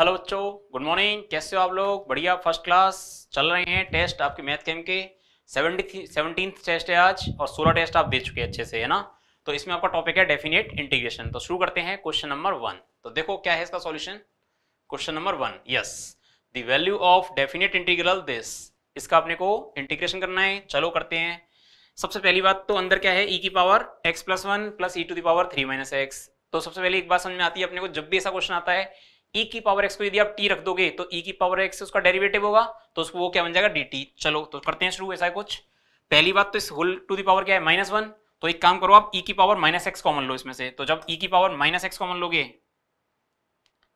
Hello बच्चों good morning कैसे हो आप लोग बढ़िया फर्स्ट क्लास चल रहे हैं टेस्ट आपके मैथ कैम के सेवेंटी सेवनटीन टेस्ट है आज और सोलह टेस्ट आप दे चुके हैं अच्छे से है ना तो इसमें आपका टॉपिक है डेफिनेट इंटीग्रेशन तो शुरू करते हैं क्वेश्चन नंबर वन तो देखो क्या है इसका solution question number one yes the value of definite integral this इसका अपने को इंटीग्रेशन करना है चलो करते हैं सबसे पहली बात तो अंदर क्या है ई e की power x plus one plus e to the power three minus x तो सबसे पहले एक बात समझ में आती है अपने को जब भी ऐसा क्वेश्चन आता है e की पावर एक्स को यदि आप टी रख दोगे तो ई e की पावर एक्स उसका डेरिवेटिव होगा तो उसको वो क्या बन जाएगा डी टी चलो तो करते हैं शुरू ऐसा है कुछ पहली बात तो इस होल टू दी पावर क्या है माइनस वन तो एक काम करो आप ई e की पावर माइनस एक्स कॉमन लो इसमें से तो जब ई e की पावर माइनस एक्स कॉमन लोगे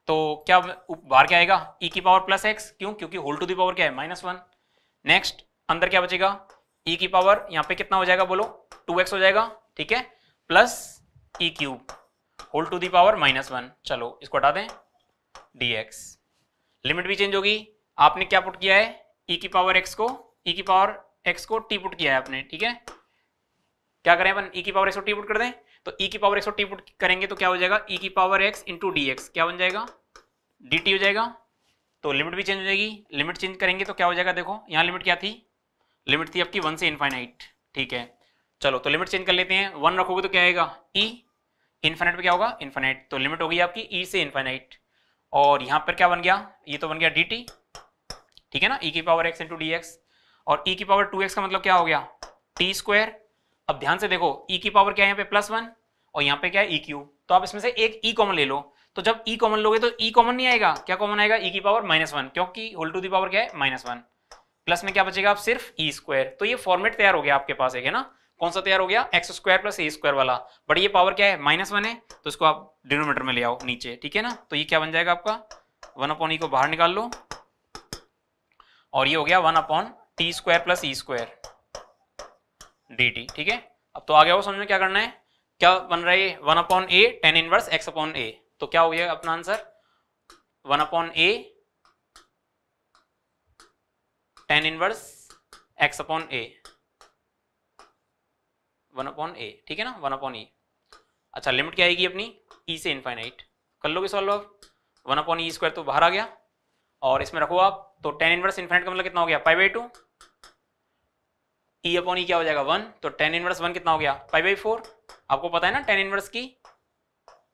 तो क्या बाहर क्या आएगा ई की पावर प्लस एक्स क्यों क्योंकि होल टू दी पावर क्या है माइनस वन नेक्स्ट अंदर क्या बचेगा ई की पावर यहाँ पे कितना हो जाएगा बोलो टू एक्स हो जाएगा ठीक है plus e cube whole to the power minus one चलो इसको हटा दें एक्स लिमिट भी चेंज होगी आपने क्या पुट किया है e की पावर एक्स को e की पावर एक्स को टी पुट किया है आपने ठीक है क्या करें अपन ई e की पावर एक्स को टी पुट कर दें तो e की पावर एक्स को टी पुट करेंगे तो क्या हो जाएगा e की पावर एक्स इंटू क्या बन जाएगा टी हो जाएगा तो लिमिट भी चेंज हो जाएगी लिमिट चेंज करेंगे तो क्या हो जाएगा देखो यहाँ लिमिट क्या थी लिमिट थी आपकी वन से इन्फाइनाइट ठीक है चलो तो लिमिट चेंज कर लेते हैं वन रखोगे तो क्या आएगा ई e, इन्फाइनाइट पे क्या होगा इन्फाइनाइट तो लिमिट होगी आपकी ई e से इन्फाइनाइट और यहां पर क्या बन गया ये तो बन गया डी ठीक है ना ई e की power x into d x और ई e की पावर टू एक्स का मतलब क्या हो गया टी स्क्वायर अब ध्यान से देखो ई e की पावर क्या है यहाँ पे प्लस वन और यहाँ पे क्या है ई क्यू तो आप इसमें से एक ई कॉमन ले लो तो जब ई कॉमन लोगे तो ई कॉमन नहीं आएगा क्या कॉमन आएगा ई की पावर माइनस वन क्योंकि होल टू दी पावर क्या है माइनस वन प्लस में क्या बचेगा आप सिर्फ ई स्क्वायर तो ये फॉर्मेट तैयार हो गया आपके पास है ना कौन सा तैयार हो गया x square plus a square वाला बट ये पावर क्या है माइनस वन है तो इसको आप डिनोमीटर में ले आओ नीचे ठीक है ना तो ये क्या बन जाएगा आपका वन अपॉन ई को बाहर निकाल लो और ये हो गया one upon t square plus e square d t ठीक है अब तो आ गया वो में क्या करना है क्या बन रहा है one upon a tan inverse x upon a तो क्या हो गया अपना answer one upon a tan inverse x upon a one upon a ठीक है ना वन अपॉन ई अच्छा लिमिट क्या आएगी अपनी ई e से इनफाइनाइट कर लोगे सॉल्व आप one upon e e square तो बाहर आ गया और इसमें रखो आप तो टेन इनवर्स इन्फाइनाइट का मतलब कितना हो गया pi by two e upon e क्या हो जाएगा वन तो टेन इनवर्स वन कितना हो गया पाई बाई फोर आपको पता है ना टेन इनवर्स की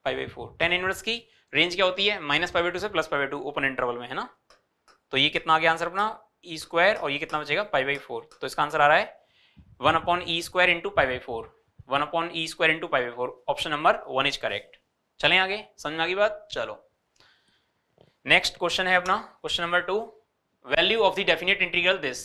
pi by four tan inverse की रेंज क्या होती है माइनस पाई बाई टू से plus pi by two open interval में है ना तो ये कितना आ गया आंसर अपना ई e स्क्वायर और ये कितना बचेगा पाई बाई फोर तो इसका आंसर आ रहा है one upon e square into pi by four one upon e square into pi by four option number one is correct चले आगे समझ में आगे बात चलो नेक्स्ट क्वेश्चन है अपना question number two value of the definite integral this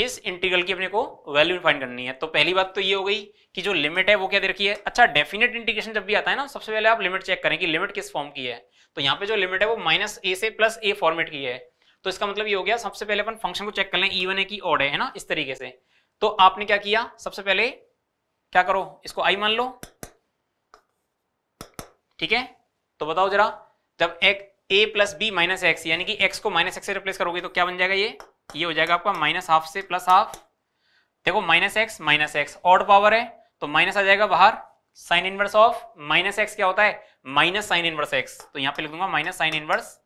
इस इंटीग्रल की अपने को वैल्यू फाइन करनी है तो पहली बात तो ये हो गई कि जो लिमिट है वो क्या दे रखी है अच्छा डेफिनेट इंटीग्रेशन जब भी आता है ना सबसे पहले आप लिमिट चेक करें कि लिमिट किस फॉर्म की है तो यहाँ पे जो लिमिट है वो माइनस ए से प्लस ए फॉर्मेट की है तो इसका मतलब ये हो गया सबसे पहले अपन फंक्शन को चेक कर लें ई e वन ए की ऑड है ना इस तरीके से तो आपने क्या किया सबसे पहले क्या करो इसको आई मान लो ठीक है तो बताओ जरा जब एक a plus b minus x यानी कि एक्स को माइनस एक्स से रिप्लेस करोगे तो क्या बन जाएगा ये ये हो जाएगा आपका माइनस हाफ से प्लस हाफ देखो minus x minus x odd power है तो माइनस आ जाएगा बाहर sine inverse of minus x क्या होता है माइनस साइन इनवर्स एक्स तो यहां पे लिख दूंगा माइनस साइन इनवर्स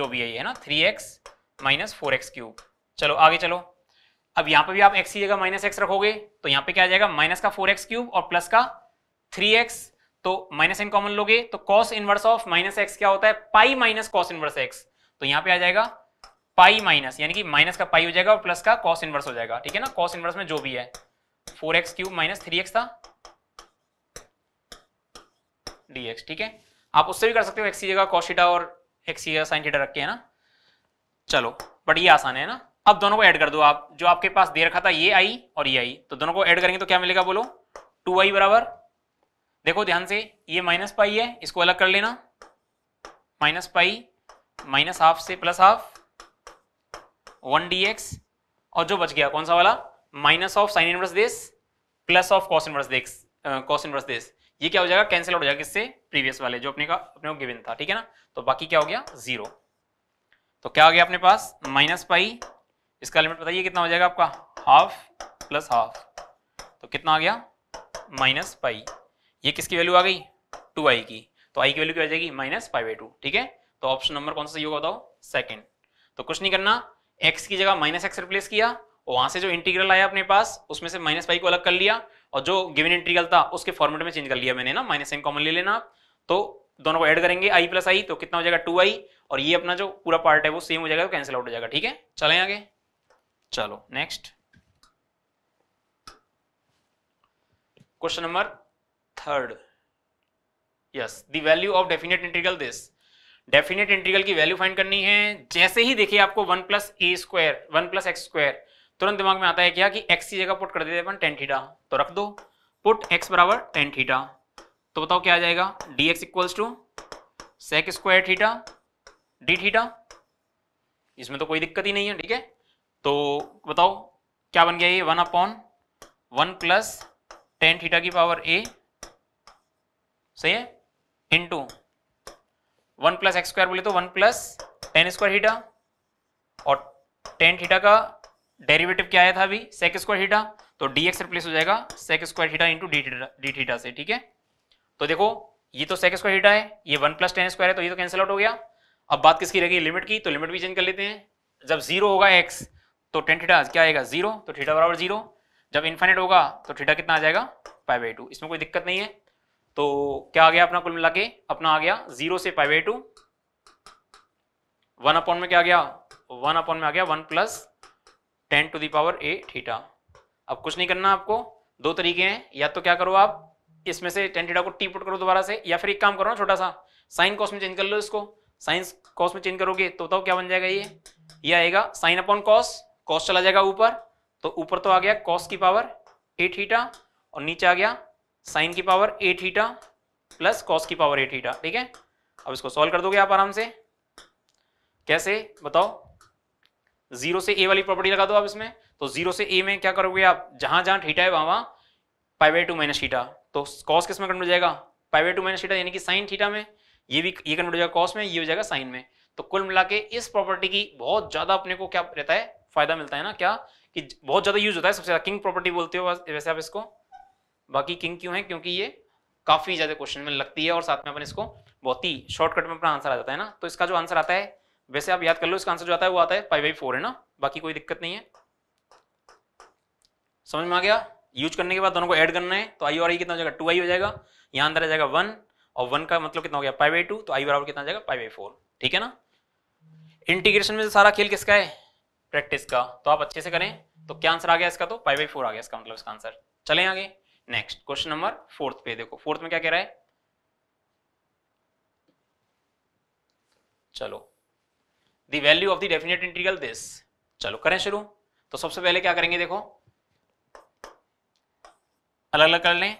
जो भी है ये है ना three x minus four x cube चलो आगे चलो अब यहां पर भी आप एक्स की जगह माइनस एक्स रखोगे तो यहां पे क्या आ जाएगा माइनस का फोर एक्स क्यूब और प्लस का थ्री एक्स तो माइनस इन कॉमन लोगे तो cos inverse of minus x क्या होता है pi minus cos inverse x तो यहां पे आ जाएगा पाई माइनस यानी कि माइनस का पाई हो जाएगा और प्लस का कॉस इनवर्स हो जाएगा ठीक है ना कॉस इनवर्स में जो भी है four x cube minus three x था डीएक्स ठीक है आप उससे भी कर सकते हो एक्स की जगह कॉशिटा और एक्स की जगह साइन थीटा रख के है ना चलो बट ये आसान है ना अब दोनों को ऐड कर दो आप जो आपके पास दे रखा था ये आई और ये आई तो दोनों को ऐड करेंगे तो क्या मिलेगा बोलो टू आई बराबर देखो ध्यान से ये माइनस पाई है इसको अलग कर लेना माइनस पाई माइनस हाफ से plus half one d x और जो बच गया कौन सा वाला minus of sine inverse this plus of cos inverse this cos inverse this ये क्या हो जाएगा कैंसिल आउट हो जाएगा किससे प्रीवियस वाले जो अपने का अपने को गिवन था ठीक है ना तो बाकी क्या हो गया जीरो तो क्या हो गया अपने पास माइनस पाई इसका लिमिट बताइए कितना हो जाएगा आपका हाफ प्लस हाफ तो कितना आ गया माइनस पाई ये किसकी वैल्यू आ गई टू आई की तो आई की वैल्यू क्या हो जाएगी माइनस पाई बाई टू ठीक है तो ऑप्शन नंबर कौन सा सही होगा बताओ सेकंड तो कुछ नहीं करना एक्स की जगह माइनस एक्स रिप्लेस किया वहां से जो इंटीग्रल आया अपने पास उसमें से माइनस पाई को अलग कर लिया और जो गिवन इंटीग्रल था उसके फॉर्मेट में चेंज कर लिया मैंने ना माइनस साइन कॉमन ले लेना तो दोनों को ऐड करेंगे आई प्लस आई तो कितना हो जाएगा टू आई और ये अपना जो पूरा पार्ट है वो सेम हो जाएगा तो कैंसिल आउट हो जाएगा ठीक है चले आगे चलो next question number third yes the value of definite integral this definite integral की वैल्यू फाइंड करनी है जैसे ही देखिए आपको one plus a square one plus x square तुरंत दिमाग में आता है क्या कि एक्स की जगह पुट कर देते अपन टेन थीटा तो रख दो पुट एक्स बराबर टेन थीटा तो बताओ क्या आ जाएगा d x equals to sec square theta d theta इसमें तो कोई दिक्कत ही नहीं है ठीक है तो बताओ क्या बन गया ये one upon one plus tan theta की पावर ए सही है into one plus x square बोले तो one plus tan square theta और टेन थीटा का डेरिवेटिव क्या आया था अभी सेक स्क्वायर थीटा तो डी एक्स रिप्लेस हो जाएगा sec square theta into D theta से ठीक है तो देखो ये तो सेक स्क्वायर थीटा है ये वन प्लस टेन स्क्वायर है तो ये तो कैंसिल आउट हो गया अब बात किसकी रहेगी लिमिट की तो लिमिट भी चेंज कर लेते हैं जब जीरो होगा एक्स तो टेन थीटा क्या आएगा जीरो तो थीटा बराबर जीरो जब इन्फाइनेट होगा तो थीटा कितना आ जाएगा पाई बाई टू इसमें कोई दिक्कत नहीं है तो क्या आ गया अपना कुल मिला के अपना आ गया जीरो से pi by two one upon में क्या आ गया वन अपॉन में आ गया one plus tan to the power a theta अब कुछ नहीं करना आपको दो तरीके हैं या तो क्या करो आप इसमें से टेन थीटा को टी पुट करो दोबारा से या फिर एक काम करो ना छोटा सा साइन कॉस में चेंज कर लो इसको साइन कॉस में चेंज करोगे तो बताओ क्या बन जाएगा ये ये आएगा साइन अपॉन कॉस कॉस चला जाएगा ऊपर तो ऊपर तो आ गया कॉस की पावर एट हीटा और नीचे आ गया साइन की पावर एट हीटा प्लस कॉस की पावर एट हीटा ठीक है अब इसको सॉल्व कर दोगे आप आराम से कैसे बताओ जीरो से ए वाली प्रॉपर्टी लगा दो आप इसमें तो जीरो से ए में क्या करोगे आप जहां जहां ठीटा है वहां वहां pi by two minus theta तो कॉस किस में कन्वर्ट हो जाएगा pi by two minus theta यानी कि साइन ठीटा में ये भी ये कन्वर्ट हो जाएगा कॉस में ये हो जाएगा साइन में तो कुल मिला के इस प्रॉपर्टी की बहुत ज्यादा अपने को क्या रहता है फायदा मिलता है ना क्या कि बहुत ज्यादा यूज होता है सबसे ज्यादा किंग प्रॉपर्टी बोलते हो वैसे आप इसको बाकी किंग क्यों है क्योंकि ये काफी ज्यादा क्वेश्चन में लगती है और साथ में अपन इसको बहुत ही शॉर्टकट में अपना आंसर आ जाता है ना तो इसका जो आंसर आता है वैसे आप याद कर लो इसका आंसर जो आता है वो आता है फाइव बाई फोर है ना बाकी कोई दिक्कत नहीं है समझ में आ गया यूज करने के बाद दोनों को ऐड करना है तो आई और आई कितना हो जाएगा टू आई हो जाएगा यहाँ अंदर आ जाएगा वन और वन का मतलब कितना हो गया फाइव बाई टू तो आई बराबर कितना जाएगा फाइव बाई फोर ठीक है ना इंटीग्रेशन में सारा खेल किसका है प्रैक्टिस का तो आप अच्छे से करें तो क्या आंसर आ गया इसका तो फाइव बाई फोर आ गया इसका मतलब इसका आंसर चले आगे नेक्स्ट क्वेश्चन नंबर फोर्थ पे देखो फोर्थ में क्या कह रहा है चलो the value of the definite integral this चलो करें शुरू तो सबसे पहले क्या करेंगे देखो अलग अलग कर लें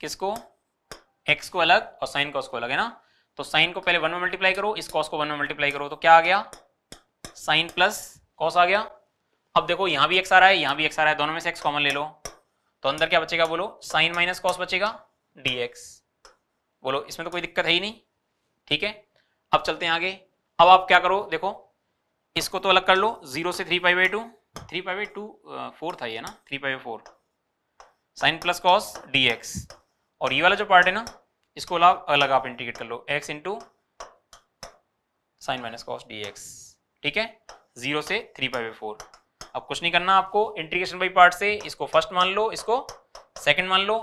किसको एक्स को अलग और साइन कॉस को अलग है ना तो साइन को पहले वन में मल्टीप्लाई करो इस कॉस को वन में मल्टीप्लाई करो तो क्या आ गया साइन प्लस कॉस आ गया अब देखो यहां भी एक्स आ रहा है यहां भी एक्स आ रहा है दोनों में से एक्स कॉमन ले लो तो अंदर क्या बचेगा बोलो साइन माइनस कॉस बचेगा डीएक्स बोलो इसमें तो कोई दिक्कत है ही नहीं ठीक है अब चलते हैं आगे अब आप क्या करो देखो इसको तो अलग कर लो जीरो से three pi by two three pi by two four था ये ना three pi by four sine plus cos d और ये वाला जो पार्ट है ना इसको अलग आप इंटीग्रेट कर लो x into sine minus cos d ठीक है जीरो से थ्री पाई बाई फोर अब कुछ नहीं करना आपको इंटीग्रेशन बाई पार्ट से इसको फर्स्ट मान लो इसको सेकेंड मान लो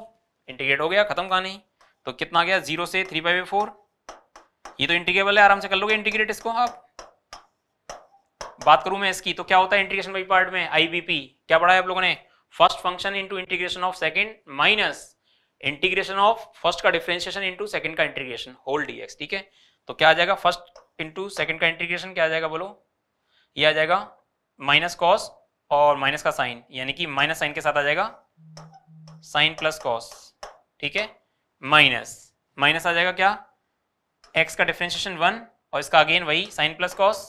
इंटीग्रेट हो गया खत्म का नहीं तो कितना आ गया जीरो से थ्री पाई बाई फोर ये तो इंटीग्रेबल है आराम से कर लोगे इंटीग्रेट इसको आप बात करूं मैं इसकी तो क्या होता है इंटीग्रेशन बाई पार्ट में आईबीपी क्या पढ़ा है आप लोगों ने first function into integration of second minus integration of first का डिफरेंशिएशन इंटू सेकंड का इंटीग्रेशन होल डीएक्स ठीक है तो क्या आ जाएगा फर्स्ट इंटू सेकंड का इंटीग्रेशन क्या आ जाएगा बोलो ये आ जाएगा माइनस कॉस और माइनस का साइन यानी कि माइनस साइन के साथ आ जाएगा साइन प्लस कॉस ठीक है माइनस माइनस आ जाएगा क्या एक्स का डिफ्रेंशिएशन वन और इसका अगेन वही साइन प्लस कॉस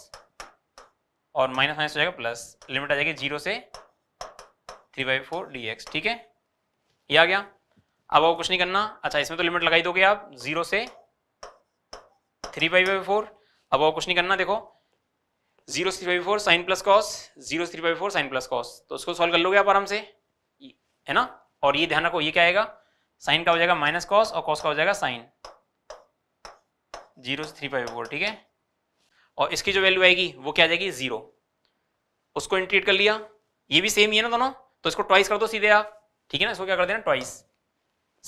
और माइनस माइनस हो जाएगा प्लस लिमिट आ जाएगी जीरो से three by four d x ठीक है ये आ गया अब और कुछ नहीं करना अच्छा इसमें तो लिमिट लगाई दोगे आप जीरो से थ्री बाई बाई फोर अब और कुछ नहीं करना देखो zero three by four sine plus cos zero three by four sine plus cos तो उसको सॉल्व कर लोगे आप आराम से है ना और ये ध्यान रखो ये क्या आएगा साइन का हो जाएगा माइनस कॉस और कॉस का हो जाएगा sine zero three by four ठीक है और इसकी जो वैल्यू आएगी वो क्या आ जाएगी जीरो उसको इंटीग्रेट कर लिया ये भी सेम ही है ना दोनों तो इसको ट्वाइस कर दो सीधे आप ठीक है ना इसको क्या कर देना ट्वाइस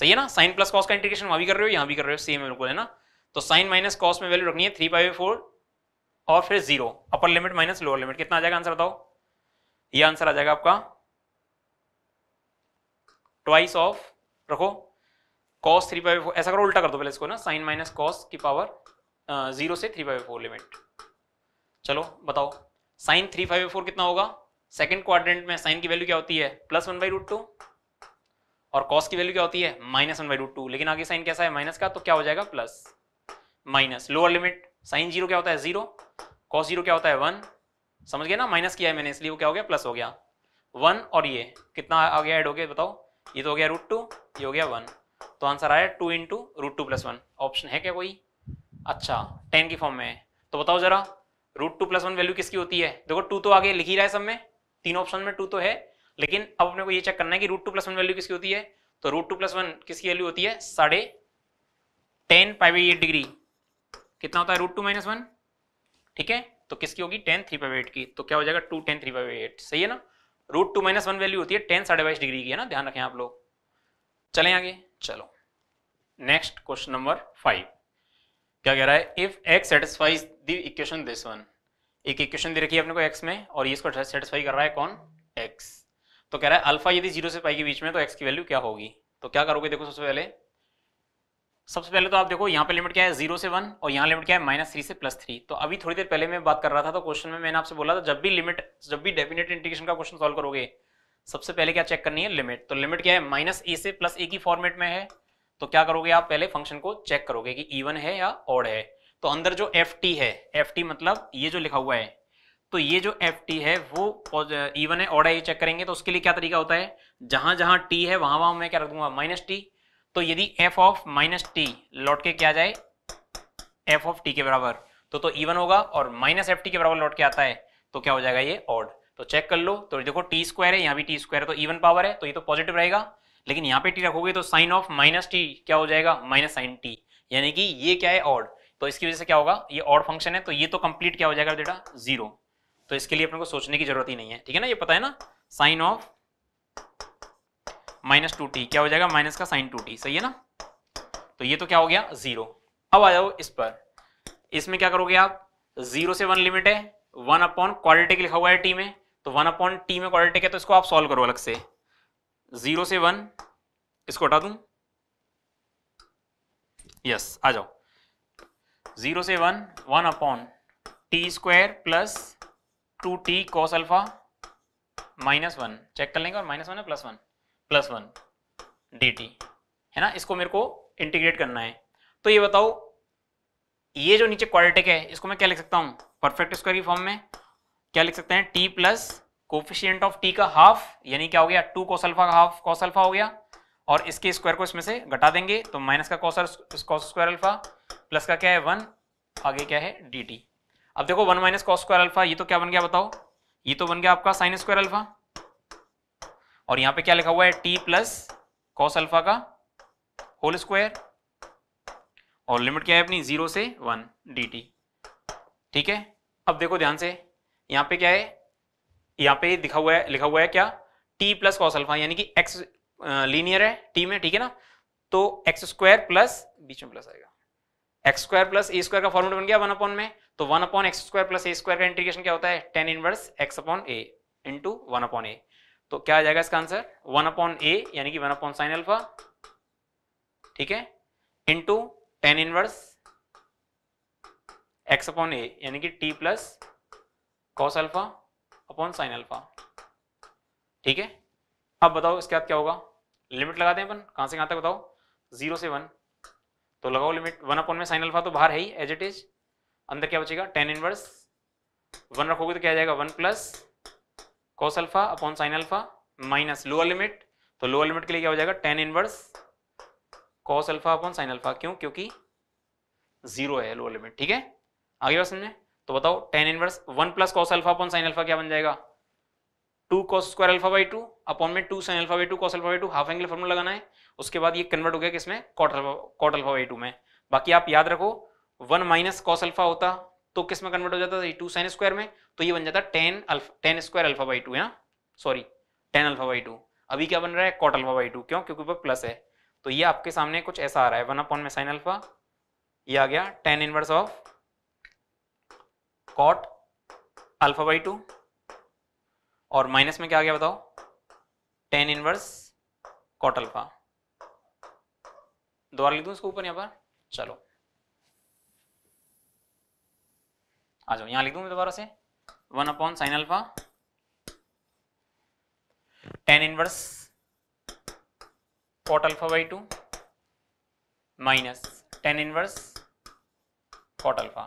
सही है ना साइन प्लस कॉस का इंटीग्रेशन वहाँ भी कर रहे हो यहाँ भी कर रहे हो सेम बिल्कुल है ना तो साइन माइनस कॉस में वैल्यू रखनी है थ्री बाई फोर और फिर zero upper limit minus lower limit कितना आ जाएगा आंसर बताओ ये आंसर आ जाएगा आपका ट्वाइस ऑफ रखो कॉस थ्री बाई फोर ऐसा करो उल्टा कर दो पहले इसको ना साइन माइनस कॉस की पावर जीरो से थ्री बाई फोर लिमिट चलो बताओ साइन थ्री फाइव फोर कितना होगा सेकेंड क्वाड्रेंट में साइन की वैल्यू क्या होती है plus one by root two और कॉस की वैल्यू क्या होती है minus one by root two लेकिन आगे साइन कैसा है माइनस का तो क्या हो जाएगा plus minus lower limit sine zero क्या होता है जीरो कॉस जीरो क्या होता है वन समझ गया ना माइनस किया है मैंने इसलिए वो क्या हो गया प्लस हो गया वन और ये कितना आ गया ऐड हो गया बताओ ये तो हो गया रूट टू ये हो गया वन तो आंसर आया two into root two plus one option है क्या कोई अच्छा टेन की फॉर्म में है तो बताओ जरा root two plus one value किसकी होती है देखो टू तो आगे लिख ही रहा है सब में तीन ऑप्शन में टू तो है लेकिन अब अपने को ये चेक करना है कि root two plus one value किसकी होती है तो रूट टू प्लस वन किसकी वैल्यू होती है साढ़े tan pi by eight degree कितना होता है रूट टू माइनस वन ठीक है तो किसकी होगी टेन थ्री बाई एट की तो क्या हो जाएगा two tan three by eight सही है ना root two minus one value होती है टेन साढ़े बाईस डिग्री की है ना ध्यान रखें आप लोग चले आगे चलो नेक्स्ट क्वेश्चन नंबर फाइव क्या कह रहा है if x satisfies the equation this one एक इक्वेशन दे रखी है अपने को एक्स में और इसको सेटिस्फाई कर रहा है कौन एक्स तो कह रहा है अल्फा यदि जीरो से पाई के बीच में तो एक्स की वैल्यू क्या होगी तो क्या करोगे देखो सबसे पहले सबसे पहले तो आप देखो यहाँ पे लिमिट क्या है जीरो से वन और यहाँ लिमिट क्या है माइनस थ्री से प्लस थ्री तो अभी थोड़ी देर पहले मैं बात कर रहा था तो क्वेश्चन में मैंने आपसे बोला था जब भी लिमिट जब भी डेफिनेट इंटीग्रेशन का क्वेश्चन सॉल्व करोगे सबसे पहले क्या चेक करनी है लिमिट तो लिमिट क्या है माइनस ए से प्लस ए की फॉर्मेट में है तो क्या करोगे आप पहले फंक्शन को चेक करोगे कि ईवन है या ऑड है तो अंदर जो एफ है एफ मतलब ये जो लिखा हुआ है तो ये जो एफ है वो इवन है ऑड है ये चेक करेंगे तो उसके लिए क्या तरीका होता है जहां जहां टी है वहां वहां मैं क्या रख दूंगा माइनस टी तो यदि एफ ऑफ माइनस टी लौट के क्या जाए एफ ऑफ टी के बराबर तो तो इवन होगा और माइनस एफ टी के बराबर लौट के आता है तो क्या हो जाएगा ये ऑड तो चेक कर लो तो देखो टी स्क्वायर है यहाँ भी टी स्क्वायर है तो इवन पावर है तो ये तो पॉजिटिव रहेगा लेकिन यहाँ पे टी रखोगे तो साइन ऑफ माइनस टी क्या हो जाएगा माइनस साइन टी यानी कि ये क्या है ऑड तो इसकी वजह से क्या होगा ये ऑड फंक्शन है तो ये तो कंप्लीट क्या हो जाएगा बेटा जीरो तो इसके लिए अपने को सोचने की जरूरत ही नहीं है ठीक है ना ये पता है ना sine of minus two t क्या हो जाएगा माइनस का साइन टू टी सही है ना तो ये तो क्या हो गया जीरो अब आ जाओ इस पर इसमें क्या करोगे आप जीरो से वन लिमिट है वन अपॉन क्वालिटी लिखा हुआ है टी में तो वन अपॉन टी में क्वालिटी है तो इसको आप सॉल्व करो अलग से जीरो से वन इसको हटा दू यस आ जाओ जीरो से one one upon t square plus two t cos alpha minus one check कर लेंगे और माइनस वन है plus one plus one d t है ना इसको मेरे को इंटीग्रेट करना है तो ये बताओ ये जो नीचे क्वाड्रेटिक है इसको मैं क्या लिख सकता हूँ परफेक्ट स्क्वायर की फॉर्म में क्या लिख सकते हैं t plus coefficient of t का हाफ यानी क्या हो गया टू कौसल्फा का हाफ कौसल्फा हो गया और इसके स्क्वायर को इसमें से घटा देंगे तो माइनस का कॉस स्क्वायर अल्फा प्लस का क्या है वन आगे क्या है डी टी अब देखो one minus cos square alpha ये तो क्या बन गया बताओ ये तो बन गया आपका साइन स्क्वायर अल्फा और यहां पे क्या लिखा हुआ है टी प्लस कॉस अल्फा का होल स्क्वायर और लिमिट क्या है अपनी जीरो से वन डी ठीक है अब देखो ध्यान से यहां पे क्या है यहां पे दिखा हुआ है लिखा हुआ है क्या टी प्लस कॉस अल्फा यानी कि एक्स लीनियर है टी में ठीक है ना तो एक्स स्क्वायर प्लस बीच में प्लस आएगा x square plus a square का फॉर्मूला बन गया वन अपॉन में तो one upon x square plus a square का इंटीग्रेशन क्या होता है tan inverse x upon a into one upon a तो क्या आ जाएगा इसका आंसर वन अपॉन ए यानी कि वन अपॉन साइन अल्फा ठीक है into tan inverse x upon a यानी कि t plus cos alpha upon sine alpha ठीक है अब बताओ इसके बाद क्या होगा लिमिट लगाते हैं अपन कहां से कहां तक बताओ जीरो से वन तो लगाओ लिमिट वन अपॉन में साइन अल्फा तो बाहर है ही एज इट इज अंदर क्या बचेगा टेन इनवर्स वन रखोगे तो क्या आ जाएगा one plus cos alpha upon sine alpha minus lower limit तो लोअर लिमिट के लिए क्या हो जाएगा tan inverse cos alpha upon sine alpha क्यों क्योंकि जीरो है लोअर लिमिट ठीक है आगे बात समझे तो बताओ tan inverse one plus cos alpha upon sine alpha क्या बन जाएगा two cos square alpha by two upon में two sine alpha by two cos alpha by two half angle formula लगाना है उसके बाद ये कन्वर्ट हो गया किसमें cot alpha cot alpha by two में बाकी आप याद रखो वन माइनस कॉस अल्फा होता तो किस में कन्वर्ट हो जाता था टू साइन स्क्वायर में तो ये बन जाता tan alpha tan square alpha by two यहाँ sorry tan alpha by two अभी क्या बन रहा है कॉट अल्फा बाई टू क्यों क्योंकि ऊपर प्लस है तो ये आपके सामने कुछ ऐसा आ रहा है वन अपॉन में साइन अल्फा ये आ गया tan inverse of cot alpha by two और माइनस में क्या आ गया बताओ टेन इनवर्स कॉट अल्फा दोबारा लिख दूँ इसको ऊपर यहाँ पर चलो आ जाओ यहां लिख दूंगा दोबारा से one upon sine alpha tan inverse cot alpha by two minus ten inverse cot alpha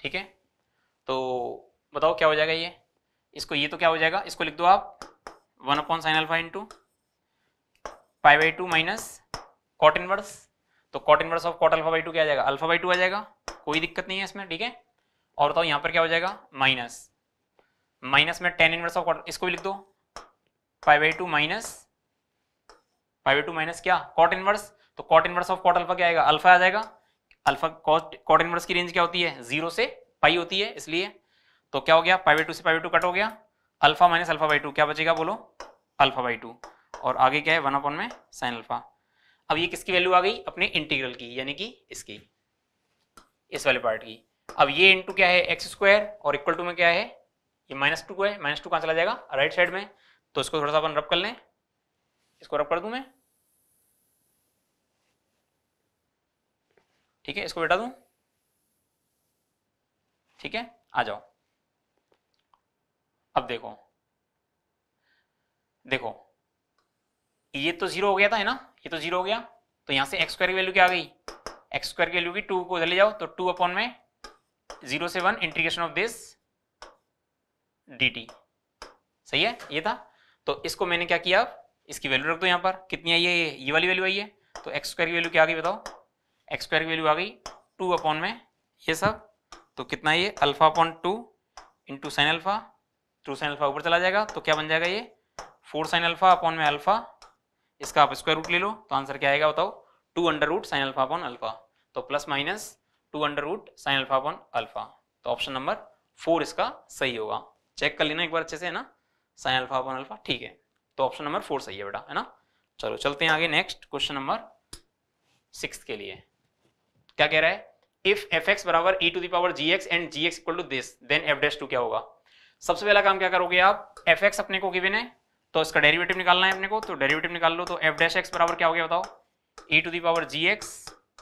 ठीक है तो बताओ क्या हो जाएगा ये इसको ये तो क्या हो जाएगा इसको लिख दो आप one upon sine alpha into five by two minus cot inverse तो cot inverse of cot alpha by two क्या आ जाएगा अल्फा बाई टू आ जाएगा कोई दिक्कत नहीं है इसमें ठीक है और बताओ यहां पर क्या हो जाएगा माइनस माइनस में टेन इनवर्स ऑफ कॉट इसको भी लिख दो five by two minus five by two minus क्या कॉट इनवर्स तो cot inverse of cot alpha क्या आएगा अल्फा आ जाएगा अल्फा कॉट कॉट इनवर्स की रेंज क्या होती है जीरो से पाई होती है इसलिए तो क्या हो गया फाइव बाई टू से फाइव बाई टू कट हो गया alpha minus alpha by two क्या बचेगा बोलो अल्फा बाई टू और आगे क्या है वन अपॉन में साइन अल्फा अब ये किसकी वैल्यू आ गई अपने इंटीग्रल की यानी कि इसकी इस वाले पार्ट की अब ये इंटू क्या है एक्स स्क्वायर और इक्वल टू में क्या है ये माइनस टू है माइनस टू कहाँ चला जाएगा राइट साइड में तो इसको थोड़ा सा अपन रब कर लें इसको रब कर दूं मैं ठीक है इसको बेटा दूं ठीक है आ जाओ अब देखो देखो ये तो जीरो हो गया था है ना ये तो जीरो हो गया तो यहां से एक्स स्क्वायर की वैल्यू क्या आ गई एक्स स्क्वायर की वैल्यू की टू को चले जाओ तो टू अपॉन में जीरो से one integration of this d सही है ये था तो इसको मैंने क्या किया अब इसकी वैल्यू रख दो यहां पर कितनी आई है ये ये वाली वैल्यू आई है तो एक्स स्क्वायर की वैल्यू क्या आ गई बताओ एक्स स्क्वायर की वैल्यू आ गई टू अपॉन में ये सब तो कितना ये alpha upon two into sine alpha two sine alpha ऊपर चला जाएगा तो क्या बन जाएगा ये फोर साइन अल्फा अपॉन में अल्फा इसका आप स्क्वायर रूट ले लो तो आंसर क्या आएगा बताओ two under root sine alpha upon alpha तो plus minus two under root sine alpha upon alpha तो ऑप्शन नंबर फोर इसका सही होगा चेक कर लेना एक बार अच्छे से है ना साइन अल्फा अपॉन अल्फा ठीक है तो ऑप्शन नंबर फोर सही है बेटा है ना चलो चलते हैं आगे नेक्स्ट क्वेश्चन नंबर सिक्स के लिए क्या कह रहा है इफ एफ एक्स बराबर e to the power g x and ji x equal to this then f dash two क्या होगा सबसे पहला काम क्या करोगे आप एफ एक्स अपने को गिवन है तो इसका डेरिवेटिव निकालना है अपने को तो डेरिवेटिव निकाल लो तो एफ डैश एक्स बराबर क्या हो गया बताओ e to the power g x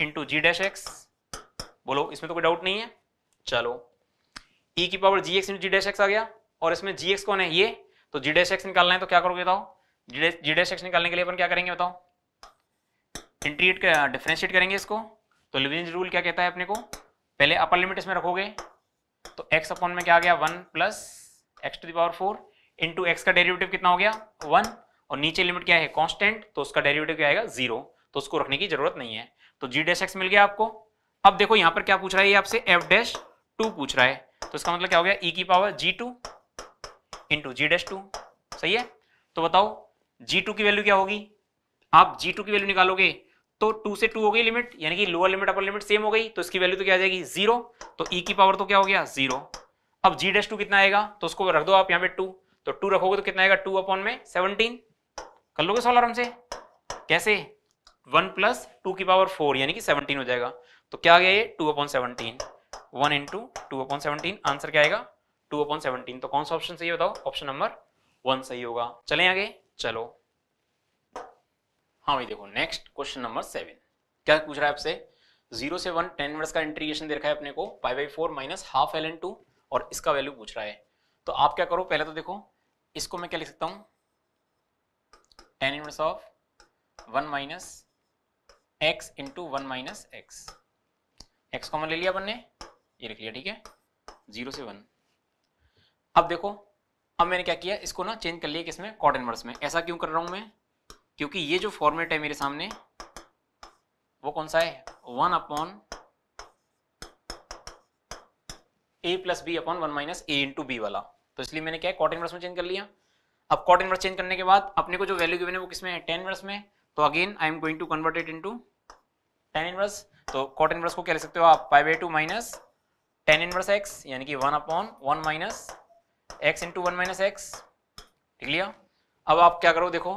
into g dash x बोलो इसमें तो कोई डाउट नहीं है चलो e की power g x g x आ गया और इसमें जी एक्स कौन है ये तो जी एक्स निकालना है तो क्या करोगे बताओ जी एक्स निकालने के लिए अपन क्या करेंगे बताओ इंटीग्रेट डिफ्रेंशिएट करेंगे इसको तो लिविंग रूल क्या कहता है अपने को पहले अपर लिमिट इसमें रखोगे तो एक्स अपॉन में क्या आ गया one plus x to the power four into x का डेरिवेटिव कितना हो गया वन और नीचे लिमिट क्या है कांस्टेंट तो उसका डेरिवेटिव क्या आएगा जीरो तो उसको रखने की जरूरत नहीं है तो जी डैश एक्स मिल गया आपको अब देखो यहां पर क्या पूछ रहा है ये आपसे एफ डैश टू पूछ रहा है तो इसका मतलब क्या हो गया ई e की power g two into g dash two सही है तो बताओ जी टू की वैल्यू क्या होगी आप जी टू की वैल्यू निकालोगे तो टू से टू हो गई लिमिट यानी कि lower limit upper limit same हो गई तो इसकी वैल्यू तो क्या आ जाएगी जीरो तो ई e की पावर तो क्या हो गया जीरो अब जी डैश टू कितना आएगा तो उसको रख दो आप यहाँ पे टू तो टू रखोगे तो कितना आएगा टू अपॉन में सेवनटीन कर लोगे सोलह आराम से कैसे वन प्लस टू की पावर फोर यानी कि सेवनटीन हो जाएगा तो क्या आ गया ये two upon seventeen one into two upon seventeen answer क्या आएगा टू अपॉन सेवनटीन तो कौन सा ऑप्शन सही बताओ ऑप्शन नंबर वन सही होगा चले आगे चलो हाँ भाई देखो नेक्स्ट क्वेश्चन नंबर सेवन क्या पूछ रहा है आपसे जीरो से वन टेन मिनट्स का इंटीग्रेशन दे रखा है अपने को pi by four minus half l n two और इसका वैल्यू पूछ रहा है तो आप क्या करो पहले तो देखो इसको मैं क्या लिख सकता हूँ tan inverse of one minus x into one minus x x common ले लिया अपन ने ये लिख लिया ठीक है जीरो से वन अब देखो अब मैंने क्या किया इसको ना चेंज कर लिया किसमें कॉट इनवर्स में ऐसा क्यों कर रहा हूं मैं क्योंकि ये जो फॉर्मेट है मेरे सामने वो कौन सा है one upon a plus b upon one minus a into b वाला तो इसलिए मैंने क्या है कॉट इनवर्स में चेंज कर लिया अब कॉट इनवर्स चेंज करने के बाद अपने को जो वैल्यू गिवन है वो किसमें है टेन इनवर्स में तो again I am going to convert it into tan inverse तो कॉट इनवर्स को क्या लिख सकते हो आप five by two minus ten inverse x यानी कि one upon one minus x into one minus x ठीक लिया अब आप क्या करो देखो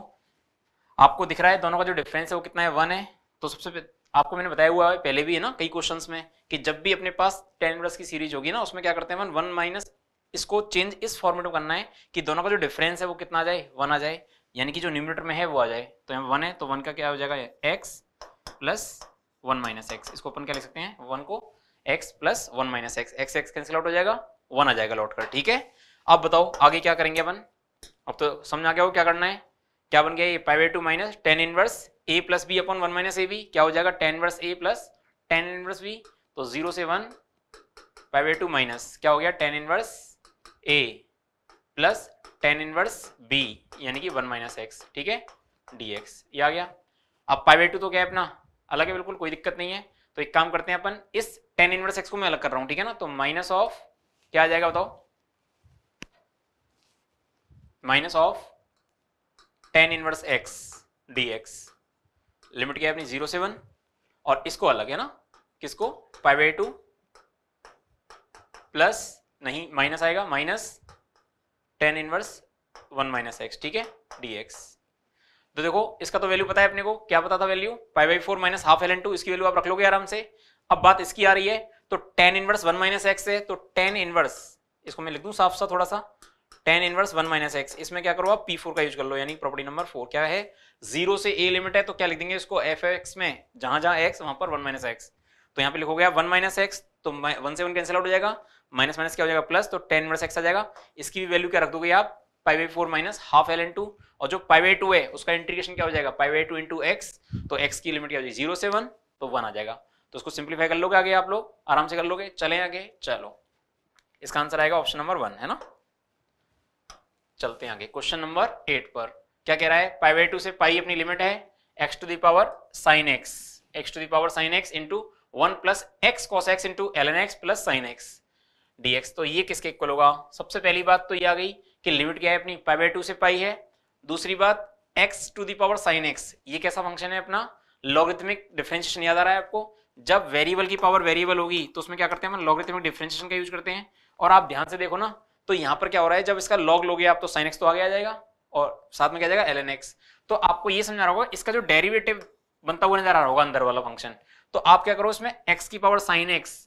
आपको दिख रहा है दोनों का जो डिफरेंस है वो कितना है वन है तो सबसे आपको मैंने बताया हुआ है पहले भी है ना कई क्वेश्चन में कि जब भी अपने पास टेन इनवर्स की सीरीज होगी ना उसमें क्या करते हैं वन वन माइनस इसको चेंज इस फॉर्मेट में करना है कि दोनों का जो डिफरेंस है वो कितना आ जाए वन आ जाए यानी कि जो न्यूमिनेटर में है वो आ जाए तो यहाँ वन है तो वन का क्या हो जाएगा x plus one minus x इसको अपन क्या लिख सकते हैं वन को x plus one minus x x x cancel out हो जाएगा वन आ जाएगा लौट कर ठीक है अब बताओ आगे क्या करेंगे अपन अब तो समझ आ गया हो क्या करना है क्या बन गया ये pi by two minus ten inverse a plus b अपन वन माइनस ए बी क्या हो जाएगा tan inverse a plus tan inverse b तो जीरो से one pi by two minus क्या हो गया tan inverse a plus tan inverse b यानी कि वन माइनस एक्स ठीक है डी एक्स ये आ गया अब पाई बाई टू तो क्या है अपना अलग है बिल्कुल कोई दिक्कत नहीं है तो एक काम करते हैं अपन इस टेन इनवर्स एक्स को मैं अलग कर रहा हूं ठीक है ना तो माइनस ऑफ क्या आ जाएगा बताओ minus of ten inverse x d x limit क्या है अपनी जीरो से वन और इसको अलग है ना किसको पाई बाई टू प्लस नहीं माइनस आएगा minus ten inverse one minus x ठीक है डी एक्स तो देखो इसका तो वैल्यू पता है अपने को क्या पता था value five by four minus half l n two इसकी वैल्यू आप रख लोगे आराम से अब बात इसकी आ रही है तो ten inverse one minus x है तो टेन इनवर्स इसको मैं लिख दूं साफ सा थोड़ा सा ten inverse one minus x इसमें क्या करो आप पी फोर का यूज कर लो यानी प्रॉपर्टी नंबर फोर क्या है जीरो से ए लिमिट है तो क्या लिख देंगे इसको एफ एक्स में जहां जहां एक्स वहां पर वन माइनस एक्स तो यहाँ पे लिखोगे आप वन माइनस एक्स तो वन से वन कैंसिल आउट हो जाएगा माइनस माइनस क्या हो जाएगा प्लस तो टेन इनवर्स एक्स आ जाएगा इसकी भी वैल्यू क्या रख दोगे आप pi by four minus half l n two और जो पाई बाई टू है उसका इंटीग्रेशन क्या हो जाएगा pi by two into x तो एक्स की लिमिट क्या हो जाएगी जीरो से वन तो वन आ जाएगा तो उसको सिंप्लीफाई कर लोगे आगे आप लोग आराम से कर लोगे चले आगे चलो इसका आंसर आएगा ऑप्शन नंबर वन है ना चलते हैं आगे क्वेश्चन नंबर एट पर क्या कह रहा है पाई बाई टू से पाई अपनी लिमिट है x to the power sine x x to the power sine x into one plus x cos x into l n x plus sine x d x तो ये किसके इक्वल होगा सबसे पहली बात तो ये आ गई कि लिमिट क्या है अपनी पाई बाई टू से पाई है दूसरी बात x to the power sine x ये कैसा फंक्शन है अपना लॉगरिथमिक डिफ्रेंशिएशन याद आ रहा है आपको जब वेरिएबल की पावर वेरिएबल होगी तो उसमें क्या करते हैं हम लॉगरिथमिक डिफ्रेंशिएशन का यूज करते हैं और आप ध्यान से देखो ना तो यहाँ पर क्या हो रहा है जब इसका लॉग लोगे आप तो साइन एक्स तो आगे आ जाएगा और साथ में क्या जाएगा एल एन एक्स तो आपको ये समझा रहा होगा इसका जो डेरिवेटिव बनता हुआ नजर आ रहा होगा अंदर वाला फंक्शन तो आप क्या करो इसमें एक्स की पावर साइन एक्स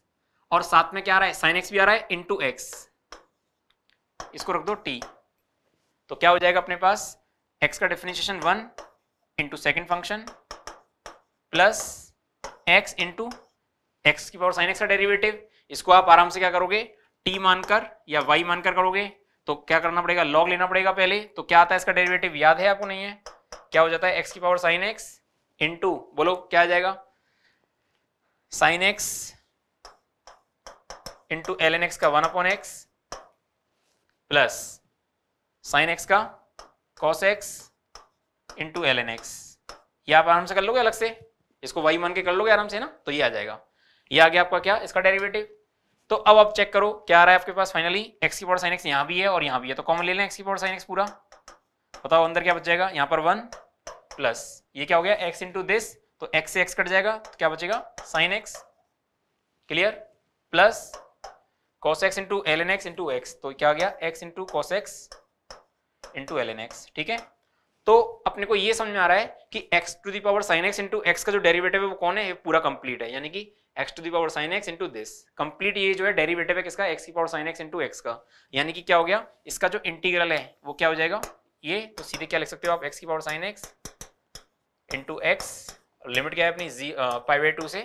और साथ में क्या आ रहा है साइन एक्स भी आ रहा है इंटू एक्स इसको रख दो टी तो क्या हो जाएगा अपने पास x का definition one into second function plus x into x की पावर साइन एक्स का डेरिवेटिव इसको आप आराम से क्या करोगे t मानकर या y मानकर करोगे तो क्या करना पड़ेगा लॉग लेना पड़ेगा पहले तो क्या आता है इसका डेरिवेटिव याद है आपको नहीं है क्या हो जाता है x की पावर साइन एक्स इंटू बोलो क्या आ जाएगा sine x into l n x का one upon x plus sine x का cos x into l n x ये आप आराम से कर लोगे अलग से इसको वाई मान के कर लोगे आराम से ना तो ये आ जाएगा ये आ गया आपका क्या इसका डेरिवेटिव तो अब आप चेक करो क्या आ रहा है आपके पास फाइनली एक्स की पावर साइन एक्स यहाँ भी है और यहाँ भी है तो कॉमन ले लें एक्स की पावर साइन एक्स पूरा बताओ अंदर क्या बच जाएगा यहाँ पर वन प्लस ये क्या हो गया एक्स इंटू दिस तो एक्स से एक्स कट जाएगा तो क्या बचेगा sine x clear plus cos x into l n x into x तो क्या गया x into cos x into l n x ठीक है तो अपने को ये समझ में आ रहा है कि x to the power sine x into x का जो डेरिवेटिव है वो कौन है ये पूरा कंप्लीट है यानी कि x to the power sine x into this complete ये जो है डेरिवेटिव है किसका x की power sine x into x का यानी कि क्या हो गया इसका जो इंटीग्रल है वो क्या हो जाएगा ये तो सीधे क्या लिख सकते हो आप x की power sine x into x limit क्या है अपनी जी पाई बाई टू से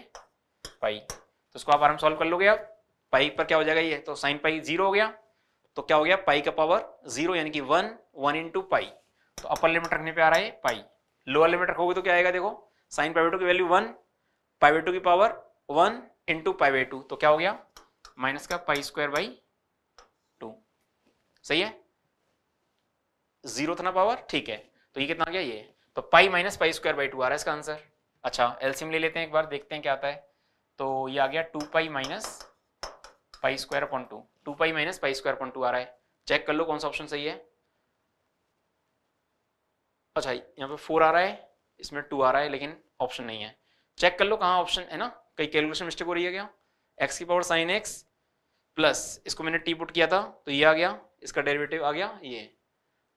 पाई तो उसको आप आराम सॉल्व कर लोगे आप पाई पर क्या हो जाएगा ये तो साइन पाई जीरो हो गया तो क्या हो गया पाई का पावर जीरो यानी कि वन वन इंटू पाई तो अपर लिमिट रखने पे आ रहा है पाई लोअर लिमिट रखोगे तो क्या आएगा देखो साइन पाई टू की वैल्यू वन पाई टू की power one into pi two तो क्या हो गया माइनस का पाई स्क्वायर बाई टू सही है जीरो था ना पावर ठीक है तो ये कितना आ गया ये तो pi minus pi square by two आ रहा है इसका आंसर अच्छा एलसीएम ले लेते हैं एक बार देखते हैं क्या आता है तो ये आ गया two pi minus pi square upon two two pi minus pi square upon two आ रहा है चेक कर लो कौन सा ऑप्शन सही है अच्छा यहाँ पे फोर आ रहा है इसमें टू आ रहा है लेकिन ऑप्शन नहीं है चेक कर लो कहाँ ऑप्शन है ना कहीं कैलकुलेशन मिस्टेक हो रही है क्या एक्स की पावर साइन एक्स प्लस इसको मैंने टी पुट किया था तो ये आ गया इसका डेरिवेटिव आ गया ये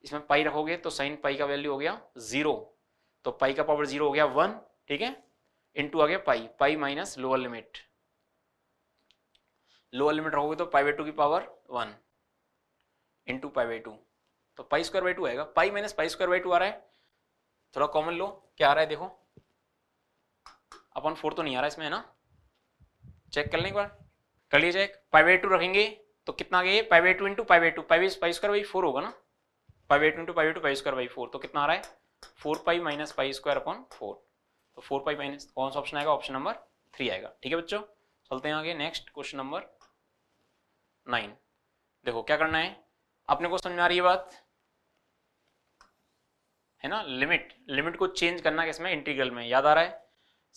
इसमें पाई रखोगे तो साइन पाई का वैल्यू हो गया जीरो तो पाई का पावर जीरो हो गया वन ठीक है इनटू आ गया pi pi minus lower limit lower limit रखोगे तो पाई बाई टू की power one into pi by two तो पाई स्क्वायर बाई टू आएगा pi minus pi square by two आ रहा है थोड़ा कॉमन लो क्या आ रहा है देखो अपॉन फोर तो नहीं आ रहा इसमें है ना चेक कर लें एक बार कर लीजिए चेक पाई बाई टू रखेंगे तो कितना आ गया pi by two into pi by two pi pi square by four होगा ना pi by two into pi by two pi square by four तो कितना आ रहा है four pi minus pi square upon four तो फोर पाई माइनस कौन सा ऑप्शन आएगा ऑप्शन नंबर थ्री आएगा ठीक है बच्चों चलते हैं आगे नेक्स्ट क्वेश्चन नंबर नाइन देखो क्या करना है आपने को समझ में आ रही है बात है ना लिमिट लिमिट को चेंज करना किसमें इंटीग्रल में याद आ रहा है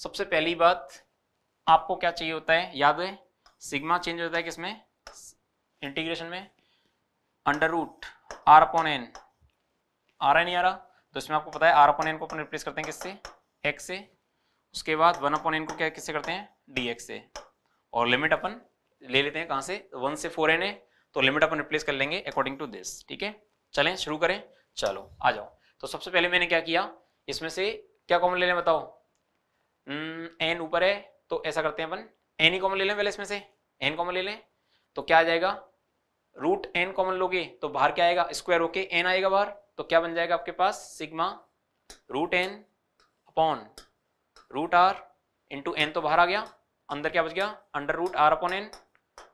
सबसे पहली बात आपको क्या चाहिए होता है याद है सिग्मा चेंज होता है किसमें इंटीग्रेशन में under root r upon n आ रहा है नहीं आ रहा तो इसमें आपको पता है आर अपॉन एन को अपन रिप्लेस करते हैं किससे एक्स से उसके बाद वन अपॉन एन को क्या किससे करते हैं डी एक्स से और लिमिट अपन ले लेते हैं कहां से वन से फोर एन है तो लिमिट अपन रिप्लेस कर लेंगे अकॉर्डिंग टू दिस ठीक है चलें शुरू करें चलो आ जाओ तो सबसे पहले मैंने क्या किया इसमें से क्या कॉमन ले लें बताओ एन हम्म, ऊपर है तो ऐसा करते हैं अपन एन ही कॉमन ले लें पहले इसमें से एन कॉमन ले लें तो क्या आ जाएगा रूट एन कॉमन लोगे तो बाहर क्या आएगा स्क्वायर होके एन आएगा बाहर तो क्या बन जाएगा आपके पास sigma root n upon root r into n तो बाहर आ गया अंदर क्या बच गया under root r upon n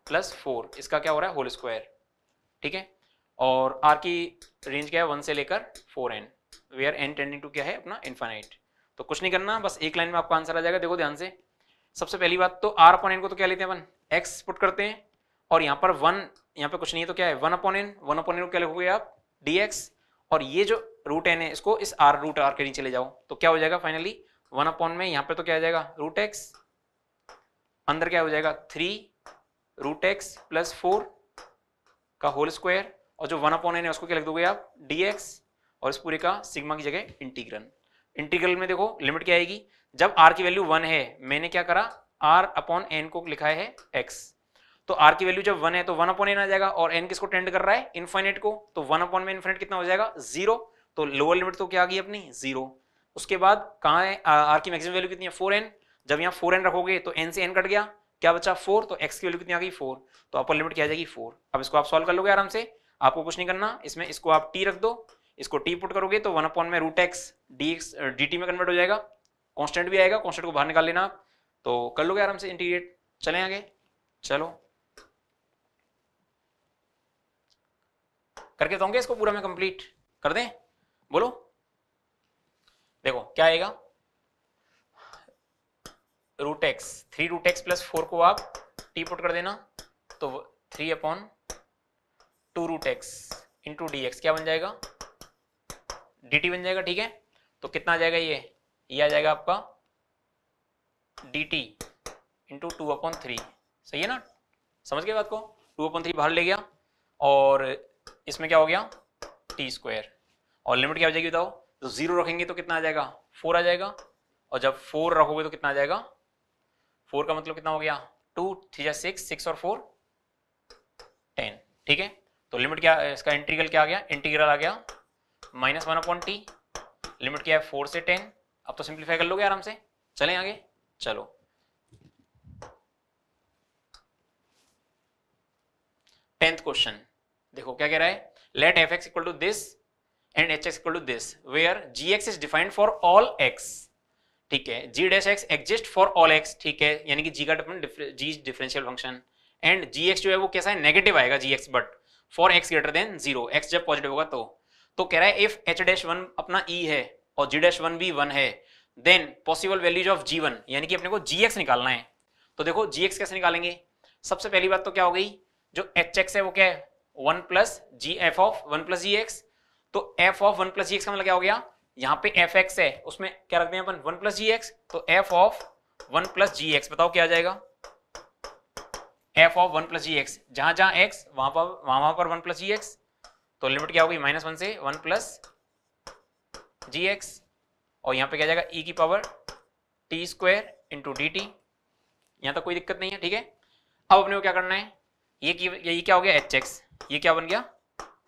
plus four इसका क्या हो रहा है होल स्क्वायर ठीक है और आर की रेंज क्या है वन से लेकर फोर एन वे आर एन टेंडिंग टू क्या है अपना इनफाइनाइट तो कुछ नहीं करना बस एक लाइन में आपका आंसर आ जाएगा देखो ध्यान से सबसे पहली बात तो आर अपॉन एन को तो क्या लेते हैं अपन एक्स पुट करते हैं और यहाँ पर वन यहाँ पे कुछ नहीं है तो क्या है one upon n one upon n को क्या लिखोगे आप डी एक्स और ये जो रूट एन है इसको इस आर रूट आर के नीचे ले जाओ तो क्या हो जाएगा फाइनली वन अपॉन में यहाँ पे तो क्या आ जाएगा रूट एक्स अंदर क्या हो जाएगा three root x plus four का होल स्क्वायर और जो वन अपॉन एन है उसको क्या लिख दोगे आप डी एक्स और इस पूरे का सिग्मा की जगह इंटीग्रन इंटीग्रल में देखो लिमिट क्या आएगी जब आर की वैल्यू वन है मैंने क्या करा आर अपॉन एन को लिखा है एक्स तो आर की वैल्यू जब वन है तो वन अपॉन एन आ जाएगा और एन किसको टेंड कर रहा है इन्फाइनेट को तो वन अपॉन में इन्फाइनेट कितना हो जाएगा जीरो तो लोअर लिमिट तो क्या आ गई अपनी जीरो उसके बाद कहाँ है आर की मैक्सिमम वैल्यू कितनी है फोर एन जब यहाँ फोर एन रखोगे तो एन से एन कट गया क्या बचा फोर तो एक्स की वैल्यू कितनी आ गई फोर तो अपर लिमिट क्या आ जाएगी फोर अब इसको आप सॉल्व कर लोगे आराम से आपको कुछ नहीं करना इसमें इसको आप टी रख दो इसको टी पुट करोगे तो वन अपॉन में root x d x d t में कन्वर्ट हो जाएगा कॉन्स्टेंट भी आएगा कॉन्स्टेंट को बाहर निकाल लेना आप तो कर लोगे आराम से इंटीग्रेट चले आगे चलो करके दोगे तो इसको पूरा मैं कंप्लीट कर दें बोलो देखो क्या आएगा root x three root x plus four को आप टी पुट कर देना तो three upon two root x into d x क्या बन जाएगा डी टी बन जाएगा ठीक है तो कितना आ जाएगा ये ये आ जाएगा आपका d t into two upon three सही है ना समझ गए बात को टू अपॉन थ्री बाहर ले गया और इसमें क्या हो गया टी स्क्वायर और लिमिट क्या हो जाएगी बताओ तो जीरो रखेंगे तो कितना आ जाएगा फोर आ जाएगा और जब फोर रखोगे तो कितना आ जाएगा फोर का मतलब कितना हो गया टू थ्री या सिक्स सिक्स और फोर टेन ठीक है तो लिमिट क्या इसका इंटीग्रल क्या आ गया इंटीग्रल आ गया minus one upon t limit क्या है फोर से टेन अब तो सिंप्लीफाई कर लोगे आराम से चलें आगे चलो टेंथ क्वेश्चन देखो क्या कह रहा है let F x equal to this and H X equal to this where G X is defined for all X ठीक है G dash X exist for all X ठीक है यानी कि जी का G differential function and ji X जो है वो कैसा है नेगेटिव आएगा G X but for X greater than zero X जब पॉजिटिव होगा तो तो कह रहा है इफ एच डैश वन अपना ई e है और जी डैश वन भी वन है then possible values of g one यानी कि अपने को जी एक्स निकालना है तो देखो जी एक्स कैसे निकालेंगे सबसे पहली बात तो क्या हो गई जो एच एक्स है वो क्या है one plus g f of one plus g x तो f of one plus g x का मतलब क्या हो गया यहाँ पे एफ एक्स है उसमें क्या रखते हैं अपन वन प्लस जी एक्स तो f of one plus g x बताओ क्या आ जाएगा f of one plus g x जहां जहां एक्स वहां पर वहां वहां पर वन प्लस जी एक्स तो लिमिट क्या होगी माइनस वन से वन प्लस जी एक्स और यहाँ पे क्या जाएगा ई e की power t square into d t यहाँ तक कोई दिक्कत नहीं है ठीक है अब अपने को क्या करना है ये की, ये क्या हो गया एच एक्स ये क्या बन गया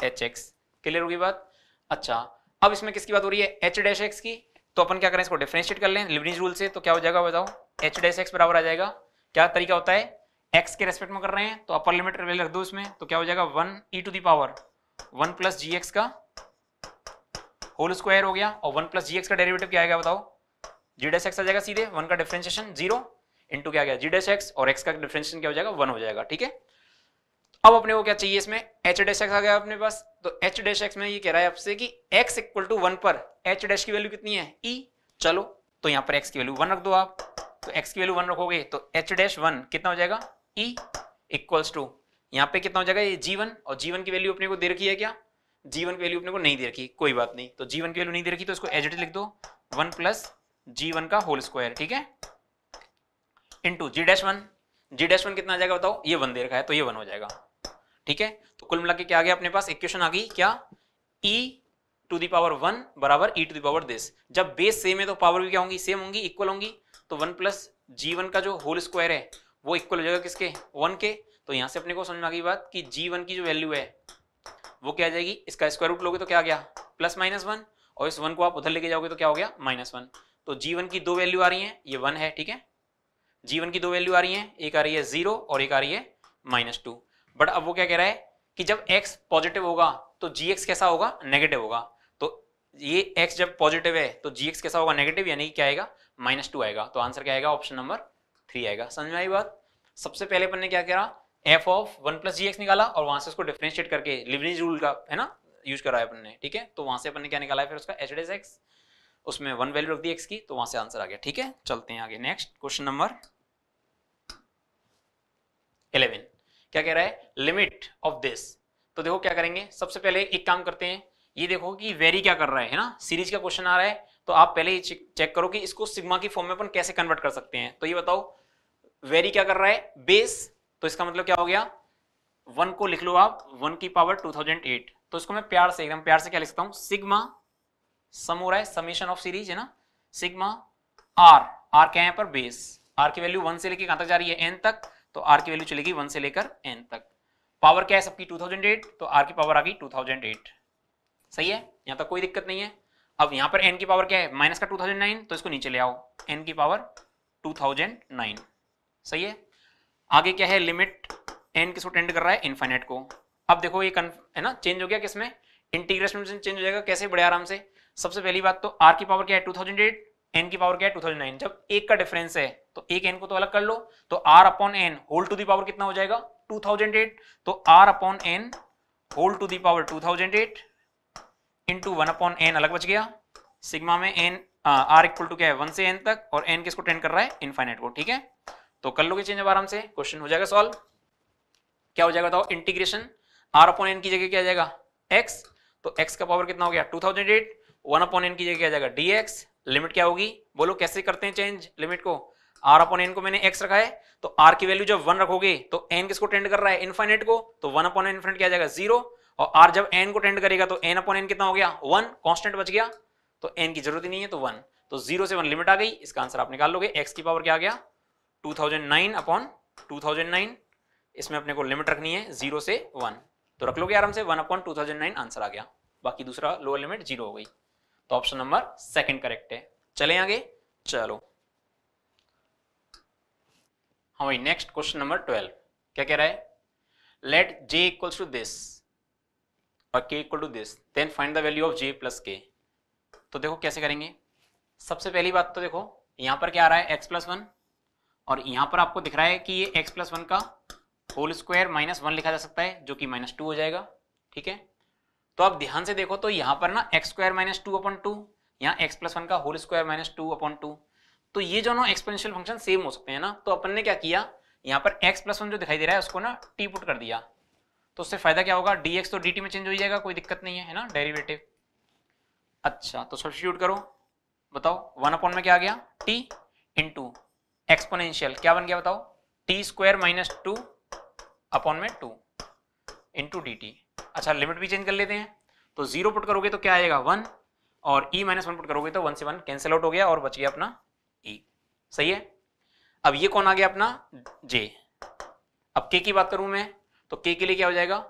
एच एक्स क्लियर होगी बात अच्छा अब इसमें किसकी बात हो रही है एच डैश एक्स की तो अपन क्या करें इसको डिफ्रेंशिएट कर लें रूल से तो क्या हो जाएगा बताओ एच डैश एक्स बराबर आ जाएगा क्या तरीका होता है एक्स के रेस्पेक्ट में कर रहे हैं तो अपर लिमिट वैल्यू रख दो इसमें तो क्या हो जाएगा one e to the power one plus g x का होल स्क्वायर हो गया और वन प्लस जी एक्स का डेरिवेटिव क्या आएगा बताओ जी डैश एक्स आ जाएगा सीधे वन का डिफ्रेंशिएशन जीरो इंटू क्या गया जी डैश एक्स और एक्स का डिफ्रेंशिएशन क्या हो जाएगा वन हो जाएगा ठीक है अब अपने को क्या चाहिए इसमें एच डैश एक्स आ गया अपने पास तो एच डैश एक्स में ये कह रहा है आपसे कि एक्स इक्वल टू वन पर एच डैश की वैल्यू कितनी है ई e, चलो तो यहाँ पर एक्स की वैल्यू वन रख दो आप तो एक्स की वैल्यू वन रखोगे तो एच डैश वन कितना हो जाएगा ई इक्वल्स टू यहाँ पे कितना हो जाएगा ये जीवन और जीवन की वैल्यू अपने को दे रखी है क्या जीवन की वैल्यू अपने को नहीं दे रखी कोई बात नहीं तो जीवन की वैल्यू नहीं दे रखी तो इसको एच डैश लिख दो वन प्लस जीवन का होल स्क्वायर ठीक है into g dash one g dash one कितना आ जाएगा बताओ ये वन दे रखा है तो ये वन हो जाएगा ठीक है तो कुल मिला के क्या आ गया अपने पास इक्वेशन आ गई क्या ई टू दावर वन बराबर ई टू दावर दिस जब बेस सेम है तो पावर भी क्या होंगी सेम होंगी इक्वल होंगी तो वन प्लस जी वन का जो होल स्क्वायर है वो इक्वल हो जाएगा किसके वन के तो यहां से अपने को समझ में आ गई बात कि जी वन की जो वैल्यू है वो क्या आ जाएगी इसका स्क्वायर रूट लोगे तो क्या आ गया प्लस माइनस वन और इस वन को आप उधर लेके जाओगे तो क्या हो गया माइनस वन तो जी वन की दो वैल्यू आ रही है ये वन है ठीक है जी वन की दो वैल्यू आ रही है एक आ रही है जीरो और एक आ रही है माइनस टू बट अब वो क्या कह रहा है कि जब x पॉजिटिव होगा तो जी एक्स कैसा होगा नेगेटिव होगा तो ये x जब पॉजिटिव है तो जी एक्स कैसा होगा नेगेटिव यानी क्या आएगा माइनस टू आएगा तो आंसर क्या आएगा ऑप्शन नंबर थ्री आएगा समझ में आई बात सबसे पहले अपन ने क्या करा f of one plus g x निकाला और वहां से उसको डिफ्रेंशिएट करके लिवरेज रूल का है ना यूज करा है अपन ने ठीक है तो वहां से अपन ने क्या निकाला है फिर उसका एच डेज एक्स उसमें वन वैल्यू रख दी एक्स की तो वहां से आंसर आ गया ठीक है चलते हैं आगे नेक्स्ट क्वेश्चन नंबर इलेवन क्या कह रहा है लिमिट ऑफ दिस तो देखो क्या करेंगे सबसे पहले एक काम करते हैं ये देखो कि वेरी क्या कर रहा है ना सीरीज का क्वेश्चन आ रहा है तो आप पहले ये चेक करो कि इसको सिग्मा की फॉर्म में अपन कैसे कन्वर्ट कर सकते हैं तो ये बताओ वेरी क्या कर रहा है बेस तो इसका मतलब क्या हो गया वन को लिख लो आप वन की पावर टू थाउजेंड एट तो इसको मैं प्यार से एकदम प्यार से क्या लिखता हूँ सिग्मा सम हो रहा है समीशन ऑफ सीरीज है ना सिग्मा आर आर क्या है पर बेस आर की वैल्यू वन से लेके कहां तक जा रही है एन तक तो आर की वैल्यू चलेगी वन से लेकर एन तक पावर क्या है सबकी टू थाउजेंड एट तो आर की पावर आ गई टू थाउजेंड एट सही है यहाँ तक कोई दिक्कत नहीं है अब यहाँ पर एन की पावर क्या है माइनस का टू थाउजेंड नाइन तो इसको नीचे ले आओ एन की पावर टू थाउजेंड नाइन सही है आगे क्या है लिमिट एन किसको टेंड कर रहा है इन्फाइनेट को अब देखो ये है ना चेंज हो गया किसमें इंटीग्रेशन चेंज हो जाएगा कैसे बड़े आराम से सबसे पहली बात तो आर की पावर क्या है टू थाउजेंड एट एन की पावर क्या है टू थाउजेंड नाइन जब एक का डिफरेंस है तो एक एन को तो अलग कर लो तो r upon n whole to the power कितना हो जाएगा 2008 तो r upon n whole to the power 2008 into one upon n अलग बच गया सिग्मा में एन आर इक्वल टू क्या है वन से एन तक और एन किसको टेंड कर रहा है इनफाइनाइट को ठीक है तो कर लोगे चेंज आराम से क्वेश्चन हो जाएगा सॉल्व क्या हो जाएगा बताओ इंटीग्रेशन आर अपॉन एन की जगह क्या जाएगा एक्स तो एक्स का पावर कितना हो गया two thousand eight one upon n की जगह क्या जाएगा डी एक्स लिमिट क्या होगी बोलो कैसे करते हैं चेंज लिमिट को आर अपॉन एन को मैंने एक्स रखा है तो आर की वैल्यू जब वन रखोगे तो एन किसको टेंड कर रहा है इन्फाइनेट को तो वन अपॉन एन इन्फाइनेट क्या जाएगा जीरो और आर जब एन को टेंड करेगा तो एन अपॉन एन कितना हो गया वन कॉन्स्टेंट बच गया तो एन की जरूरत ही नहीं है तो वन तो जीरो से वन लिमिट आ गई इसका आंसर आप निकाल लोगे एक्स की पावर क्या आ गया two thousand nine upon two thousand nine इसमें अपने को लिमिट रखनी है जीरो से वन तो रख लोगे आराम से one upon two thousand nine answer आ गया बाकी दूसरा लोअर लिमिट जीरो हो गई तो ऑप्शन नंबर सेकंड करेक्ट है चले आगे चलो हाँ भाई नेक्स्ट क्वेश्चन नंबर ट्वेल्व क्या कह रहा है let j equal to this और k equal to this then find the value of j plus k तो देखो कैसे करेंगे सबसे पहली बात तो देखो यहाँ पर क्या आ रहा है एक्स प्लस वन और यहाँ पर आपको दिख रहा है कि ये एक्स प्लस वन का होल स्क्वायर माइनस वन लिखा जा सकता है जो कि माइनस टू हो जाएगा ठीक है तो आप ध्यान से देखो तो यहाँ पर ना x square minus two upon two यहाँ एक्स प्लस वन का whole square minus two upon two तो ये जो ना एक्सपोनेंशियल फंक्शन सेम हो सकते हैं ना तो अपन ने क्या किया यहाँ पर एक्स प्लस वन जो दिखाई दे रहा है उसको ना टी पुट कर दिया तो उससे फायदा क्या होगा डी एक्स तो डी टी में चेंज हो जाएगा कोई दिक्कत नहीं है है ना डेरिवेटिव अच्छा तो सब्सिट्यूट करो बताओ वन अपॉन में क्या आ गया टी टू एक्सपोनेंशियल क्या बन गया बताओ t square minus two upon में टू इंटू डी टी अच्छा लिमिट भी चेंज कर लेते हैं तो जीरो पुट करोगे तो क्या आएगा वन और ई माइनस वन पुट करोगे तो वन से वन कैंसिल आउट हो गया और बच गया अपना ई e. सही है अब ये कौन आ गया अपना जे अब के की बात करूं मैं तो के के लिए क्या हो जाएगा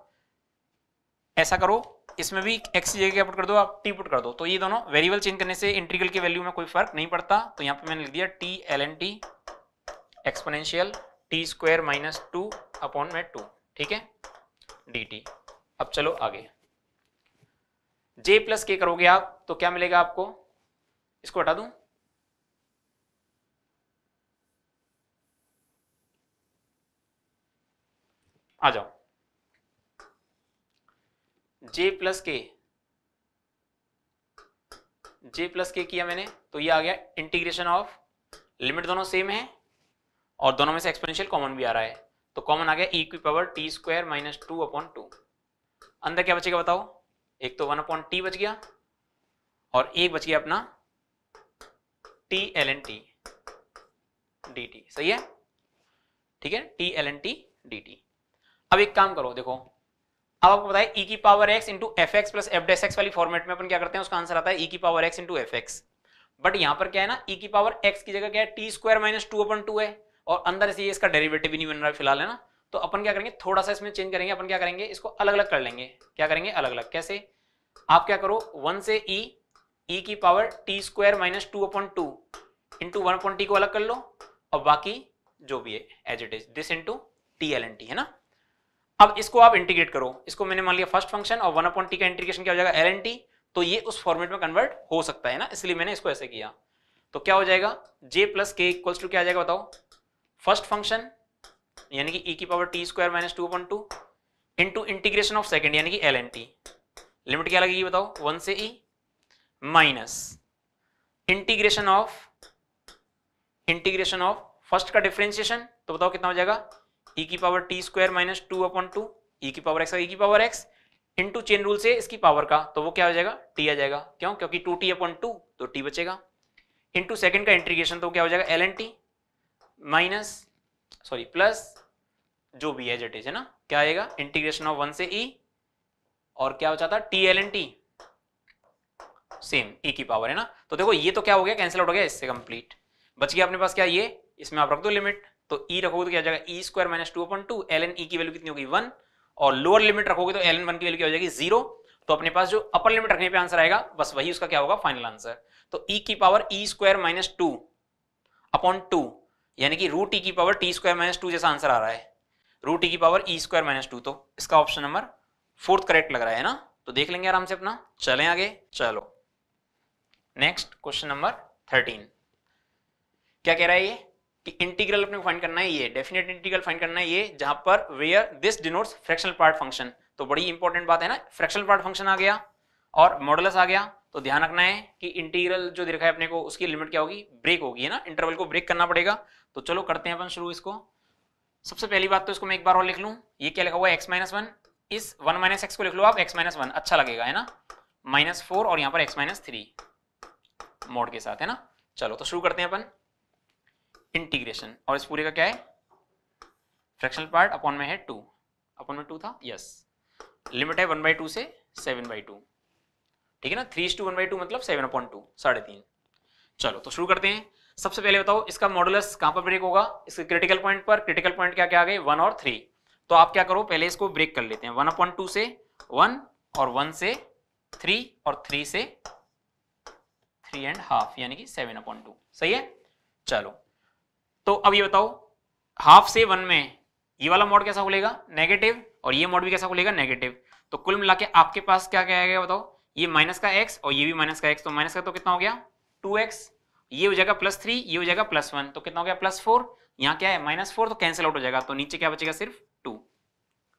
ऐसा करो इसमें भी एक्स की जगह क्या पुट कर दो आप टी पुट कर दो तो ये दोनों वेरिएबल चेंज करने से इंटीग्रल के वैल्यू में कोई फर्क नहीं पड़ता तो यहां पे मैंने लिख दिया t l n t exponential t square minus two upon में टू ठीक है डी टी अब चलो आगे जे प्लस के करोगे आप तो क्या मिलेगा आपको इसको हटा दूं आ जाओ जे प्लस के जे प्लस के किया मैंने तो ये आ गया इंटीग्रेशन ऑफ लिमिट दोनों सेम है और दोनों में से एक्सपोनेंशियल कॉमन भी आ रहा है तो कॉमन आ गया ई e की power t square minus two upon two अंदर क्या बचेगा बताओ एक तो वन अपॉन टी बच गया और एक बच गया अपना t l n t d T सही है ठीक है t l n t d t अब एक काम करो देखो अब आपको बताए ई e की power x into f x plus f dash x वाली फॉर्मेट में अपन क्या करते हैं उसका आंसर आता है ई e की power x into f x but यहाँ पर क्या है ना ई e की पावर एक्स की जगह क्या है t square minus two upon two है और अंदर से ये इसका डेरिवेटिव भी नहीं बन रहा है फिलहाल है ना तो अपन क्या करेंगे थोड़ा सा इसमें चेंज करेंगे अपन क्या करेंगे इसको अलग अलग कर लेंगे क्या करेंगे अलग अलग कैसे आप क्या करो वन से ई e, e की power t square minus two upon two into one upon t को अलग कर लो और बाकी जो भी है as it is this into t l n t है ना अब इसको आप इंटीग्रेट करो इसको मैंने मान लिया फर्स्ट फंक्शन और वन अपॉइंट टी का इंटीग्रेशन क्या हो जाएगा एल एन तो ये उस फॉर्मेट में कन्वर्ट हो सकता है ना इसलिए मैंने इसको ऐसे किया तो क्या हो जाएगा j plus k equals to क्या आ जाएगा बताओ फर्स्ट फंक्शन यानी कि ई e की power t square minus two point two into integration of second यानी कि एल एन टी लिमिट क्या लगेगी बताओ वन से e minus integration of integration of first का डिफ्रेंशिएशन तो बताओ कितना हो जाएगा e की power t square minus two upon two e की पावर एक्स ई की power x into chain rule से इसकी पावर का तो वो क्या हो जाएगा टी आ जाएगा क्यों क्योंकि टू टी अपॉन टू तो टी बचेगा इंटू सेकेंड का इंट्रीगेशन तो क्या हो जाएगा l n t minus sorry plus जो भी है जटेज है ना क्या आएगा इंटीग्रेशन ऑफ वन से ई e, और क्या हो जाता t l n t same e की पावर है ना तो देखो ये तो क्या हो गया कैंसिल आउट हो गया इससे कंप्लीट बच गया अपने पास क्या ये इसमें आप रख दो लिमिट तो e रखोगे तो क्या हो जाएगा e square minus two upon two l n e की वैल्यू कितनी होगी वन और लोअर लिमिट रखोगे तो एल एन वन की वैल्यू क्या हो जाएगी जीरो तो अपने पास जो अपर लिमिट रखने पे आंसर आएगा बस वही उसका क्या होगा फाइनल आंसर तो e की power e square minus two upon two यानी कि रूट ई e की power t square minus two जैसा आंसर आ रहा है रूट ई e की power e square minus two तो इसका ऑप्शन नंबर फोर्थ करेक्ट लग रहा है ना तो देख लेंगे आराम से अपना चले आगे चलो नेक्स्ट क्वेश्चन नंबर थर्टीन क्या कह रहा है ये कि इंटीग्रल अपने फाइंड करना है ये डेफिनेट इंटीग्रल फाइंड करना है ये जहां पर where this denotes fractional part function तो बड़ी इंपॉर्टेंट बात है ना फ्रैक्शनल पार्ट फंक्शन आ गया और मॉडलस आ गया तो ध्यान रखना है कि इंटीग्रल जो दिखा है अपने को उसकी लिमिट क्या होगी ब्रेक होगी है ना इंटरवल को ब्रेक करना पड़ेगा तो चलो करते हैं अपन शुरू इसको सबसे पहली बात तो इसको मैं एक बार और लिख लूँ ये क्या लिखा हुआ है एक्स माइनस वन इस वन माइनस एक्स को लिख लो आप एक्स माइनस वन अच्छा लगेगा है ना माइनस फोर और यहाँ पर एक्स माइनस थ्री मोड के साथ है ना चलो तो शुरू करते हैं अपन इंटीग्रेशन और इस पूरे का क्या है फ्रैक्शनल पार्ट अपॉन में है टू अपॉन में टू था यस लिमिट है वन बाई टू से सेवन बाई टू ठीक है ना three to one by two मतलब सेवन अपॉन टू साढ़े तीन चलो तो शुरू करते हैं सबसे पहले बताओ इसका मॉडुलस कहां पर ब्रेक होगा इसके क्रिटिकल पॉइंट पर क्रिटिकल पॉइंट क्या क्या आ गए वन और थ्री तो आप क्या करो पहले इसको ब्रेक कर लेते हैं वन अपॉन टू से वन और वन से थ्री और थ्री से थ्री एंड हाफ यानी कि सेवन अपॉन टू सही है चलो तो अब ये बताओ हाफ से वन में ये वाला मोड कैसा खुलेगा नेगेटिव और ये मोड भी कैसा खुलेगा नेगेटिव तो कुल मिला के आपके पास क्या क्या आएगा बताओ ये माइनस का एक्स और ये भी माइनस का एक्स तो माइनस का तो कितना हो गया टू एक्स ये हो जाएगा प्लस थ्री ये हो जाएगा प्लस वन तो कितना हो गया प्लस फोर यहाँ क्या है माइनस फोर तो कैंसिल आउट हो जाएगा तो नीचे क्या बचेगा सिर्फ टू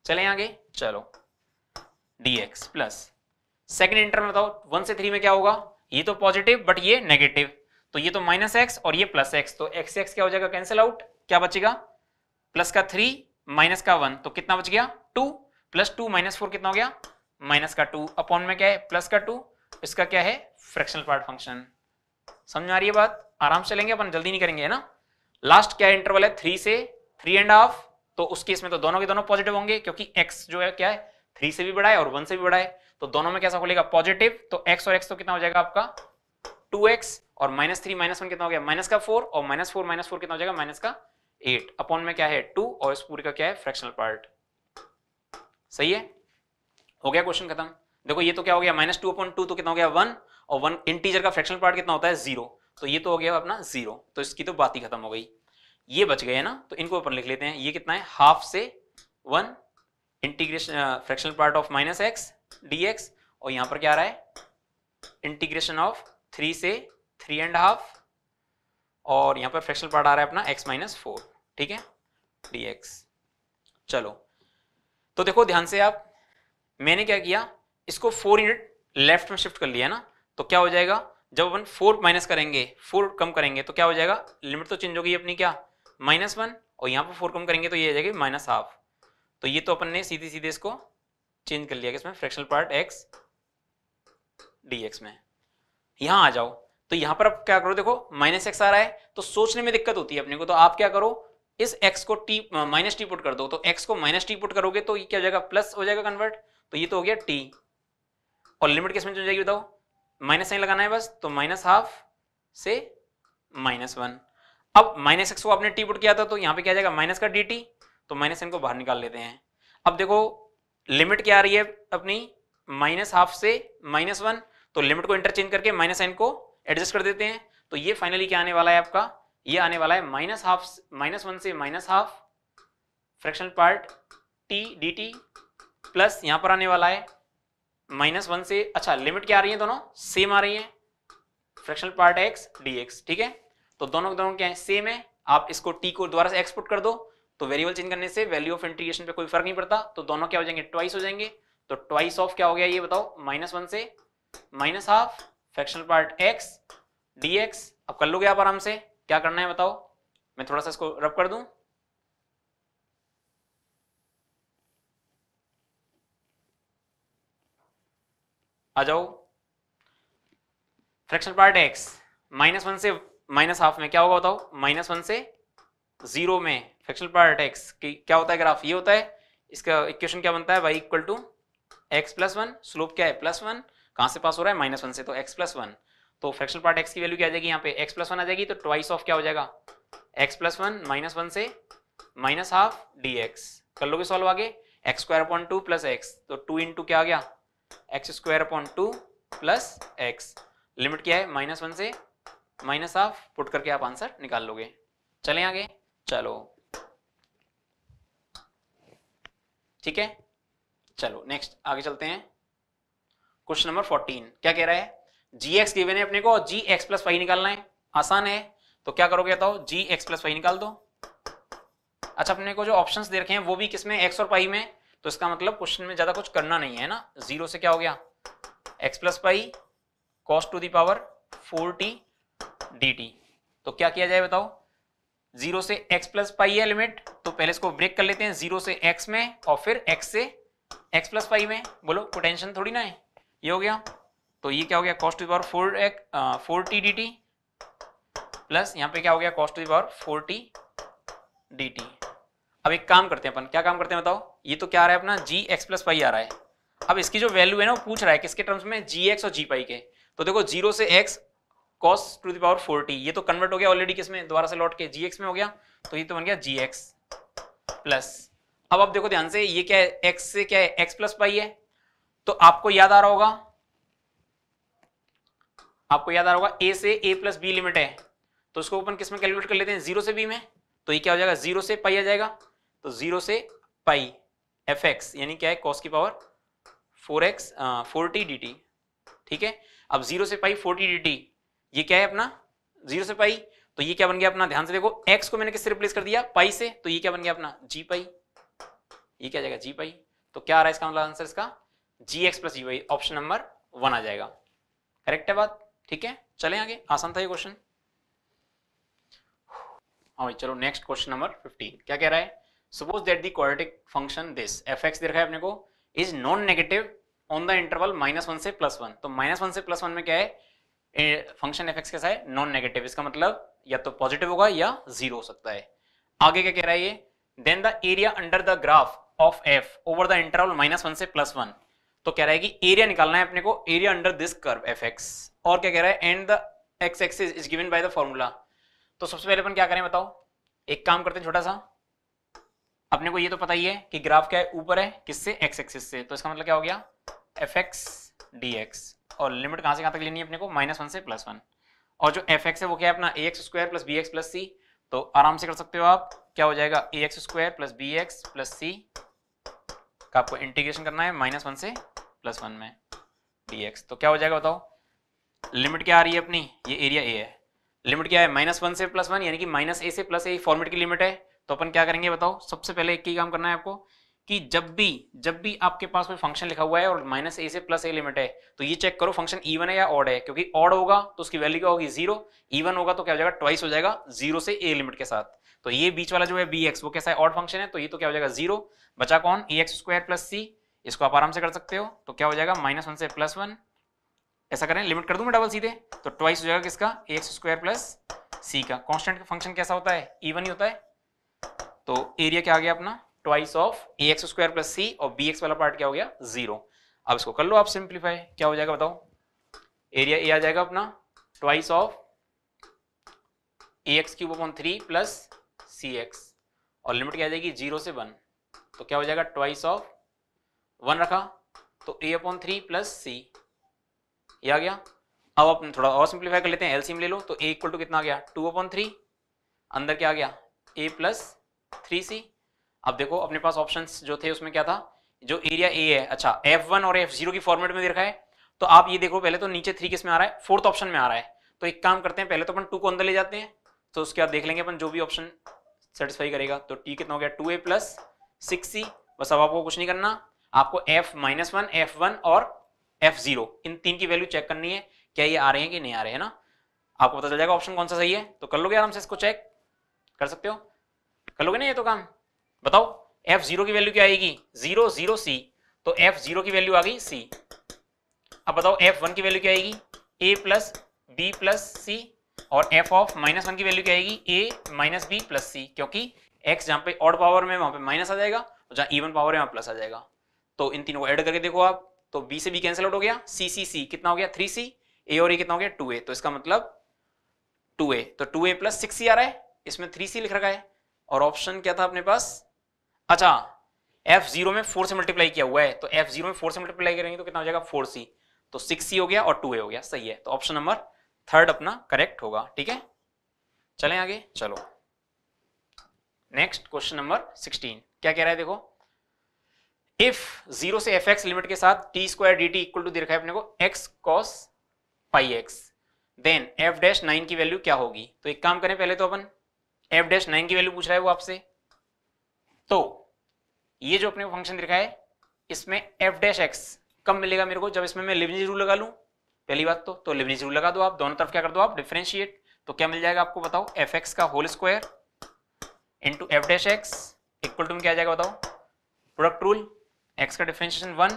चले आगे चलो डी एक्स प्लस सेकेंड इंटर में बताओ वन से थ्री में क्या होगा ये तो पॉजिटिव बट ये नेगेटिव तो ये तो माइनस एक्स और ये प्लस एक्स तो एक्स एक्स क्या हो जाएगा कैंसिल आउट क्या बचेगा प्लस का थ्री माइनस का वन तो कितना बच गया two plus two minus four कितना हो गया माइनस का टू अपॉन में क्या है प्लस का टू इसका क्या है फ्रैक्शनल पार्ट फंक्शन समझ आ रही है बात आराम से लेंगे अपन जल्दी नहीं करेंगे है ना लास्ट क्या इंटरवल है थ्री से थ्री एंड हाफ तो उस केस में तो दोनों के दोनों पॉजिटिव होंगे क्योंकि एक्स जो है क्या है थ्री से भी बड़ा है और वन से भी बड़ा है तो दोनों में कैसा खोलेगा पॉजिटिव तो एक्स और एक्स तो कितना हो जाएगा आपका टू एक्स और माइनस थ्री माइनस वन कितना हो गया माइनस का फोर और माइनस फोर माइनस फोर कितना हो जाएगा माइनस का एट अपॉन में क्या है टू और इस पूरे का क्या है फ्रैक्शनल पार्ट सही है हो गया क्वेश्चन खत्म देखो ये तो क्या हो गया माइनस टू अपॉन टू तो कितना हो गया वन और वन इंटीजर का फ्रैक्शनल पार्ट कितना होता है जीरो तो ये तो हो गया अपना जीरो तो इसकी तो बात ही खत्म हो गई ये बच गए ना तो इनको अपन लिख लेते हैं ये कितना है हाफ से one integration fractional part of minus x d और यहां पर क्या आ रहा है इंटीग्रेशन ऑफ थ्री से थ्री एंड हाफ और यहाँ पर फ्रैक्शनल पार्ट आ रहा है अपना एक्स माइनस फोर ठीक है डी एक्स चलो तो देखो ध्यान से आप मैंने क्या किया इसको फोर यूनिट लेफ्ट में शिफ्ट कर लिया ना तो क्या हो जाएगा जब अपन फोर माइनस करेंगे फोर कम करेंगे तो क्या हो जाएगा लिमिट तो चेंज होगी अपनी क्या माइनस वन और यहाँ पर फोर कम करेंगे तो ये आ जाएगी माइनस हाफ तो ये तो अपन ने सीधे सीधे इसको चेंज कर लिया कि इसमें fractional part x d x में यहां आ जाओ तो यहां पर आप क्या करो देखो माइनस एक्स आ रहा है तो सोचने में दिक्कत होती है अपने को तो आप क्या करो इस एक्स को टी माइनस टी पुट कर दो तो एक्स को माइनस टी पुट करोगे तो ये क्या हो जाएगा प्लस हो जाएगा कन्वर्ट तो ये तो हो गया टी और लिमिट किसमें चल जाएगी बताओ माइनस साइन लगाना है बस तो माइनस हाफ से माइनस वन अब माइनस एक्स को आपने टी पुट किया था तो यहां पे क्या जाएगा माइनस का डी टी तो माइनस को बाहर निकाल लेते हैं अब देखो लिमिट क्या आ रही है अपनी माइनस हाफ से माइनस वन तो लिमिट को इंटरचेंज करके माइनस साइन को एडजस्ट कर देते हैं तो ये फाइनली क्या आने वाला है आपका ये आने वाला है माइनस हाफ माइनस वन से minus half fractional part t d t plus यहां पर आने वाला है माइनस वन से अच्छा लिमिट क्या आ रही है दोनों सेम आ रही है fractional part x d x ठीक है तो दोनों दोनों क्या है सेम है आप इसको टी को द्वारा से एक्सपोर्ट कर दो तो वेरिएबल चेंज करने से वैल्यू ऑफ इंटीग्रेशन पे कोई फर्क नहीं पड़ता तो दोनों क्या हो जाएंगे ट्वाइस हो जाएंगे तो ट्वाइस ऑफ क्या हो गया ये बताओ माइनस वन से minus half fractional part x d x अब कर लोगे आप आराम से क्या करना है बताओ मैं थोड़ा सा इसको रब कर दूं आ जाओ fraction part x minus one से माइनस हाफ में क्या होगा बताओ माइनस वन से जीरो में फ्रैक्शनल पार्ट एक्स की क्या होता है ग्राफ ये होता है इसका इक्वेशन क्या बनता है y equal to x plus one slope क्या है प्लस वन कहां से पास हो रहा है माइनस वन से तो एक्स प्लस वन तो फ्रैक्शनल पार्ट एक्स की वैल्यू क्या आ जाएगी यहाँ पे एक्स प्लस वन आ जाएगी तो ट्वाइस ऑफ क्या हो जाएगा x plus one minus one से माइनस हाफ डी एक्स कर लोगे सॉल्व आगे x square upon two plus x तो टू इंटू क्या आ गया x square upon two plus x limit क्या है माइनस वन से माइनस हाफ पुट करके आप आंसर निकाल लोगे चले आगे चलो ठीक है चलो नेक्स्ट आगे चलते हैं क्वेश्चन नंबर फोर्टीन क्या कह रहा है जी एक्स गिवेन है अपने को जी एक्स प्लस वाई निकालना है आसान है तो क्या करोगे बताओ जी एक्स प्लस वाई निकाल दो अच्छा अपने को जो ऑप्शन दे रखे हैं वो भी किसमें एक्स और पाई में तो इसका मतलब क्वेश्चन में ज्यादा कुछ करना नहीं है ना जीरो से क्या हो गया x plus pi cos to the power four t d T तो क्या किया जाए बताओ जीरो से x प्लस पाई है लिमिट तो पहले इसको ब्रेक कर लेते हैं जीरो से x में और फिर x से x प्लस पाई में बोलो पोटेंशियल थोड़ी ना है ये हो गया तो ये क्या हो गया cos to four x four t d t plus यहाँ पे क्या हो गया cos to four t d t अब एक काम करते हैं अपन क्या काम करते हैं बताओ ये तो क्या आ रहा है अपना जी एक्स प्लस पाई आ रहा है अब इसकी जो वैल्यू है ना वो पूछ रहा है किसके टर्म्स में जी एक्स और जी पाई के तो देखो जीरो से x cos to the power t ये तो कन्वर्ट हो गया ऑलरेडी किसमें दोबारा से लौट के जी एक्स में हो गया तो ये तो बन गया जी एक्स प्लस अब अब देखो ध्यान से ये क्या है एक्स से क्या है एक्स प्लस पाई है तो आपको याद आ रहा होगा आपको याद आ रहा होगा ए से ए प्लस बी लिमिट है तो उसको अपन किसमें कैलकुलेट कर लेते हैं जीरो से बी में तो ये क्या हो जाएगा जीरो से पाई आ जाएगा तो जीरो से पाई एफ एक्स यानी क्या है कॉस की power four x forty d t ठीक है अब जीरो से पाई फोर्टी डी टी ये क्या है अपना जीरो से पाई तो ये क्या बन गया अपना ध्यान से देखो एक्स को मैंने किससे रिप्लेस कर दिया पाई से तो ये क्या बन गया अपना जी पाई ये क्या जाएगा जी पाई तो क्या आ रहा है इसका मतलब आंसर इसका g x plus u option number one आ जाएगा करेक्ट है बात ठीक है चले आगे आसान था ये क्वेश्चन हाँ चलो नेक्स्ट क्वेश्चन नंबर फिफ्टीन क्या कह रहा है suppose that the quadratic function this f x देखा है अपने को is non negative on the interval minus one से प्लस वन तो माइनस वन से प्लस वन में क्या है फंक्शन एफ एक्स कैसा है नॉन नेगेटिव इसका मतलब या तो पॉजिटिव होगा या जीरो हो सकता है आगे क्या कह रहा है ये then the area under the graph of f over the interval minus one से प्लस वन तो कह रहा है कि एरिया निकालना है अपने को area under this curve f x और क्या कह रहा है and the x axis is given by the formula तो सबसे पहले अपन क्या करें बताओ एक काम करते हैं छोटा सा अपने को ये तो पता ही है कि ग्राफ क्या है ऊपर है किससे एक्स एक्सिस से तो इसका मतलब क्या हो गया एफ एक्स डी एक्स और लिमिट कहां से कहां तक लेनी है अपने को माइनस वन से प्लस वन और जो एफ एक्स है वो क्या है अपना a x square plus b x plus सी तो आराम से कर सकते हो आप क्या हो जाएगा a x square plus b x plus c का तो आपको इंटीग्रेशन करना है माइनस वन से प्लस वन में डी तो क्या हो जाएगा बताओ लिमिट क्या आ रही है अपनी ये एरिया ए है लिमिट क्या है माइनस वन से प्लस वन यानी कि माइनस ए से प्लस ए फॉर्मेट की लिमिट है तो अपन क्या करेंगे बताओ सबसे पहले एक ही काम करना है आपको कि जब भी जब भी आपके पास कोई फंक्शन लिखा हुआ है और माइनस ए से प्लस ए लिमिट है तो ये चेक करो फंक्शन इवन है या ऑड है क्योंकि ऑड होगा तो उसकी वैल्यू क्या होगी जीरो इवन होगा तो क्या हो जाएगा ट्वाइस हो जाएगा जीरो से ए लिमिट के साथ तो ये बीच वाला जो है बी एक्स वो कैसा है ऑड फंक्शन है तो ये तो क्या हो जाएगा जीरो बचा कौन a x square plus c इसको आप आराम से कर सकते हो तो क्या हो जाएगा माइनस वन से प्लस वन ऐसा करें लिमिट कर दूं मैं डबल सीधे तो ट्वाइस हो जाएगा किसका a x square plus c का कॉन्स्टेंट फंक्शन कैसा होता है ईवन ही होता है तो एरिया क्या आ गया अपना twice of a x square plus c और बी एक्स वाला पार्ट क्या हो गया जीरो अब इसको कर लो आप सिंप्लीफाई क्या हो जाएगा बताओ एरिया ए आ जाएगा अपना twice of a x cube upon three plus c x और लिमिट क्या आ जाएगी जीरो से वन तो क्या हो जाएगा ट्वाइस ऑफ वन रखा तो a upon three plus c ये आ गया अब अपन थोड़ा और सिंप्लीफाई कर लेते हैं एलसीएम ले लो तो ए इक्वल टू कितना आ गया टू अपॉन थ्री अंदर क्या आ गया ए प्लस थ्री सी अब देखो अपने पास ऑप्शन जो थे उसमें क्या था जो एरिया ए है अच्छा एफ वन और एफ जीरो की फॉर्मेट में देखा रखा है तो आप ये देखो पहले तो नीचे थ्री किस में आ रहा है फोर्थ ऑप्शन में आ रहा है तो एक काम करते हैं पहले तो अपन टू को अंदर ले जाते हैं तो उसके बाद देख लेंगे अपन जो भी ऑप्शन सेटिस्फाई करेगा तो टी कितना हो गया टू ए प्लस सिक्स सी बस अब आपको कुछ नहीं करना आपको f minus one f one और एफ जीरो इन तीन की वैल्यू चेक करनी है क्या ये आ रहे हैं कि नहीं आ रहे हैं ना आपको पता चल जाएगा ऑप्शन कौन सा सही है तो कर लोगे आराम से इसको चेक कर सकते हो कर लोगे ना ये तो काम बताओ एफ जीरो की वैल्यू क्या आएगी जीरो जीरो सी तो एफ जीरो की वैल्यू आ गई सी अब बताओ एफ वन की वैल्यू क्या आएगी a plus b plus c और एफ ऑफ माइनस वन की वैल्यू क्या आएगी a minus b plus c क्योंकि एक्स जहां पे ऑड पावर में वहां पे माइनस आ जाएगा और जहां इवन पावर है वहां प्लस आ जाएगा तो इन तीनों को ऐड करके देखो आप तो बी से बी कैंसिल आउट हो गया सी सी सी कितना हो गया थ्री सी ए और ए कितना हो गया टू ए तो इसका मतलब टू ए तो टू ए प्लस सिक्स सी आ रहा है इसमें थ्री सी लिख रखा है और ऑप्शन क्या था अपने पास अच्छा एफ जीरो में फोर से मल्टीप्लाई किया हुआ है तो एफ जीरो में फोर से मल्टीप्लाई करेंगे तो कितना हो जाएगा फोर सी तो सिक्स सी हो गया और टू ए हो गया सही है तो ऑप्शन नंबर थर्ड अपना करेक्ट होगा ठीक है चले आगे चलो नेक्स्ट क्वेश्चन नंबर 16 क्या कह रहा है देखो इफ जीरो से एफ एक्स लिमिट के साथ t square d t equal to दे रखा है अपने को x cos pi x then f dash nine की वैल्यू क्या होगी तो एक काम करें पहले तो अपन एफ डैश नाइन की वैल्यू पूछ रहा है वो आपसे तो ये जो अपने फंक्शन दिखा है इसमें एफ डैश एक्स कब मिलेगा मेरे को जब इसमें मैं लिविंग रूल लगा लूं पहली बात तो तो लेवरेज रूल लगा दो आप दोनों तरफ क्या कर दो आप डिफ्रेंशिएट तो क्या मिल जाएगा आपको बताओ एफ एक्स का whole square into f dash x equal to में क्या जाएगा बताओ प्रोडक्ट रूल एक्स का differentiation one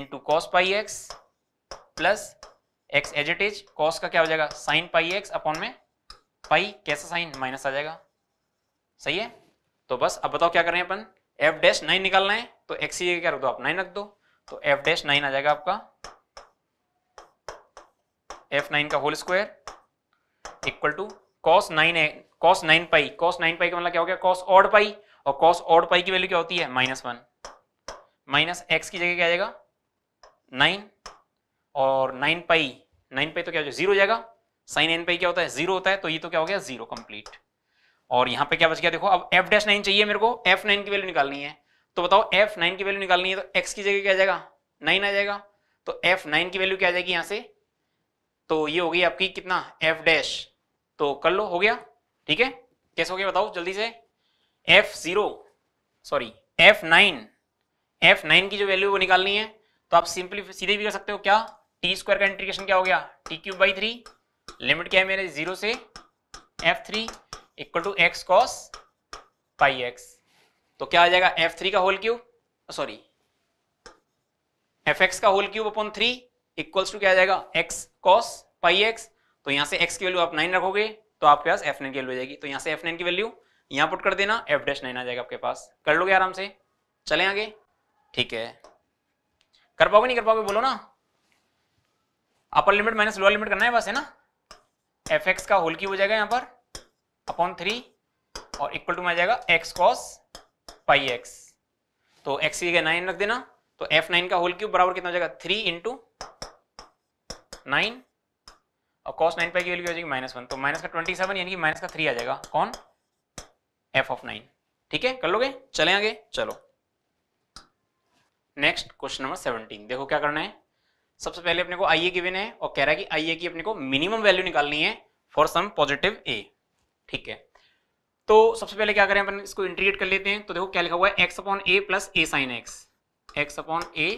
into cos pi x plus x as it is cos का क्या हो जाएगा साइन पाई एक्स अपॉन में पाई कैसा साइन माइनस आ जाएगा सही है तो बस अब बताओ क्या कर रहे हैं अपन एफ डैश नाइन निकालना है तो एक्स ये क्या रख दो आप नाइन रख दो तो एफ डैश नाइन आ जाएगा आपका एफ नाइन का whole square equal to cos nine a cos nine pi cos nine pi का मतलब क्या हो गया कॉस ऑड पाई और कॉस ऑड पाई की वैल्यू क्या होती है माइनस वन माइनस एक्स की जगह क्या आ जाएगा नाइन और नाइन पाई नाइन पाई तो क्या हो जाएगा जीरो जाएगा साइन एन पाई क्या होता है जीरो होता है तो ये तो क्या हो गया जीरो कंप्लीट और यहाँ पे क्या बच गया देखो अब एफ डैश नाइन चाहिए मेरे को एफ नाइन की वैल्यू निकालनी है तो बताओ एफ नाइन की वैल्यू निकालनी है तो एक्स की जगह क्या आ जाएगा नाइन आ जाएगा तो एफ नाइन की वैल्यू क्या आ जाएगी यहाँ से तो ये हो गई आपकी कितना एफ डैश तो कर लो हो गया ठीक है कैसे हो गया बताओ जल्दी से f zero sorry f nine f nine की जो वैल्यू वो निकालनी है तो आप सिंपली सीधे भी कर सकते हो क्या टी स्क्वायर का इंटीग्रेशन क्या हो गया t cube by three limit क्या है मेरे जीरो से f three equal to x cos pi x तो क्या आ जाएगा एफ थ्री का whole cube sorry f x का whole cube upon three equals to क्या आ जाएगा एक्स cos पाई x तो यहां से x की वैल्यू आप 9 रखोगे तो आपके पास f9 की वैल्यू आ जाएगी तो यहां से f9 की वैल्यू यहां पुट कर देना f डैश 9 आ जाएगा आपके पास कर लोगे आराम से चले आगे ठीक है कर पाओगे नहीं कर पाओगे बोलो ना upper limit minus lower limit करना है बस है ना एफ एक्स का होल की हो जाएगा यहाँ पर अपॉन थ्री और इक्वल टू में आ जाएगा एक्स कॉस पाई एक्स तो एक्स की नाइन रख देना तो एफ नाइन का होल क्यूब बराबर कितना हो जाएगा थ्री इंटू नाइन और कॉस नाइन पाई की वैल्यू हो जाएगी माइनस वन तो माइनस का ट्वेंटी सेवन यानी कि माइनस का थ्री आ जाएगा कौन एफ ऑफ नाइन ठीक है कर लोगे चले आगे चलो नेक्स्ट क्वेश्चन नंबर सेवनटीन देखो क्या करना है सबसे पहले अपने को आई ए गिवन है और कह रहा है कि आई ए की अपने को मिनिमम वैल्यू निकालनी है फॉर सम पॉजिटिव ए ठीक है तो सबसे पहले क्या करें अपन इसको इंटीग्रेट कर लेते हैं तो देखो क्या लिखा हुआ है x upon a plus a sine x x upon a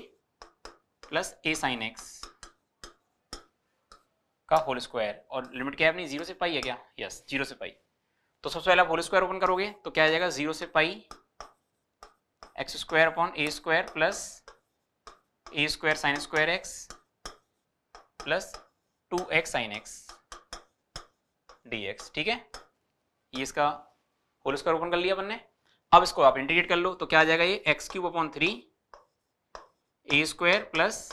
plus a sine x का होल स्क्वायर और लिमिट क्या है अपनी जीरो से पाई है क्या यस yes, जीरो से पाई तो सबसे पहले आप होल स्क्वायर ओपन करोगे तो क्या आ जाएगा जीरो से pi x square upon a square plus a square sine square x plus two x sine x d x ठीक है ये इसका होल स्क्वायर ओपन कर लिया अपन ने अब इसको आप इंटीग्रेट कर लो तो क्या आ जाएगा ये x cube upon three a square plus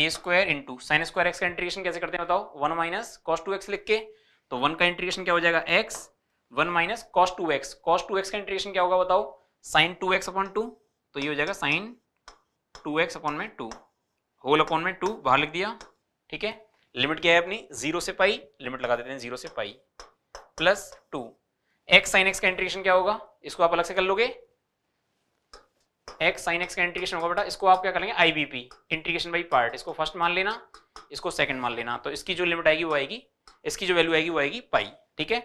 a square into sine square x का इंटीग्रेशन कैसे करते हैं बताओ one minus cos two x लिख के तो वन का इंटीग्रेशन क्या हो जाएगा x one minus cos two x cos two x का इंटीग्रेशन क्या होगा बताओ sine two x upon two तो ये हो जाएगा साइन टू एक्स अपॉन में टू होल अपॉन में टू बाहर लिख दिया ठीक है लिमिट क्या है अपनी जीरो से पाई लिमिट लगा देते हैं जीरो से pi plus two x sine x का इंटीग्रेशन क्या होगा इसको आप अलग से कर लोगे एक्स साइन एक्स का इंटीग्रेशन होगा बेटा इसको आप क्या करेंगे I B P integration by part इसको फर्स्ट मान लेना इसको सेकंड मान लेना तो इसकी जो लिमिट आएगी वो आएगी इसकी जो वैल्यू आएगी वो आएगी पाई ठीक है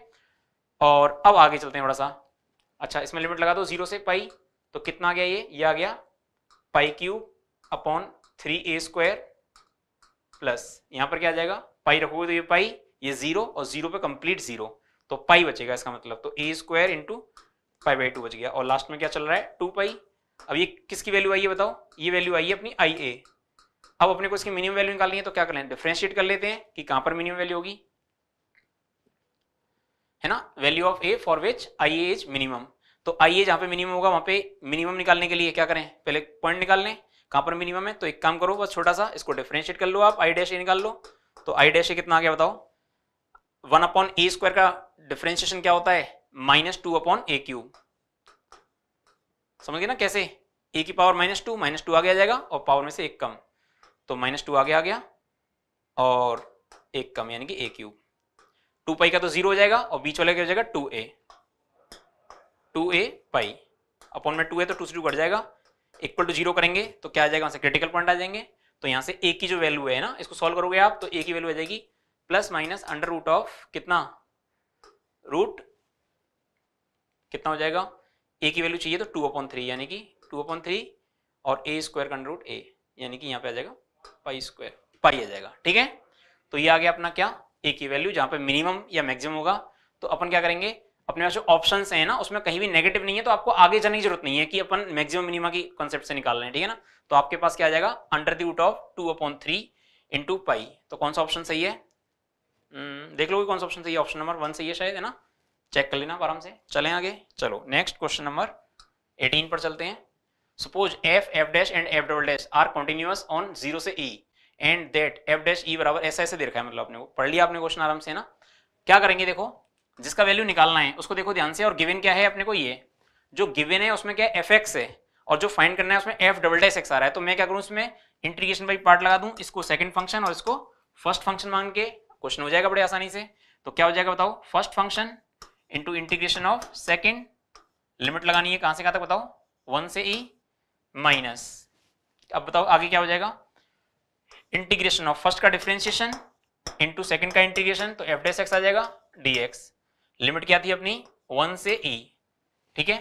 और अब आगे चलते हैं थोड़ा सा अच्छा इसमें लिमिट लगा दो जीरो से पाई तो कितना आ गया ये ये आ गया pi cube upon three a square plus यहाँ पर क्या आ जाएगा पाई रखोगे तो ये पाई ये जीरो और जीरो पे कंप्लीट जीरो तो पाई बचेगा इसका मतलब तो a square into pi by two बच गया और लास्ट में क्या चल रहा है टू पाई अब ये किसकी वैल्यू आई है बताओ ये वैल्यू आई है अपनी आई ए अब अपने को इसकी मिनिमम वैल्यू निकालनी है तो क्या कर लें डिफ्रेंशिएट कर लेते हैं कि कहां पर मिनिमम वैल्यू होगी है ना value of a for which I is minimum तो आई ए जहां पे मिनिमम होगा वहां पे मिनिमम निकालने के लिए क्या करें पहले पॉइंट निकाल लें कहां पर मिनिमम है तो एक काम करो बस छोटा सा इसको डिफ्रेंशिएट कर लो आप आई डैश ए निकाल लो तो आई डैश ए कितना आ गया बताओ वन अपॉन ए स्क्वायर का डिफ्रेंशिएशन क्या होता है minus two upon a cube समझ गए ना कैसे ए की power minus two minus two आगे आ जाएगा और पावर में से एक कम तो माइनस टू आगे आ गया और एक कम यानी कि ए क्यूब टू पाई का तो जीरो हो जाएगा और बीच वाले क्या हो जाएगा two a two a pi upon में टू ए तो टू से टू घट जाएगा इक्वल टू जीरो करेंगे तो क्या आ जाएगा वहां से क्रिटिकल पॉइंट आ जाएंगे तो यहाँ से ए की जो वैल्यू है ना इसको सॉल्व करोगे आप तो ए की वैल्यू आ जाएगी plus minus under root of कितना रूट कितना हो जाएगा ए की वैल्यू चाहिए तो टू अपॉन थ्री यानी कि टू अपॉन थ्री और ए स्क्वायर का रूट ए यानी कि यहाँ पे आ जाएगा पाई स्क्वायर पाई आ जाएगा ठीक है तो ये आ गया अपना क्या ए की वैल्यू जहाँ पे मिनिमम या मैक्सिमम होगा तो अपन क्या करेंगे अपने पास जो ऑप्शन है ना उसमें कहीं भी नेगेटिव नहीं है तो आपको आगे जाने की जरूरत नहीं है कि अपन मैक्सिमम मिनिमा की कॉन्सेप्ट से निकाल रहे हैं ठीक है ना तो आपके पास क्या आ जाएगा under the root of two upon three into pi तो कौन सा ऑप्शन सही है hmm, देख लो कौन सा ऑप्शन सही है ऑप्शन नंबर वन सही है शायद है ना चेक कर लेना आराम से चले आगे चलो नेक्स्ट क्वेश्चन नंबर 18 पर चलते हैं suppose f f dash and f double dash are continuous on zero से ई e, and that f dash e बराबर ऐसा ऐसे दे रखा है मतलब आपने को पढ़ लिया आपने क्वेश्चन आराम से ना क्या करेंगे देखो जिसका वैल्यू निकालना है उसको देखो ध्यान से और गिवन क्या है अपने को ये जो गिवन है उसमें क्या एफ एक्स है और जो फाइंड करना है उसमें एफ डबल डैश एक्स आ रहा है तो मैं क्या करूँ उसमें इंटीग्रेशन बाई पार्ट लगा दूँ इसको सेकंड फंक्शन और इसको फर्स्ट फंक्शन मान के क्वेश्चन हो जाएगा बड़े आसानी से तो क्या हो जाएगा बताओ first function into integration of second limit लगानी है कहां से कहां तक बताओ वन से ई माइनस अब बताओ आगे क्या हो जाएगा इंटीग्रेशन ऑफ फर्स्ट का डिफरेंशिएशन इंटू सेकेंड का इंटीग्रेशन तो एफ डेस एक्स आ जाएगा डी एक्स लिमिट क्या थी अपनी वन से ई ठीक है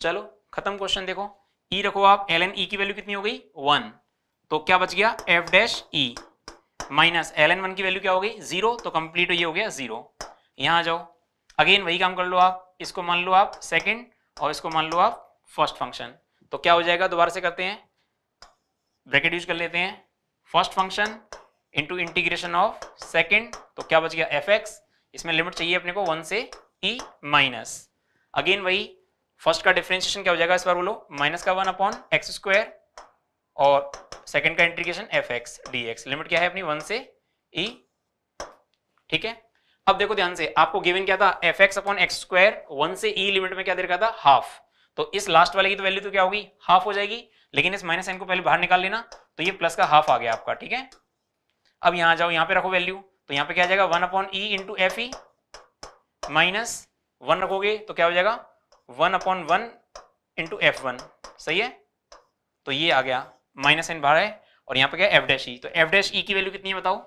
चलो खत्म क्वेश्चन देखो ई e रखो आप एल एन ई की वैल्यू कितनी हो गई वन तो क्या बच गया f dash e minus l n one की वैल्यू क्या हो गई जीरो तो कंप्लीट ये हो गया जीरो यहां आ जाओ अगेन वही काम कर लो आप इसको मान लो आप सेकेंड और इसको मान लो आप फर्स्ट फंक्शन तो क्या हो जाएगा दोबारा से करते हैं ब्रैकेट यूज कर लेते हैं first function into integration of second तो क्या बच गया एफ एक्स इसमें लिमिट चाहिए अपने को वन से ई माइनस अगेन वही फर्स्ट का डिफ्रेंशिएशन क्या हो जाएगा इस बार बोलो माइनस का वन अपॉन एक्स स्क्वायर और सेकेंड का integration f x d x limit क्या है अपनी वन से ई e। ठीक है अब देखो ध्यान से आपको गिवन क्या था f x upon x square one से ई e लिमिट में क्या दे रखा था हाफ तो इस लास्ट वाले की तो वैल्यू तो क्या होगी हाफ हो जाएगी लेकिन इस माइनस एन को पहले बाहर निकाल लेना तो ये प्लस का हाफ आ गया आपका ठीक है अब यहां जाओ यहां पे रखो वैल्यू तो यहाँ पे क्या जाएगा one upon e into f e minus one रखोगे तो क्या हो जाएगा one upon one into f one सही है तो ये आ गया माइनस एन बाहर है और यहाँ पे क्या एफ डैश ई तो एफ डैश ई की वैल्यू कितनी है बताओ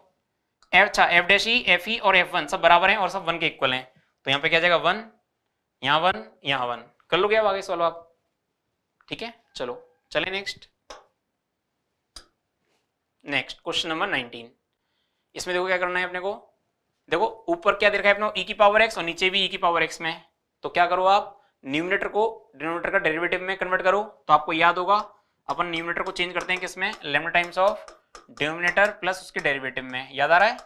अच्छा f dash e f e और एफ वन सब बराबर हैं और सब वन के इक्वल हैं तो यहाँ पे क्या जाएगा वन यहाँ वन यहाँ वन कर लोगे अब आगे सॉल्व आप ठीक है चलो चले next next question number nineteen इसमें देखो क्या करना है अपने को देखो ऊपर क्या देखा है अपने ई e की पावर एक्स और नीचे भी ई e की पावर एक्स में तो क्या करो आप न्यूमिनेटर को डिनोमिनेटर का डेरिवेटिव में कन्वर्ट करो तो आपको याद होगा अपन न्यूमिनेटर को चेंज करते हैं किसमें lemon times of denominator plus उसके डेरिवेटिव में याद आ रहा है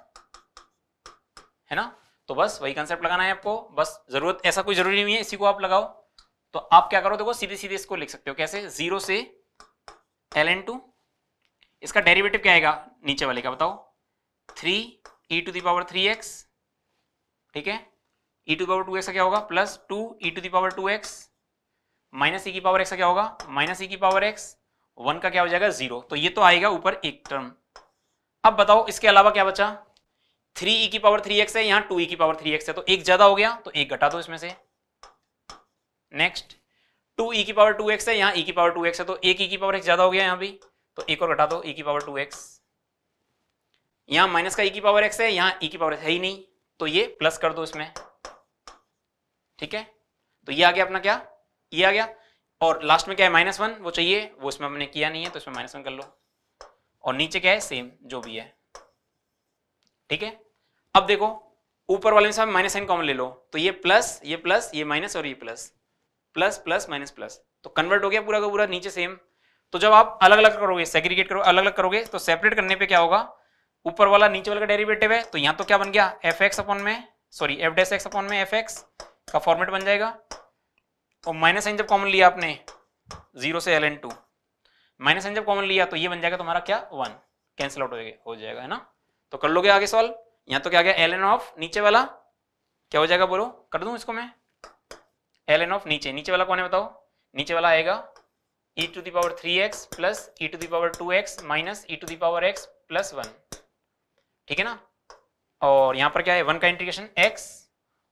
है ना तो बस वही कंसेप्ट लगाना है आपको बस जरूरत ऐसा कोई जरूरी नहीं है इसी को आप लगाओ तो आप क्या करो देखो सीधे सीधे इसको लिख सकते हो कैसे जीरो से एल एन टू इसका डेरिवेटिव क्या आएगा नीचे वाले का बताओ three e to the power three x ठीक है e to the power two x का क्या होगा plus two e to the power two x minus e e की पावर एक्स का क्या होगा माइनस ई e की पावर एक्स वन का क्या हो जाएगा जीरो तो ये तो आएगा ऊपर एक टर्म अब बताओ इसके अलावा क्या बचा थ्री ई e की पावर थ्री एक्स है यहां टू ई e की पावर थ्री एक्स है तो एक ज्यादा हो गया तो एक घटा दो इसमें से नेक्स्ट टू ई e की पावर टू एक्स है यहां ई की पावर टू एक्स है तो एक ई की पावर एक्स ज्यादा हो गया यहां भी तो एक और घटा दो ई की पावर टू एक्स यहां माइनस का ई की पावर एक्स है यहां ई की पावर है ही नहीं तो ये प्लस कर दो इसमें ठीक है तो ये आ गया अपना क्या ये आ गया और लास्ट में क्या है माइनस वन वो चाहिए वो इसमें हमने किया नहीं है तो इसमें माइनस वन कर लो और नीचे क्या है सेम जो भी है ठीक है अब देखो ऊपर वाले में से माइनस साइन कॉमन ले लो तो ये प्लस ये प्लस ये माइनस और ये plus plus plus minus plus तो कन्वर्ट हो गया पूरा का पूरा नीचे सेम तो जब आप अलग अलग करोगे सेग्रीगेट करोगे अलग अलग करोगे तो सेपरेट करने पे क्या होगा ऊपर वाला नीचे वाला का डेरिवेटिव है तो यहाँ तो क्या बन गया एफ एक्स अपॉन में sorry f dash x upon में एफ एक्स का फॉर्मेट बन जाएगा और तो माइनस एन जब कॉमन लिया आपने जीरो से l n two minus n जब कॉमन लिया तो ये बन जाएगा तुम्हारा क्या वन कैंसिल आउट हो जाएगा है ना तो कर लोगे आगे सॉल्व यहाँ तो क्या गया एल एन ऑफ नीचे वाला क्या हो जाएगा बोलो कर दूं इसको मैं एल एन ऑफ नीचे नीचे वाला कौन है बताओ नीचे वाला आएगा e to the power three x plus e to the power two x minus e to the power x plus one ठीक है ना और यहाँ पर क्या है वन का इंटीग्रेशन एक्स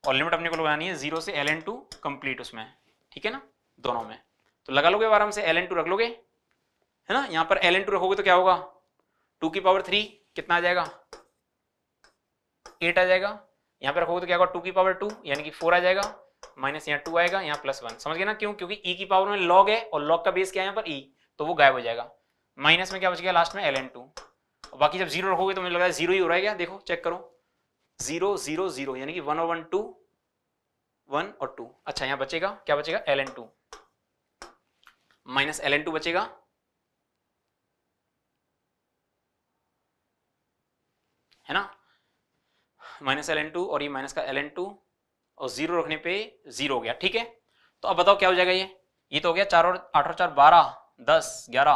और लिमिट अपने को लगानी है जीरो से एल एन टू कंप्लीट उसमें ठीक है ना दोनों में तो लगा लोगे आराम से एल एन टू रख लोगे है ना यहां पर एल एन टू रखोगे तो क्या होगा टू की पावर थ्री कितना आ जाएगा एट आ जाएगा यहां पर रखोगे तो क्या होगा टू की पावर टू यानी कि फोर आ जाएगा माइनस यहाँ टू आएगा यहाँ प्लस वन समझ गए ना क्यों क्योंकि ई e की पावर में लॉग है और लॉग का बेस क्या है यहाँ पर ई e, तो वो गायब हो जाएगा माइनस में क्या बच गया लास्ट में एल एन टू बाकी जब जीरो रखोगे तो मुझे लग रहा है जीरो ही हो रहा है क्या देखो चेक करो जीरो जीरो जीरो यानी कि वन और वन टू वन और टू अच्छा यहां बचेगा क्या बचेगा l n two minus l n two बचेगा है ना माइनस एल एन टू और ये माइनस का एल एन टू और जीरो रखने पे जीरो हो गया ठीक है तो अब बताओ क्या हो जाएगा ये ये तो हो गया चार और आठ और चार बारह दस ग्यारह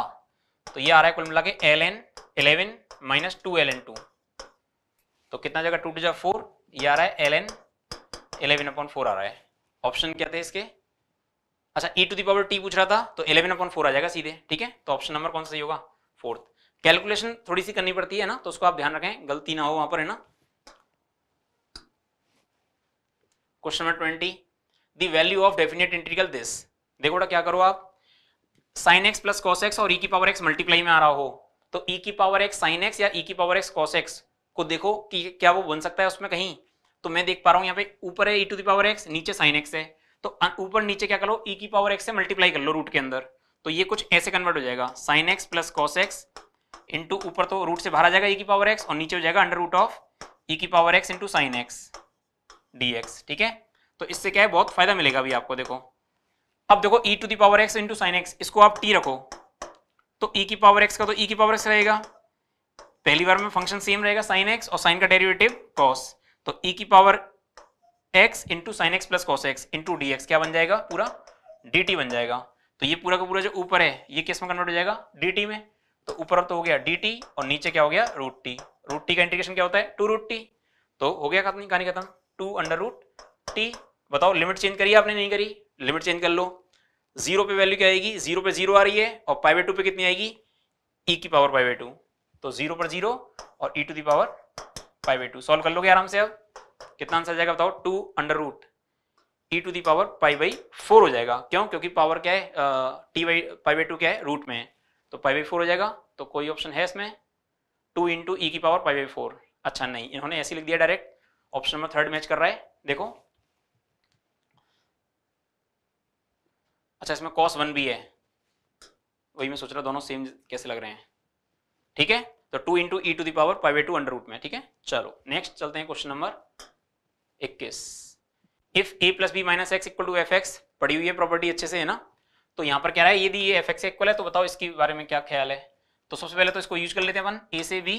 तो ये आ रहा है कुल मिला के l n eleven minus two l n two तो कितना जगह टू टू जा फोर ये आ रहा है l n eleven upon four आ रहा है ऑप्शन क्या थे इसके अच्छा ई टू दावर टी पूछ रहा था तो इलेवन अपॉन फोर आ जाएगा सीधे ठीक है तो ऑप्शन नंबर कौन सा होगा फोर्थ कैलकुलेशन थोड़ी सी करनी पड़ती है ना तो उसको आप ध्यान रखें गलती ना हो वहां पर है ना question number twenty the value of definite integral this देखो क्या करो आप sine x plus cos x और ई e की पावर एक्स मल्टीप्लाई में आ रहा हो तो ई e की पावर एक्स साइन एक्स या ई e की पावर एक्स कॉस एक्स को देखो कि क्या वो बन सकता है उसमें कहीं तो मैं देख पा रहा हूँ यहाँ पे ऊपर है ई टू दावर एक्स नीचे साइन एक्स है तो ऊपर नीचे क्या e कर लो ई की पावर एक्स से मल्टीप्लाई कर लो रूट के अंदर तो ये कुछ ऐसे कन्वर्ट हो जाएगा sine x plus cos x into ऊपर तो रूट से बाहर आ जाएगा ई की पावर एक्स और नीचे हो जाएगा अंडर रूट ऑफ ई की power x into sine x d x ठीक है तो इससे क्या है बहुत फायदा मिलेगा अभी आपको देखो अब देखो e to the power x into sine x इसको आप टी रखो तो ई की पावर एक्स का तो ई की पावर एक्स रहेगा पहली बार में फंक्शन सेम रहेगा साइन एक्स और साइन का डेरिवेटिव कॉस तो e की power x into sine x plus cos x into d क्या बन जाएगा पूरा dt बन जाएगा तो ये पूरा का पूरा जो ऊपर है ये किस में कन्वर्ट हो जाएगा dt में तो ऊपर तो हो गया dt और नीचे क्या हो गया रूट टी रूट टी का इंटीग्रेशन क्या होता है टू रूट टी तो हो गया खत्म कहानी खत्म टू अंडर रूट टी बताओ लिमिट चेंज करी आपने नहीं करी लिमिट चेंज कर लो जीरो पे वैल्यू क्या आएगी जीरो पे जीरो आ रही है और पाई बाई टू पे कितनी आएगी ई e की पावर पाई बाई टू तो जीरो पर जीरो और e to the power pi by two solve कर लोगे आराम से अब कितना आंसर जाएगा बताओ two under root e to the power pi by four हो जाएगा क्यों क्योंकि पावर क्या है t by pi by two क्या है रूट में है तो पाई बाई फोर हो जाएगा तो कोई ऑप्शन है इसमें टू इंटू ई की पावर पाई बाई फोर अच्छा नहीं इन्होंने ऐसे लिख दिया direct option number third match कर रहा है देखो अच्छा इसमें कॉस वन भी है वही मैं सोच रहा दोनों सेम कैसे लग रहे हैं ठीक है तो two into e to the power pi two under root में ठीक है चलो नेक्स्ट चलते हैं क्वेश्चन नंबर इक्कीस if a plus b minus x equal to f x पड़ी हुई है प्रॉपर्टी अच्छे से है ना तो यहाँ पर क्या है यदि ये एफ एक्स इक्वल है तो बताओ इसके बारे में क्या ख्याल है तो सबसे पहले तो इसको यूज कर लेते हैं अपन ए से बी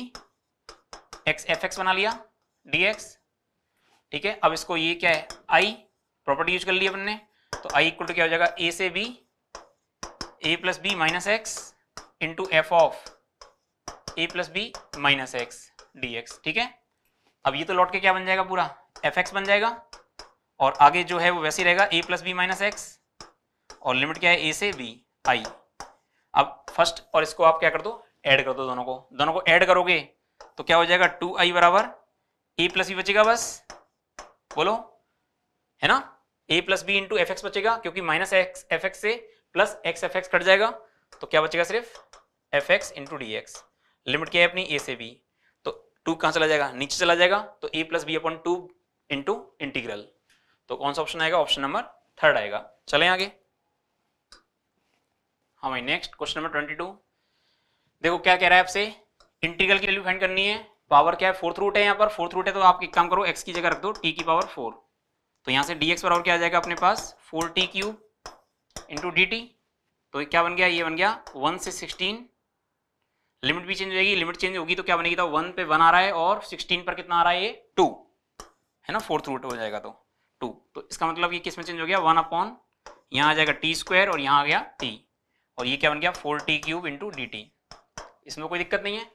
एक्स एफ एक्स बना लिया डी एक्स ठीक है अब इसको ये क्या है आई प्रॉपर्टी यूज कर ली अपन ने तो आई इक्वल टू क्या हो जाएगा ए से b a plus b minus x into f of a plus b minus x d x ठीक है अब ये तो लौट के क्या बन जाएगा पूरा एफ एक्स बन जाएगा और आगे जो है वो वैसे ही रहेगा a plus b minus x और लिमिट क्या है ए से बी आई अब फर्स्ट और इसको आप क्या कर दो ऐड कर दो दोनों को दोनों को ऐड करोगे तो क्या हो जाएगा टू आई बराबर ए प्लस बी बचेगा बस बोलो है ना a plus b into f x बचेगा क्योंकि माइनस एक्स एफ एक्स से plus x f x cut जाएगा तो क्या बचेगा सिर्फ f x into d x limit क्या है अपनी ए से बी तो टू कहाँ चला जाएगा नीचे चला जाएगा तो a plus b upon two into integral तो कौन सा ऑप्शन आएगा ऑप्शन नंबर थर्ड आएगा चलें आगे हाँ भाई next question number twenty two देखो क्या कह रहा है आपसे इंटीग्रल की वैल्यू फाइंड करनी है पावर क्या है फोर्थ रूट है यहाँ पर फोर्थ रूट है तो आप एक काम करो एक्स की जगह रख दो टी की पावर फोर तो यहाँ से डी एक्स बराबर क्या आ जाएगा अपने पास four t cube into d T तो क्या बन गया ये बन गया वन से सिक्सटीन लिमिट भी चेंज रहेगी लिमिट चेंज होगी तो क्या बनेगी था वन पे वन आ रहा है और सिक्सटीन पर कितना आ रहा है ये टू है ना फोर्थ रूट हो जाएगा तो टू तो इसका मतलब ये किस में चेंज हो गया वन अपॉन यहाँ आ जाएगा टी स्क्वायर और यहाँ आ गया टी और ये क्या बन गया four t cube into d t इसमें कोई दिक्कत नहीं है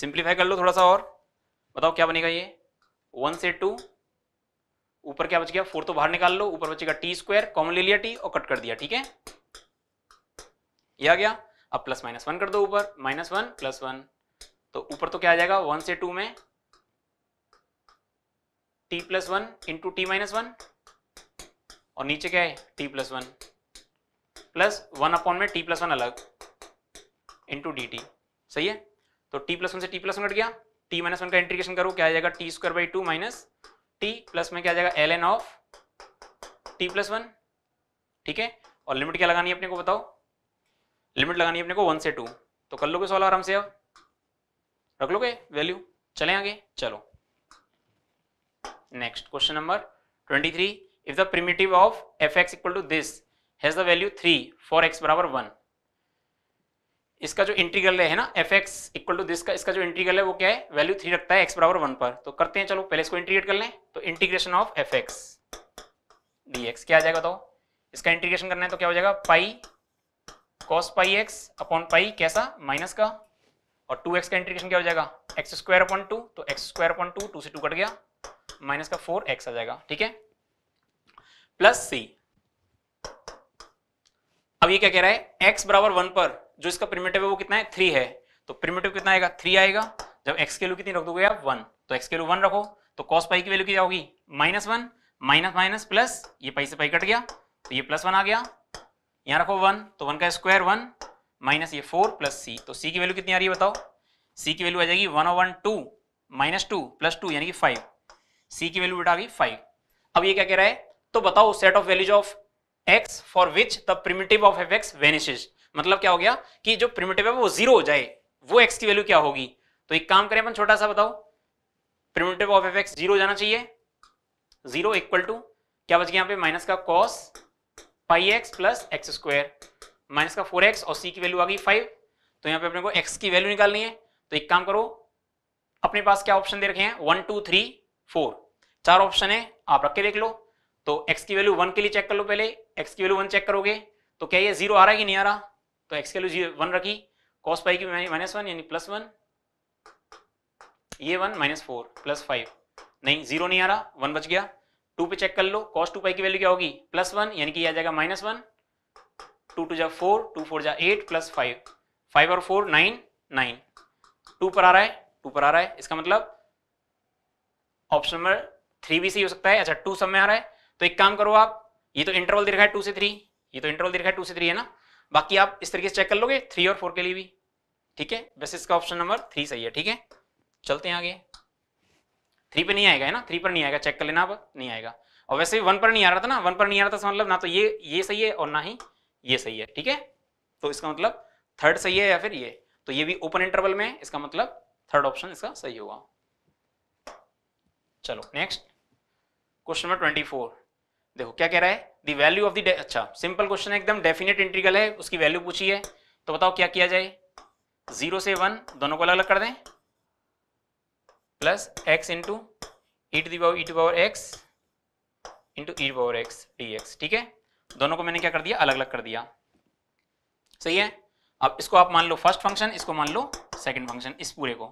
सिंप्लीफाई कर लो थोड़ा सा और बताओ क्या बनेगा ये वन से टू ऊपर क्या बच गया फोर तो बाहर निकाल लो ऊपर बचेगा टी स्क्वायर कॉमन ले लिया टी और कट कर दिया ठीक है ये आ गया अब प्लस माइनस वन कर दो ऊपर माइनस वन प्लस वन तो ऊपर तो क्या आ जाएगा वन से टू में t plus one into t minus one और नीचे क्या है t plus one plus one upon में टी प्लस वन अलग इंटू डी टी सही है तो टी प्लस वन से टी प्लस वन कट गया टी माइनस वन का इंटीग्रेशन करो क्या आ जाएगा t square by two minus T plus में क्या आ जाएगा l n of t plus one ठीक है और लिमिट क्या लगानी है अपने को बताओ लिमिट लगानी है अपने को वन से टू तो कर लोगे सॉल्व आराम से अब रख लोगे वैल्यू चले आगे चलो next question number twenty three if the primitive of f x equal to this has the value three four x बराबर वन इसका जो इंटीग्रल है ना f x equal to this का इसका जो इंटीग्रल है वो क्या है वैल्यू थ्री रखता है एक्स बराबर वन पर तो करते हैं चलो पहले इसको इंटीग्रेट कर लें तो integration of f x d x क्या आ जाएगा तो इसका इंटीग्रेशन करना है तो क्या हो जाएगा pi cos pi x upon pi कैसा माइनस का और टू एक्स का इंटीग्रेशन क्या हो जाएगा एक्स स्क्वायर अपॉन टू तो x square upon two two से टू कट गया माइनस का फोर एक्स आ जाएगा ठीक है प्लस सी अब ये क्या कह रहा है एक्स बराबर वन पर जो इसका प्रिमेटिव है वो कितना है थ्री है तो प्रिमेटिव कितना आएगा थ्री आएगा जब एक्स के लू कितनी रख दोगे आप वन तो एक्स के लू वन रखो तो कॉस पाई की वैल्यू क्या होगी minus one minus minus plus ये पाई से पाई कट गया तो ये प्लस वन आ गया यहाँ रखो वन तो वन का स्क्वायर वन माइनस ये फोर प्लस सी तो सी की वैल्यू कितनी आ रही है बताओ सी की वैल्यू आ जाएगी one one two minus two plus two यानी कि फाइव सी की वैल्यू बेटा आ गई फाइव अब ये क्या कह रहा है तो बताओ set of values of x for which the primitive of f x vanishes मतलब क्या हो गया कि जो प्रिमिटिव है वो जीरो हो जाए वो एक्स की वैल्यू क्या होगी तो एक काम करें अपन छोटा सा बताओ primitive of f x zero जाना चाहिए जीरो इक्वल टू क्या बच गया यहाँ पे माइनस का cos pi x plus x square minus का फोर एक्स और सी की वैल्यू आ गई फाइव तो यहाँ पे अपने को एक्स की वैल्यू निकालनी है तो एक काम करो अपने पास क्या ऑप्शन दे रखे हैं वन टू थ्री फोर चार ऑप्शन है आप रख के देख लो तो एक्स की वैल्यू वन के लिए चेक कर लो पहले एक्स की वैल्यू वन चेक करोगे तो क्या ये जीरो आ रहा है कि नहीं आ रहा तो एक्स की वैल्यू वन रखी कॉस पाई की माइनस वन यानी प्लस वन ये one minus four plus five नहीं जीरो नहीं आ रहा वन बच गया टू पे चेक कर लो कॉस टू पाई की वैल्यू क्या होगी प्लस वन यानी कि आ जाएगा माइनस वन टू टू जा फोर टू फोर जा एट प्लस फाइव फाइव और फोर नाइन नाइन टू पर आ रहा है टू पर आ रहा है इसका मतलब ऑप्शन नंबर थ्री भी सही हो सकता है अच्छा टू सब में आ रहा है तो एक काम करो आप ये तो इंटरवल दे रखा है टू से थ्री ये तो इंटरवल दे रखा है टू से थ्री है ना बाकी आप इस तरीके से चेक कर लोगे थ्री और फोर के लिए भी ठीक है बस इसका ऑप्शन नंबर थ्री सही है ठीक है चलते हैं आगे थ्री पे नहीं आएगा है ना थ्री पर नहीं आएगा चेक कर लेना अब नहीं आएगा और वैसे भी वन पर नहीं आ रहा था ना वन पर नहीं आ रहा था मतलब ना तो ये ये सही है और ना ही ये सही है ठीक है तो इसका मतलब थर्ड सही है या फिर ये तो ये भी ओपन इंटरवल में है इसका मतलब थर्ड ऑप्शन इसका सही होगा चलो next question number twenty four देखो क्या कह रहा है दी वैल्यू ऑफ दी अच्छा सिंपल क्वेश्चन है एकदम डेफिनेट इंटीग्रल है उसकी वैल्यू पूछी है तो बताओ क्या किया जाए जीरो से वन दोनों को अलग अलग कर दें plus x into e to e to power x into e power x d x ठीक है दोनों को मैंने क्या कर दिया अलग अलग कर दिया सही है अब इसको आप मान लो फर्स्ट फंक्शन इसको मान लो सेकंड फंक्शन इस पूरे को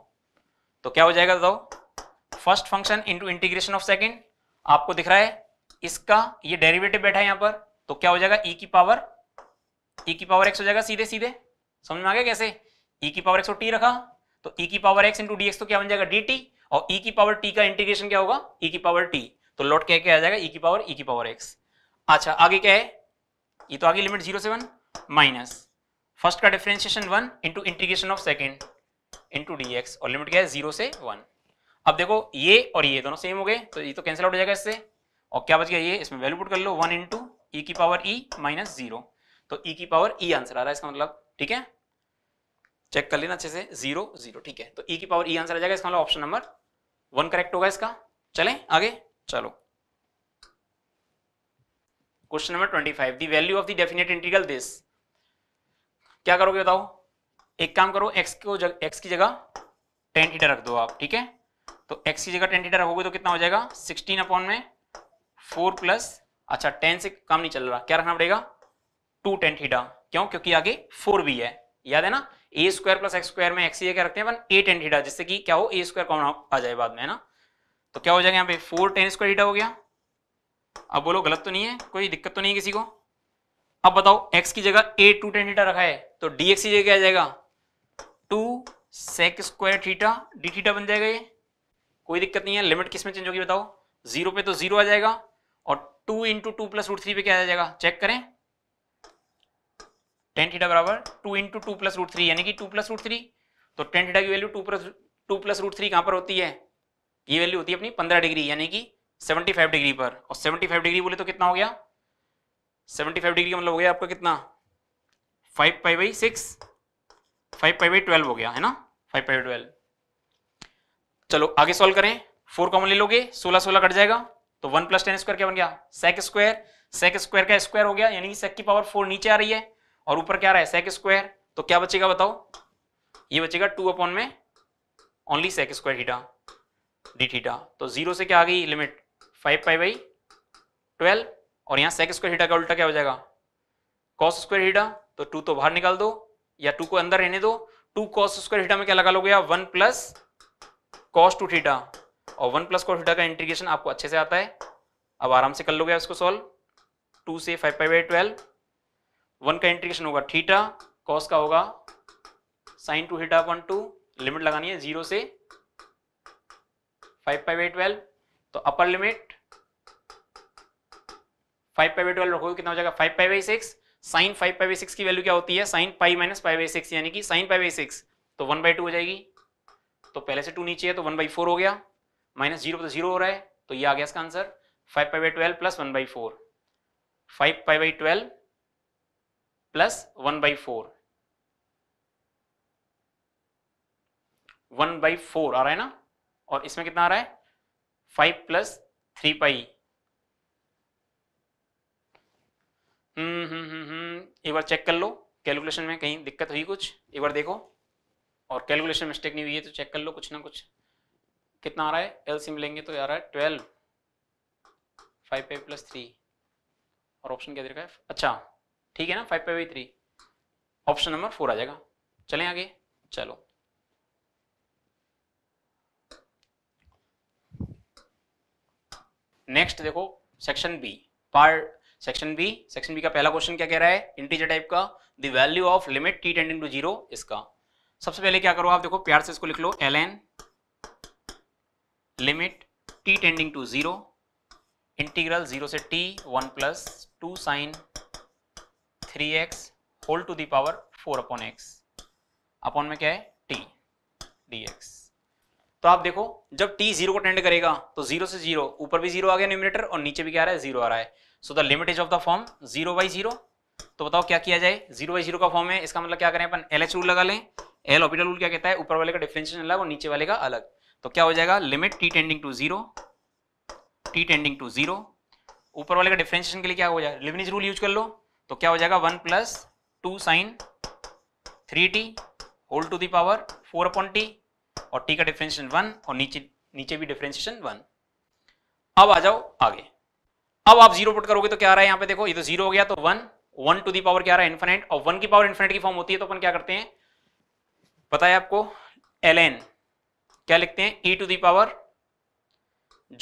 तो क्या हो जाएगा बताओ first function into integration of second आपको दिख रहा है इसका ये डेरिवेटिव बैठा है यहां पर तो क्या हो जाएगा ई e की पावर ई e की पावर एक्स हो जाएगा सीधे सीधे समझ में आ गया कैसे ई e की पावर एक्स को टी रखा तो ई e की power x into d x तो क्या बन जाएगा डी टी और e की पावर t का इंटीग्रेशन क्या होगा e की पावर t तो लौट क्या क्या आ जाएगा e की पावर e की पावर x अच्छा आगे क्या है ये तो आगे लिमिट जीरो से वन माइनस फर्स्ट का differentiation one into integration of second into D और लिमिट क्या है जीरो से वन अब देखो ये और ये दोनों सेम हो गए तो ये तो कैंसिल आउट हो जाएगा इससे और क्या बच गया ये इसमें वैल्यू पुट कर लो वन इंटू ई की पावर ई माइनस जीरो तो ई e की पावर ई आंसर आ रहा है इसका मतलब ठीक है चेक कर लेना अच्छे से जीरो जीरो ठीक है तो ई e की पावर ई e आंसर आ जाएगा इसका ऑप्शन नंबर वन करेक्ट होगा इसका चले आगे चलो question number twenty five the value of the definite integral this क्या करोगे बताओ एक काम करो एक्स को जग, एक्स की जगह टेन ईटा रख दो आप ठीक है तो एक्स की जगह टेन ईटा रखोगे तो कितना हो जाएगा सिक्सटीन अपॉन में फोर प्लस अच्छा टेन से काम नहीं चल रहा क्या रखना पड़ेगा टू टेन थीटा क्यों क्योंकि आगे फोर भी है याद है ना a square plus x square में एक्स ये क्या रखते हैं अपन ए टेन डीटा जिससे कि क्या हो ए स्क्वायर कॉमन आ जाए बाद में है ना तो क्या हो जाएगा यहाँ पे फोर टेन स्क्वायर डीटा हो गया अब बोलो गलत तो नहीं है कोई दिक्कत तो नहीं है किसी को अब बताओ एक्स की जगह ए टू टेन डीटा रखा है तो डी एक्स की जगह क्या आ जाएगा two sec square theta d theta बन जाएगा ये कोई दिक्कत नहीं है लिमिट किस में चेंज होगी बताओ जीरो पे तो जीरो आ जाएगा और two into two plus root three पे क्या आ जाएगा चेक करें टेन थीटा बराबर two into two plus root three यानी कि टू प्लस रूट थ्री तो टेन थीटा की value two plus two plus root three कहाँ पर होती है ये वैल्यू होती है अपनी पंद्रह डिग्री यानी कि सेवेंटी फाइव डिग्री पर और सेवेंटी फाइव डिग्री बोले तो कितना हो गया सेवेंटी फाइव डिग्री का मतलब हो गया आपका कितना five five by six five five by twelve हो गया है ना फाइव फाइव बाई ट्वेल्व चलो आगे सॉल्व करें फोर कॉमन ले लोगे सोलह सोलह कट जाएगा तो वन प्लस टेन स्क्वायर क्या बन गया सेक स्क्वायर सेक स्क्वायर का स्क्वायर हो गया यानी कि सेक की पावर फोर नीचे आ रही है और ऊपर क्या रहा है सेक स्क्वायर तो क्या बचेगा बताओ ये बचेगा टू अपॉन में only sec square theta d theta तो जीरो से क्या आ गई limit five pi by twelve और यहाँ सेक स्क्वायर थीटा का उल्टा क्या हो जाएगा कॉस स्क्वायर थीटा तो टू तो बाहर निकाल दो या टू को अंदर रहने दो टू कॉस स्क्वायर थीटा में क्या लगा लोगे one plus cos two theta और वन प्लस कॉस थीटा का इंटीग्रेशन आपको अच्छे से आता है अब आराम से कर लोगे इसको सॉल्व टू से five pi by twelve one का इंटीग्रेशन होगा थीटा कॉस का होगा साइन टू थीटा अपन टू लिमिट लगानी है जीरो से फाइव पाई बाई ट्वेल्व तो upper limit five pi by twelve रखोगे कितना हो जाएगा five pi by six sine five pi by six की वैल्यू क्या होती है sine pi minus pi by six यानी कि साइन पाई बाई सिक्स तो वन बाई टू हो जाएगी तो पहले से टू नीचे है तो वन बाई फोर हो गया माइनस जीरो तो जीरो हो रहा है तो ये आ गया इसका answer five pi by twelve plus one by four five pi by twelve plus one by four one by four आ रहा है ना और इसमें कितना आ रहा है फाइव प्लस थ्री पाई हम्म हम्म हम्म एक बार चेक कर लो कैलकुलेशन में कहीं दिक्कत हुई कुछ एक बार देखो और कैलकुलेशन मिस्टेक नहीं हुई है तो चेक कर लो कुछ ना कुछ कितना आ रहा है एल सिम लेंगे तो आ रहा है twelve five pi plus three और ऑप्शन क्या दे रखा है अच्छा ठीक है ना five pi by three option number four आ जाएगा चले आगे चलो नेक्स्ट देखो section B part section B section B का पहला क्वेश्चन क्या कह रहा है इंटीजर टाइप का the value of limit t tending to zero इसका सबसे पहले क्या करो आप देखो प्यार से इसको लिख लो l n limit t tending to zero integral zero से t one plus two sine three x whole to the power four upon x upon में क्या है टी डी एक्स तो आप देखो जब t जीरो को टेंड करेगा तो जीरो से जीरो ऊपर भी जीरो आ गया न्यूमिनेटर और नीचे भी क्या आ रहा है जीरो आ रहा है so the limit is of the form zero by zero तो बताओ क्या किया जाए जीरो बाई जीरो का फॉर्म है इसका मतलब क्या करें अपन एल एच रूल लगा लें एल ऑपिटल रूल क्या कहता है ऊपर वाले का डिफरेंशिएशन अलग और नीचे वाले का अलग तो क्या हो जाएगा limit t tending to zero t tending to zero ऊपर वाले का डिफरेंशिएशन के लिए क्या हो जाएगा लिमिनिज रूल यूज कर लो तो क्या हो जाएगा one plus two sine three t whole to the power four upon t और टी का डिफरेंशिएशन वन और नीचे नीचे भी डिफरेंशिएशन वन अब आ जाओ आगे अब आप जीरो पुट करोगे तो क्या आ रहा है यहां पे देखो ये तो जीरो हो गया तो वन वन टू दावर क्या आ रहा है इन्फिनेट और वन की पावर इन्फिनाइट की फॉर्म होती है तो अपन क्या करते हैं पता है आपको एल एन क्या लिखते हैं ई टू दावर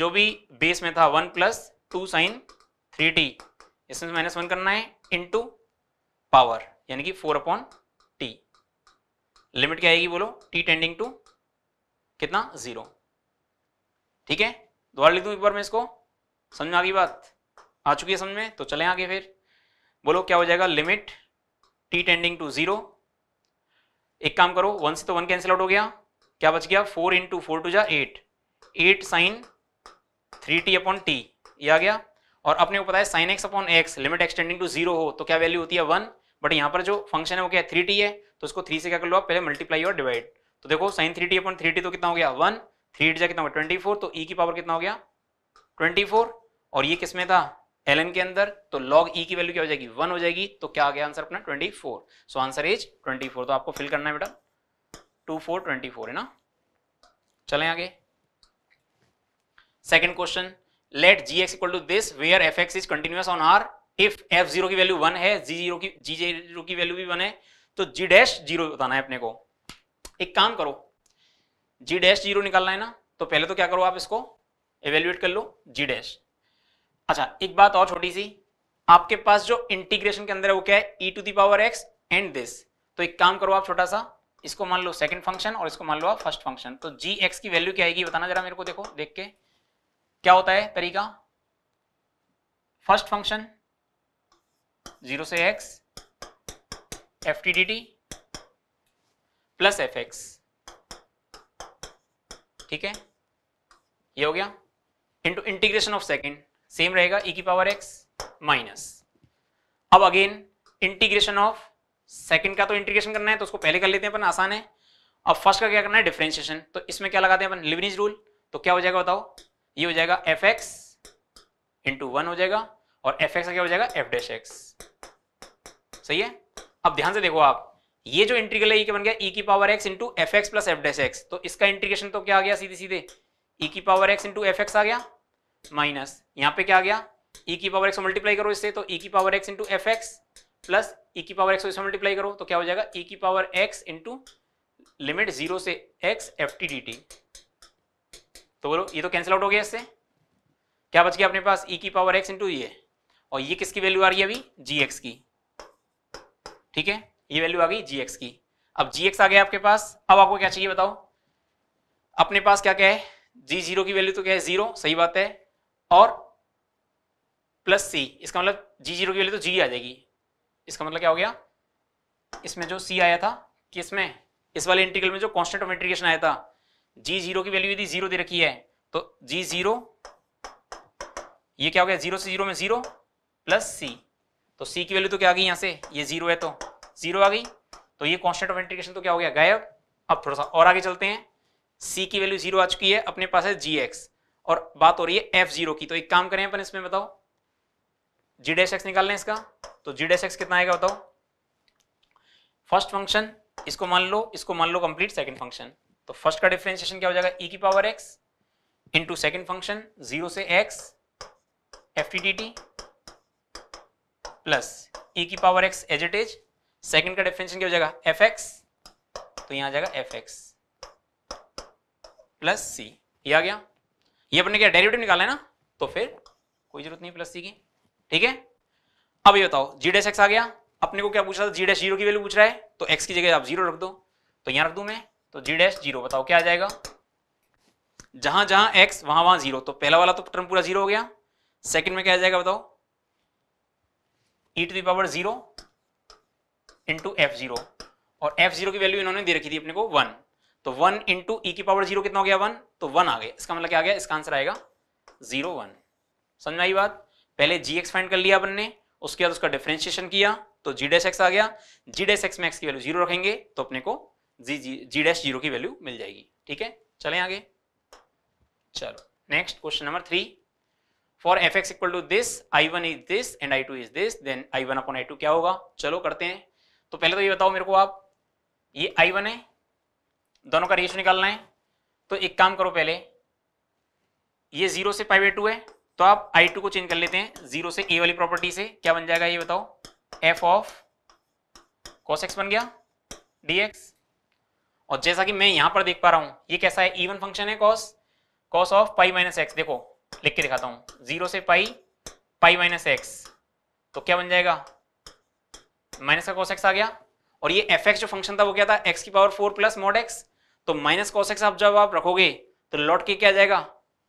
जो भी बेस में था one plus two sine three t इसमें माइनस वन करना है इंटू पावर यानी कि फोर अपॉन टी लिमिट क्या आएगी बोलो टी टेंडिंग टू कितना जीरो ठीक है दोबारा लिख दू एक बार मैं इसको समझ में आ गई बात आ चुकी है समझ में तो चले आगे फिर बोलो क्या हो जाएगा limit t tending to zero एक काम करो वन से तो वन कैंसिल आउट हो गया क्या बच गया फोर इंटू फोर टू जा eight eight sine three t upon t ये आ गया और अपने को पता है sine x upon x limit x tending to zero हो तो क्या वैल्यू होती है वन बट यहाँ पर जो फंक्शन है वो क्या थ्री टी है तो उसको थ्री से क्या कर लो आप पहले मल्टीप्लाई और डिवाइड तो देखो sine three t upon three t तो कितना हो गया वन थ्री टी कितना ट्वेंटी फोर तो ई e की पावर कितना हो गया ट्वेंटी तो e फोर और ये किसमें था एल के अंदर तो लॉग ई e की वैल्यू क्या हो जाएगी वन हो जाएगी तो क्या आ गया आंसर अपना twenty four so answer is twenty four तो आपको फिल करना है बेटा टू फोर ट्वेंटी फोर है ना चले आगे second question let g x equal to this where f x is continuous on R if f zero की वैल्यू वन है जी जीरो की जी जीरो की वैल्यू भी वन है तो जी डैश जीरो बताना है अपने को एक काम करो जी डैश जीरो निकालना है ना तो पहले तो क्या करो आप इसको एवेल्युएट कर लो जी डैश अच्छा एक बात और छोटी सी आपके पास जो इंटीग्रेशन के अंदर है वो क्या है e to the power x and this तो एक काम करो आप छोटा सा इसको मान लो सेकंड फंक्शन और इसको मान लो आप फर्स्ट फंक्शन तो जी एक्स की वैल्यू क्या आएगी बताना जरा मेरे को देखो देख के क्या होता है तरीका फर्स्ट फंक्शन जीरो से x f t d t plus f x ठीक है ये हो गया into integration of second same रहेगा ई e की पावर एक्स माइनस अब अगेन इंटीग्रेशन ऑफ सेकंड का तो इंटीग्रेशन करना है तो उसको पहले कर लेते हैं अपन आसान है अब फर्स्ट का क्या करना है डिफ्रेंशिएशन तो इसमें क्या लगाते हैं अपन लिवरेज रूल तो क्या हो जाएगा बताओ ये हो जाएगा एफ एक्स इंटू वन हो जाएगा और एफ एक्स का क्या हो जाएगा एफ डैश एक्स सही है अब ध्यान से देखो आप ये जो इंटीग्रल है ये क्या बन गया e की power x into f x plus f dash x तो इसका इंटीग्रेशन तो क्या आ गया सीधे सीधे e की power x into f x आ गया माइनस यहाँ पे क्या आ गया e की पावर x मल्टीप्लाई करो इससे तो e की power x into f x plus e की पावर एक्स मल्टीप्लाई करो तो क्या हो जाएगा e की power x into limit zero से x f t d T तो बोलो ये तो कैंसिल आउट हो गया इससे क्या बच गया अपने पास e की पावर x इंटू ये और ये किसकी वैल्यू आ रही है अभी जी एक्स की ठीक है ये वैल्यू आ गई जी एक्स की अब जी एक्स आ गया आपके पास अब आपको क्या चाहिए बताओ अपने पास क्या क्या है जी जीरो की वैल्यू तो क्या है जीरो सही बात है और प्लस सी इसका मतलब जी जीरो की वैल्यू तो जी आ जाएगी इसका मतलब क्या हो गया इसमें जो सी आया था किसमें इस वाले इंटीग्रल में जो कॉन्स्टेंट ऑफ इंटीग्रेशन आया था जी जीरो की वैल्यू यदि जीरो दे रखी है तो जी जीरो ये क्या हो गया जीरो से जीरो में जीरो प्लस सी तो सी की वैल्यू तो क्या आ गई यहां से ये जीरो है तो जीरो आ गई तो ये कॉन्स्टेंट ऑफ इंटीग्रेशन तो क्या हो गया गायब अब थोड़ा सा और आगे चलते हैं सी की वैल्यू जीरो आ चुकी है अपने पास है जी एक्स और बात हो रही है एफ जीरो की तो एक काम करें अपन इसमें बताओ जी डैश एक्स निकाल लें इसका तो जी डैश एक्स कितना आएगा बताओ फर्स्ट फंक्शन इसको मान लो इसको मान लो कंप्लीट सेकंड फंक्शन तो फर्स्ट का डिफ्रेंशिएशन क्या हो जाएगा e की power x into second function zero से x f t d t plus e की power x as it is second का डिफ्रेंशिएशन क्या हो जाएगा एफ एक्स तो यहां आ जाएगा एफ एक्स प्लस सी ये आ गया ये अपने क्या डेरिवेटिव निकाला है ना तो फिर कोई जरूरत नहीं प्लस सी की ठीक है अब ये बताओ जी डेस एक्स आ गया अपने को क्या पूछ रहा था जी डेस जीरो की वैल्यू पूछ रहा है तो एक्स की जगह आप जीरो रख दो तो यहां रख दूँ मैं तो जी डैश जीरो बताओ क्या आ जाएगा जहां जहां एक्स वहां वहां जीरो तो पहला वाला तो टर्म पूरा जीरो हो गया सेकंड में क्या आ जाएगा बताओ e to the power zero into f zero और एफ जीरो की वैल्यू इन्होंने दे रखी थी अपने को वन तो वन इंटू ई की पावर जीरो कितना हो गया वन तो वन आ गया इसका मतलब क्या आ गया इसका आंसर आएगा जीरो वन समझ आई बात पहले जी एक्स फाइंड कर लिया अपन ने उसके बाद उसका डिफ्रेंशिएशन किया तो जी डेस एक्स आ गया जी डेस एक्स में एक्स की वैल्यू जीरो रखेंगे तो अपने को g g g dash zero की वैल्यू मिल जाएगी ठीक है चले आगे चलो next question number three for f x equal to this I one is this and I two is this then I one upon I two क्या होगा चलो करते हैं तो पहले तो ये बताओ मेरे को आप ये आई वन है दोनों का रेशियो निकालना है तो एक काम करो पहले ये जीरो से पाई बाई टू है तो आप आई टू को चेंज कर लेते हैं जीरो से ए वाली प्रॉपर्टी से क्या बन जाएगा ये बताओ एफ ऑफ कॉस एक्स बन गया डी एक्स और जैसा कि मैं यहां पर देख पा रहा हूं ये कैसा है इवन फंक्शन है cos cos of pi minus x देखो लिख के दिखाता हूं जीरो से पाई पाई माइनस एक्स तो क्या बन जाएगा माइनस का कॉस एक्स आ गया और ये एफ एक्स जो फंक्शन था वो क्या था एक्स की power four plus mod x तो माइनस कॉस एक्स आप जब आप रखोगे तो लौट के क्या आ जाएगा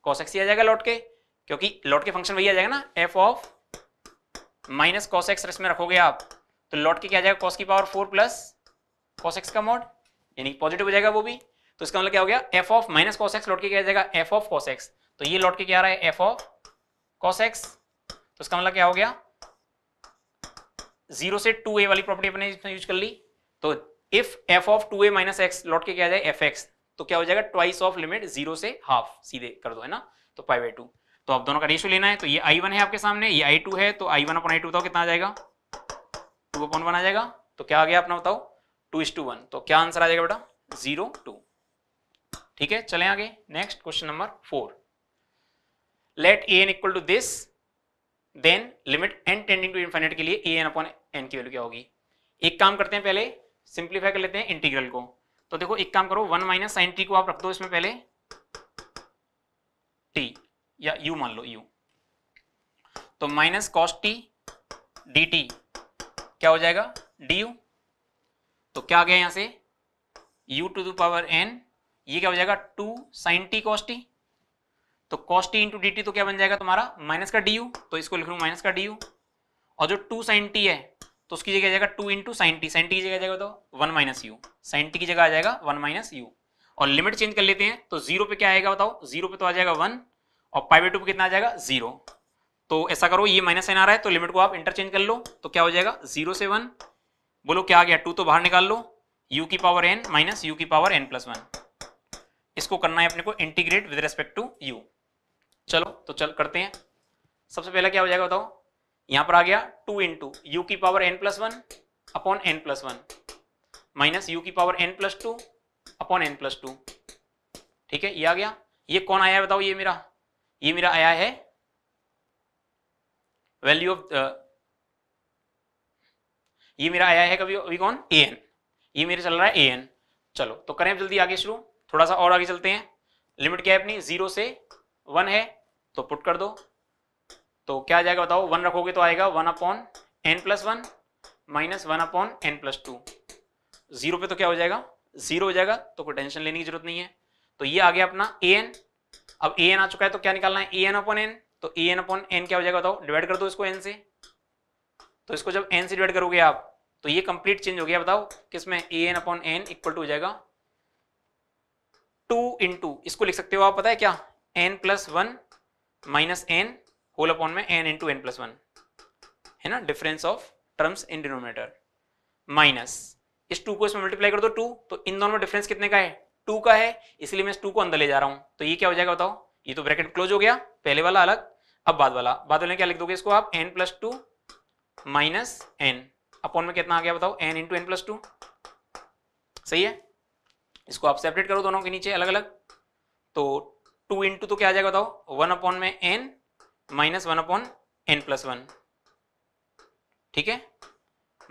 कॉस एक्स ही आ जाएगा लौट के क्योंकि लौट के फंक्शन वही आ जाएगा ना f of minus cos x में रखोगे आप तो लौट के क्या आ जाएगा कॉस की power four plus cos x का मॉड यानी पॉजिटिव हो जाएगा वो भी तो इसका मतलब क्या हो गया f of minus cos x लौट के क्या जाएगा एफ ऑफ कॉस एक्स तो ये लौट के क्या आ रहा है एफ ऑफ कॉस एक्स तो इसका मतलब क्या हो गया जीरो से टू ए वाली प्रॉपर्टी अपने यूज कर ली तो if f of two a minus x लौट के क्या जाए एफ एक्स तो क्या हो जाएगा ट्वाइस ऑफ लिमिट जीरो से हाफ सीधे कर दो है ना तो पाई बाई टू तो आप दोनों का रेशियो लेना है तो ये आई वन है आपके सामने ये आई टू है तो I one upon I two बताओ कितना आ जाएगा टू अपॉन वन आ जाएगा तो क्या आ गया अपना बताओ टू इज टू वन तो क्या आंसर आ जाएगा बेटा जीरो टू ठीक है चले आगे next question number four let a n equal to this then limit n tending to infinite के लिए ए एन अपॉन एन की वैल्यू क्या होगी एक काम करते हैं पहले सिंप्लीफाई कर लेते हैं इंटीग्रल को तो देखो एक काम करो वन माइनस साइन टी को आप रख दो इसमें पहले टी या यू मान लो यू तो minus cos t d t क्या हो जाएगा डी यू तो क्या आ गया यहाँ से u to the power n ये क्या हो जाएगा टू साइन टी कॉस्टी तो कॉस्टी इंटू डी तो क्या बन जाएगा तुम्हारा माइनस का डी तो इसको लिख लू माइनस का डी और जो टू साइन टी है तो उसकी जगह आ जाएगा two into sine t sine t की जगह आ जाएगा तो one minus u sine t की जगह आ जाएगा वन माइनस यू और लिमिट चेंज कर लेते हैं तो जीरो पे क्या आएगा बताओ जीरो पे तो आ जाएगा वन और पाई बाई टू पे कितना आ जाएगा जीरो तो ऐसा करो ये माइनस साइन आ रहा है तो लिमिट को आप इंटरचेंज कर लो तो क्या हो जाएगा जीरो से वन बोलो क्या आ गया टू तो बाहर निकाल लो u की पावर n माइनस यू की पावर n प्लस वन इसको करना है अपने को integrate with respect to u चलो तो चल करते हैं सबसे पहला क्या हो जाएगा बताओ यहां पर आ गया टू इंटू यू की power n plus one upon n plus one minus u की power n plus two upon n plus two ठीक है ये आ गया ये कौन आया है बताओ ये मेरा ये मेरा आया है वैल्यू ऑफ ये मेरा आया है कभी अभी कौन ए एन ये मेरे चल रहा है ए एन चलो तो करें जल्दी आगे शुरू थोड़ा सा और आगे चलते हैं लिमिट क्या है अपनी जीरो से वन है तो पुट कर दो तो क्या आ जाएगा बताओ वन रखोगे तो आएगा one upon n plus one minus one upon n plus two zero पे तो क्या हो जाएगा जीरो हो जाएगा तो कोई टेंशन लेने की जरूरत नहीं है तो ये आ गया अपना ए एन अब ए एन आ चुका है तो क्या निकालना है ए एन अपॉन एन तो ए एन अपॉन एन क्या हो जाएगा बताओ डिवाइड कर दो इसको एन से तो इसको जब एन से डिवाइड करोगे आप तो ये कंप्लीट चेंज हो गया बताओ किसमें a n upon n equal to हो जाएगा टू इन टू इसको लिख सकते हो आप पता है क्या n plus one minus n whole upon में n into n plus one है ना difference of terms in denominator minus इस टू को इसमें मल्टीप्लाई कर दो टू तो इन दोनों में डिफरेंस कितने का है टू का है इसलिए मैं इस टू को अंदर ले जा रहा हूं तो ये क्या हो जाएगा बताओ ये तो ब्रैकेट क्लोज हो गया पहले वाला अलग अब बाद वाला बाद वाले क्या लिख दोगे इसको आप n plus two minus n upon में कितना आ गया बताओ n into n plus two सही है इसको आप सेपरेट करो दोनों के नीचे अलग अलग तो टू इंटू तो क्या आ जाएगा बताओ वन अपॉन में n minus one upon n plus one ठीक है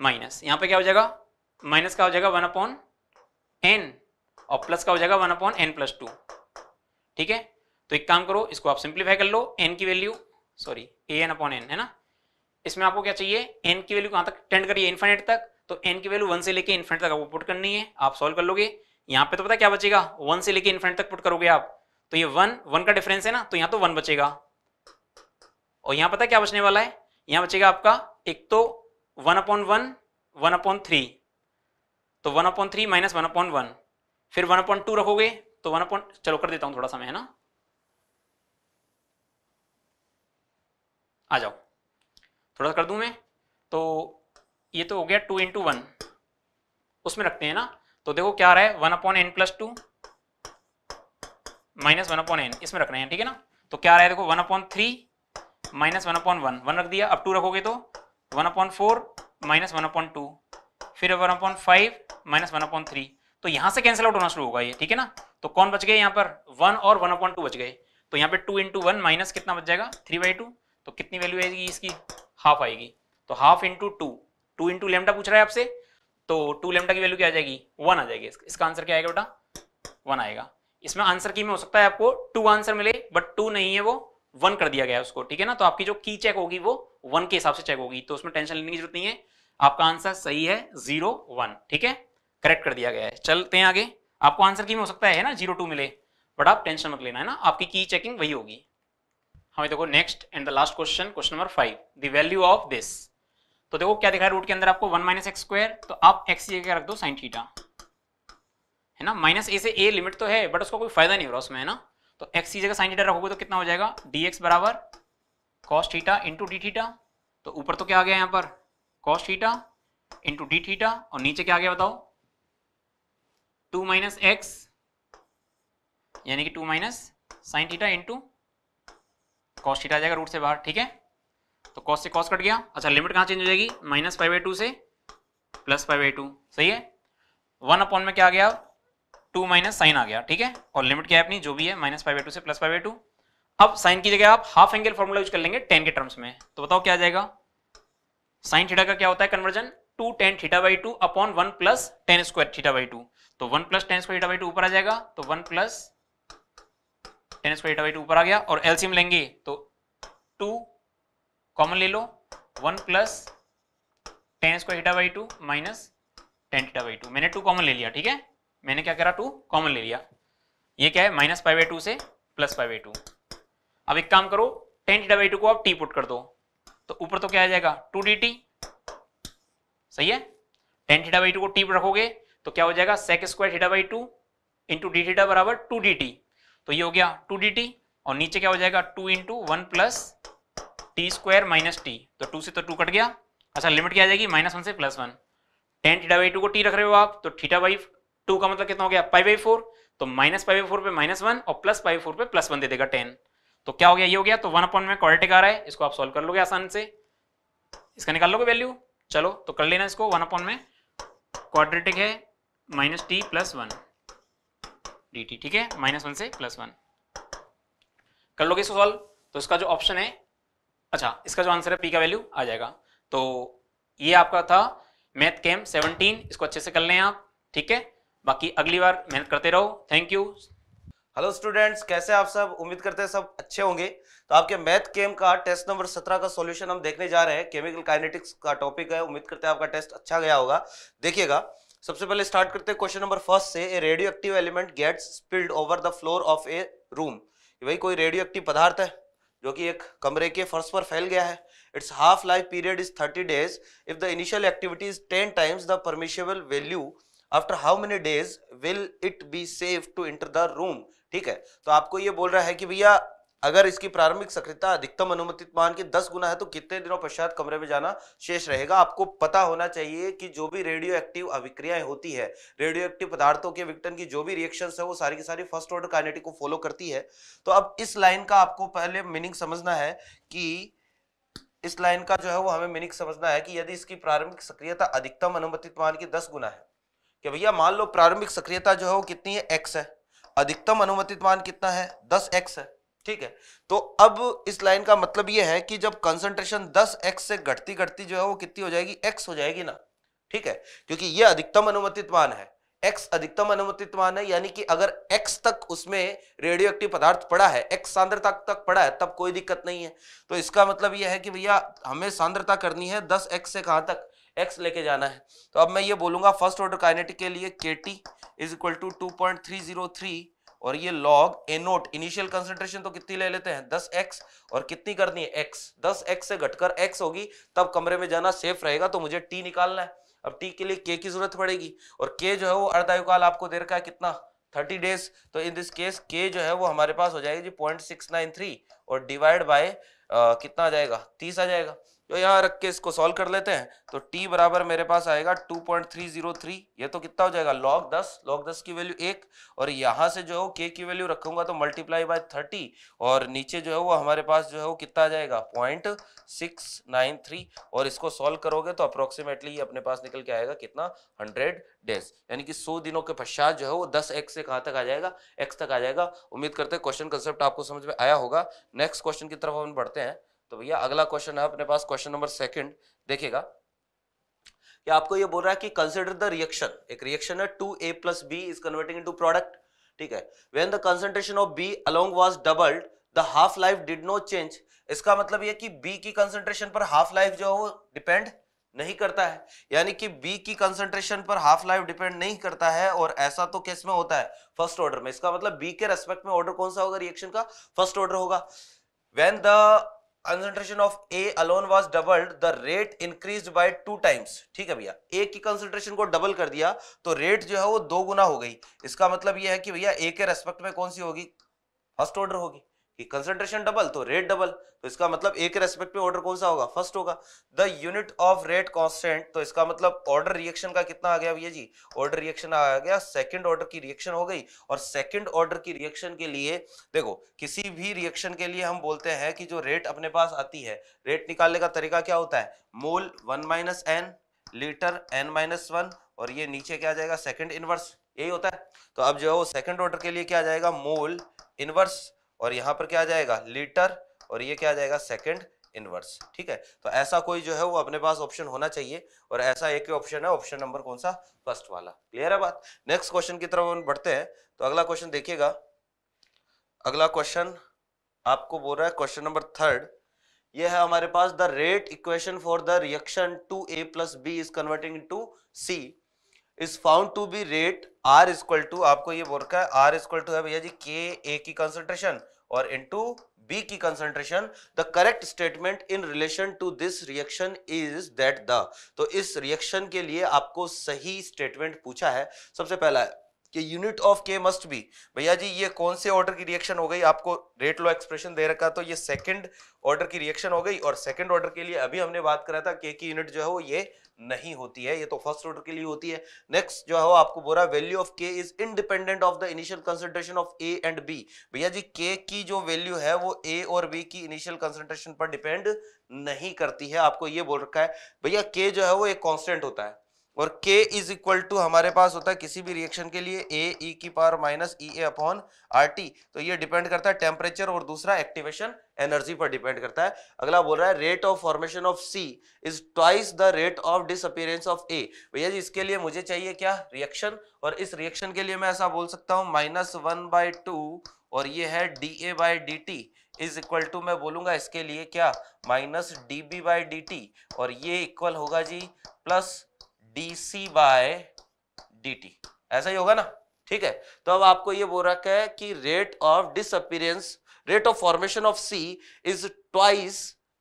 माइनस यहां पे क्या हो जाएगा माइनस का हो जाएगा वन अपॉन एन और प्लस का हो जाएगा one upon n plus two ठीक है तो एक काम करो इसको आप सिंप्लीफाई कर लो एन की value sorry a n upon n है ना इसमें आपको क्या चाहिए एन की वैल्यू कहां तक टेंड करिए इन्फिनेट तक तो एन की वैल्यू वन से लेके इन्फिनेट तक आपको पुट करनी है आप सॉल्व कर लोगे यहाँ पे तो पता क्या बचेगा वन से लेके इन्फाइनेट तक पुट करोगे आप तो ये वन वन का डिफरेंस है ना तो यहाँ तो वन बचेगा और यहाँ पता क्या बचने वाला है यहाँ बचेगा आपका एक तो one upon one one upon three तो one upon three minus one upon one फिर वन अपॉन टू रखोगे तो वन अपॉन चलो कर देता हूँ थोड़ा सा मैं है ना आ जाओ थोड़ा कर दूं मैं तो ये तो हो गया टू इंटू वन उसमें रखते हैं ना तो देखो क्या आ रहा है one upon n plus two minus one upon n इसमें रख रहे हैं ठीक है ना तो क्या आ रहा है देखो one upon three minus one upon one one रख दिया अब टू रखोगे तो one upon four minus one upon two फिर one upon five minus one upon three तो यहाँ से कैंसिल आउट होना शुरू होगा ये ठीक है ना तो कौन बच गए यहाँ पर वन और वन अपॉन टू बच गए तो यहाँ पे टू इंटू वन माइनस कितना बच जाएगा थ्री बाई टू तो कितनी वैल्यू आएगी इसकी हाफ आएगी तो half into two two into lambda पूछ रहा है आपसे तो टू लेमडा की वैल्यू क्या आ जाएगी वन आ जाएगी इसका आंसर क्या आएगा बेटा वन आएगा इसमें आंसर की में हो सकता है आपको टू आंसर मिले बट टू नहीं है वो वन कर दिया गया है उसको ठीक है ना तो आपकी जो की चेक होगी वो वन के हिसाब से चेक होगी तो उसमें टेंशन लेने की जरूरत नहीं है आपका आंसर सही है जीरो वन ठीक है करेक्ट कर दिया गया है चलते हैं आगे आपको आंसर की में हो सकता है ना जीरो टू मिले बट आप टेंशन मत लेना है ना आपकी की चेकिंग वही होगी हमें हाँ देखो next and the last question question number five the value of this तो देखो क्या दिखा है रूट के अंदर आपको वन माइनस एक्स स्क्वायर तो आप एक्स जगह रख दो साइन थीटा है ना माइनस ए से ए लिमिट तो है बट उसका कोई फायदा नहीं हो रहा उसमें है ना तो एक्स की जगह साइन थीटा रखोगे तो कितना हो जाएगा डी एक्स बराबर cos theta into D theta तो ऊपर तो क्या आ गया यहाँ पर cos theta into D theta और नीचे क्या आ गया बताओ टू माइनस एक्स यानी कि two minus sine theta into cos theta आ जाएगा रूट से बाहर ठीक है तो कॉस से कॉस कट गया अच्छा लिमिट कहाँ चेंज हो जाएगी माइनस फाइव बाई टू से प्लस फाइव बाई टू सही है वन अपॉन में क्या आ गया टू माइनस साइन आ गया ठीक है और लिमिट क्या है अपनी जो भी है माइनस फाइव बाई टू से प्लस फाइव बाई टू अब साइन की जगह आप हाफ एंगल फॉर्मूला यूज कर लेंगे टेन के टर्म्स में तो बताओ क्या आ जाएगा साइन थीटा का क्या होता है conversion two tan theta by two upon one plus tan square theta by two तो one plus tan square theta by two ऊपर आ जाएगा तो one plus tan square by two ऊपर आ गया और एलसीएम लेंगे तो टू कॉमन ले लो one plus tan square theta by two minus tan theta by two मैंने टू कॉमन ले लिया ठीक है मैंने क्या करा टू कॉमन ले लिया ये क्या है माइनस फाइव बाई टू से प्लस फाइव बाई टू अब एक काम करो टेन टीटा बाई टू को आप टी पुट कर दो तो ऊपर तो क्या आ जाएगा टू डी टी सही है टेन थीटा बाई टू को टी पर रखोगे तो क्या हो जाएगा sec square theta by two into D theta बराबर टू डी टी तो ये हो गया टू डी और नीचे क्या हो जाएगा two into one plus T square minus T तो टू से तो टू कट गया अच्छा लिमिट क्या आ जाएगी माइनस वन से plus one ten theta by two को टी रख रहे हो आप तो थीटा बाई टू का मतलब कितना हो गया पाई बाई फोर तो माइनस पाई बाई फोर पे माइनस वन और प्लस पाई फोर पे प्लस वन दे देगा टेन तो क्या हो गया ये हो गया तो वन अपॉइंट में क्वाड्रेटिक आ रहा है इसको आप सॉल्व कर लोगे आसान से इसका निकाल लोगे वैल्यू चलो तो कर लेना इसको वन अपॉइंट में क्वाड्रेटिक है minus T plus one D ठीक है माइनस वन से प्लस वन कर लोगे इसको सॉल्व तो इसका जो ऑप्शन है अच्छा इसका जो आंसर है पी का वैल्यू आ जाएगा तो ये आपका था मैथ कैम सेवनटीन इसको अच्छे से कर लें आप ठीक है बाकी अगली बार मेहनत करते रहो थैंक यू हेलो स्टूडेंट्स कैसे आप सब उम्मीद करते हैं सब अच्छे होंगे तो आपके मैथ केम का टेस्ट नंबर सत्रह का सॉल्यूशन हम देखने जा रहे हैं केमिकल काइनेटिक्स का टॉपिक है उम्मीद करते हैं आपका टेस्ट अच्छा गया होगा देखिएगा सबसे पहले स्टार्ट करते हैं क्वेश्चन नंबर फर्स्ट से a radioactive element gets spilled over the floor of a room वही कोई रेडियो एक्टिव पदार्थ है जो कि एक कमरे के फर्श पर फैल गया है its half life period is thirty days if the initial activity is ten times the permissible value after how many days will it be safe to enter the room ठीक है तो आपको ये बोल रहा है कि भैया अगर इसकी प्रारंभिक सक्रियता अधिकतम अनुमति मान के 10 गुना है तो कितने दिनों पश्चात कमरे में जाना शेष रहेगा आपको पता होना चाहिए कि जो भी रेडियो एक्टिव अभिक्रियाएं होती है रेडियो एक्टिव पदार्थों के विक्टन की जो भी रिएक्शन है वो सारी की सारी फर्स्ट ऑर्डर काइनेटिक को फॉलो करती है तो अब इस लाइन का आपको पहले मीनिंग समझना है कि इस लाइन का जो है वो हमें मीनिंग समझना है कि यदि इसकी प्रारंभिक सक्रियता अधिकतम अनुमतित मान की दस गुना है कि भैया मान लो प्रारंभिक सक्रियता जो है वो कितनी है एक्स है अधिकतम अनुमतित मान कितना है दस एक्स है ठीक है तो अब इस लाइन का मतलब यह है कि जब कंसंट्रेशन 10x से घटती घटती जो है वो कितनी हो जाएगी x हो जाएगी ना ठीक है क्योंकि यह अधिकतम अनुमतित मान है x अधिकतम अनुमतित मान है यानी कि अगर x तक उसमें रेडियो एक्टिव पदार्थ पड़ा है x सांद्रता तक पड़ा है तब कोई दिक्कत नहीं है तो इसका मतलब यह है कि भैया हमें सांद्रता करनी है 10x से कहां तक x लेके जाना है तो अब मैं ये बोलूंगा फर्स्ट ऑर्डर काइनेटिक के लिए के K is equal to two point three zero three और ये log A naught initial concentration तो कितनी ले लेते हैं दस एक्स और कितनी करनी है x दस एक्स से घटकर x होगी तब कमरे में जाना सेफ रहेगा तो मुझे t निकालना है अब t के लिए k की जरूरत पड़ेगी और k जो है वो अर्धायुकाल आपको दे रखा है कितना थर्टी डेज तो इन दिस केस के जो है वो हमारे पास हो जाएगी जी पॉइंट सिक्स नाइन थ्री और डिवाइड बाय कितना आ जाएगा तीस आ जाएगा तो यहाँ रख के इसको सॉल्व कर लेते हैं तो t बराबर मेरे पास आएगा 2.303 ये तो कितना हो जाएगा log 10 log 10 की वैल्यू एक और यहाँ से जो है वो k की वैल्यू रखूंगा तो मल्टीप्लाई बाय 30 और नीचे जो है वो हमारे पास जो है वो कितना आ जाएगा पॉइंट सिक्स नाइन थ्री और इसको सॉल्व करोगे तो अप्रोक्सीमेटली अपने पास निकल के आएगा कितना हंड्रेड डेज यानी कि सौ दिनों के पश्चात जो है वो दस एक्स से कहाँ तक आ जाएगा एक्स तक आ जाएगा उम्मीद करते हैं क्वेश्चन कंसेप्ट आपको समझ में आया होगा नेक्स्ट क्वेश्चन की तरफ हम बढ़ते हैं तो भैया अगला क्वेश्चन है अपने पास क्वेश्चन नंबर सेकंड देखिएगा कि आपको ये बोल रहा है कि कंसिडर द रिएक्शन एक रिएक्शन है two A plus B is converting into product ठीक है when the concentration of B alone was doubled the half life did not change इसका मतलब यह कि बी की कंसेंट्रेशन पर हाफ लाइफ जो है वो डिपेंड नहीं करता है यानी कि बी की कंसंट्रेशन पर हाफ लाइफ डिपेंड नहीं करता है और ऐसा तो केस में होता है फर्स्ट ऑर्डर में इसका मतलब बी के रेस्पेक्ट में ऑर्डर कौन सा होगा रिएक्शन का फर्स्ट ऑर्डर होगा when the concentration of A alone was doubled the rate increase by two times ठीक है भैया ए की कंसेंट्रेशन को डबल कर दिया तो रेट जो है वो दो गुना हो गई इसका मतलब ये है कि भैया ए के रेस्पेक्ट में कौन सी होगी फर्स्ट ऑर्डर होगी कि कंसंट्रेशन डबल तो रेट डबल तो इसका मतलब एक रेस्पेक्ट में ऑर्डर कौन सा होगा फर्स्ट होगा the unit of rate constant तो इसका मतलब ऑर्डर रिएक्शन का कितना आ गया भैया जी ऑर्डर रिएक्शन आ गया सेकंड ऑर्डर की रिएक्शन हो गई और सेकंड ऑर्डर की रिएक्शन के लिए देखो किसी भी रिएक्शन के लिए हम बोलते हैं कि जो रेट अपने पास आती है रेट निकालने का तरीका क्या होता है mole one minus N litre N minus one और ये नीचे क्या आ जाएगा सेकेंड इनवर्स यही होता है तो अब जो है वो सेकेंड ऑर्डर के लिए क्या आ जाएगा मोल इनवर्स और यहाँ पर क्या आ जाएगा लीटर और ये क्या आ जाएगा सेकेंड इनवर्स ठीक है तो ऐसा कोई जो है वो अपने पास ऑप्शन होना चाहिए और ऐसा एक ही ऑप्शन है ऑप्शन नंबर कौन सा फर्स्ट वाला क्लियर है बात नेक्स्ट क्वेश्चन की तरफ हम बढ़ते हैं तो अगला क्वेश्चन देखिएगा अगला क्वेश्चन आपको बोल रहा है क्वेश्चन नंबर थर्ड ये है हमारे पास the rate equation for the reaction two A plus B is converting to C is found to be rate R is equal to आपको ये बोल रखा है आर इजक्वल टू है भैया जी के ए की कंसंट्रेशन और टू बी की concentration the correct statement in relation to this reaction is that the तो इस रिएक्शन के लिए आपको सही स्टेटमेंट पूछा है सबसे पहला है कि unit of K must be भैया जी ये कौन से ऑर्डर की रिएक्शन हो गई आपको रेट लॉ एक्सप्रेशन दे रखा तो ये सेकंड ऑर्डर की रिएक्शन हो गई और सेकंड ऑर्डर के लिए अभी हमने बात करा था के की यूनिट जो है वो ये नहीं होती है ये तो फर्स्ट ऑर्डर के लिए होती है नेक्स्ट जो है वो आपको बोला value of K is independent of the initial concentration of A and B भैया जी के की जो वैल्यू है वो ए और बी की इनिशियल कंसेंट्रेशन पर डिपेंड नहीं करती है आपको ये बोल रखा है भैया के जो है वो एक कॉन्स्टेंट होता है और K इज इक्वल टू हमारे पास होता है किसी भी रिएक्शन के लिए ए E की पावर माइनस ई ए अपॉन आर टी तो ये डिपेंड करता है टेम्परेचर और दूसरा एक्टिवेशन एनर्जी पर डिपेंड करता है अगला बोल रहा है rate of formation of C is twice the rate of disappearance of A भैया जी इसके लिए मुझे चाहिए क्या रिएक्शन और इस रिएक्शन के लिए मैं ऐसा बोल सकता हूँ माइनस वन बाई टू और ये है D A by D T is equal to मैं बोलूंगा इसके लिए क्या minus D B by D T और ये इक्वल होगा जी plus D C by D T ऐसा ही होगा ना ठीक है तो अब आपको ये बोल रखा है कि rate of disappearance rate of formation of C is twice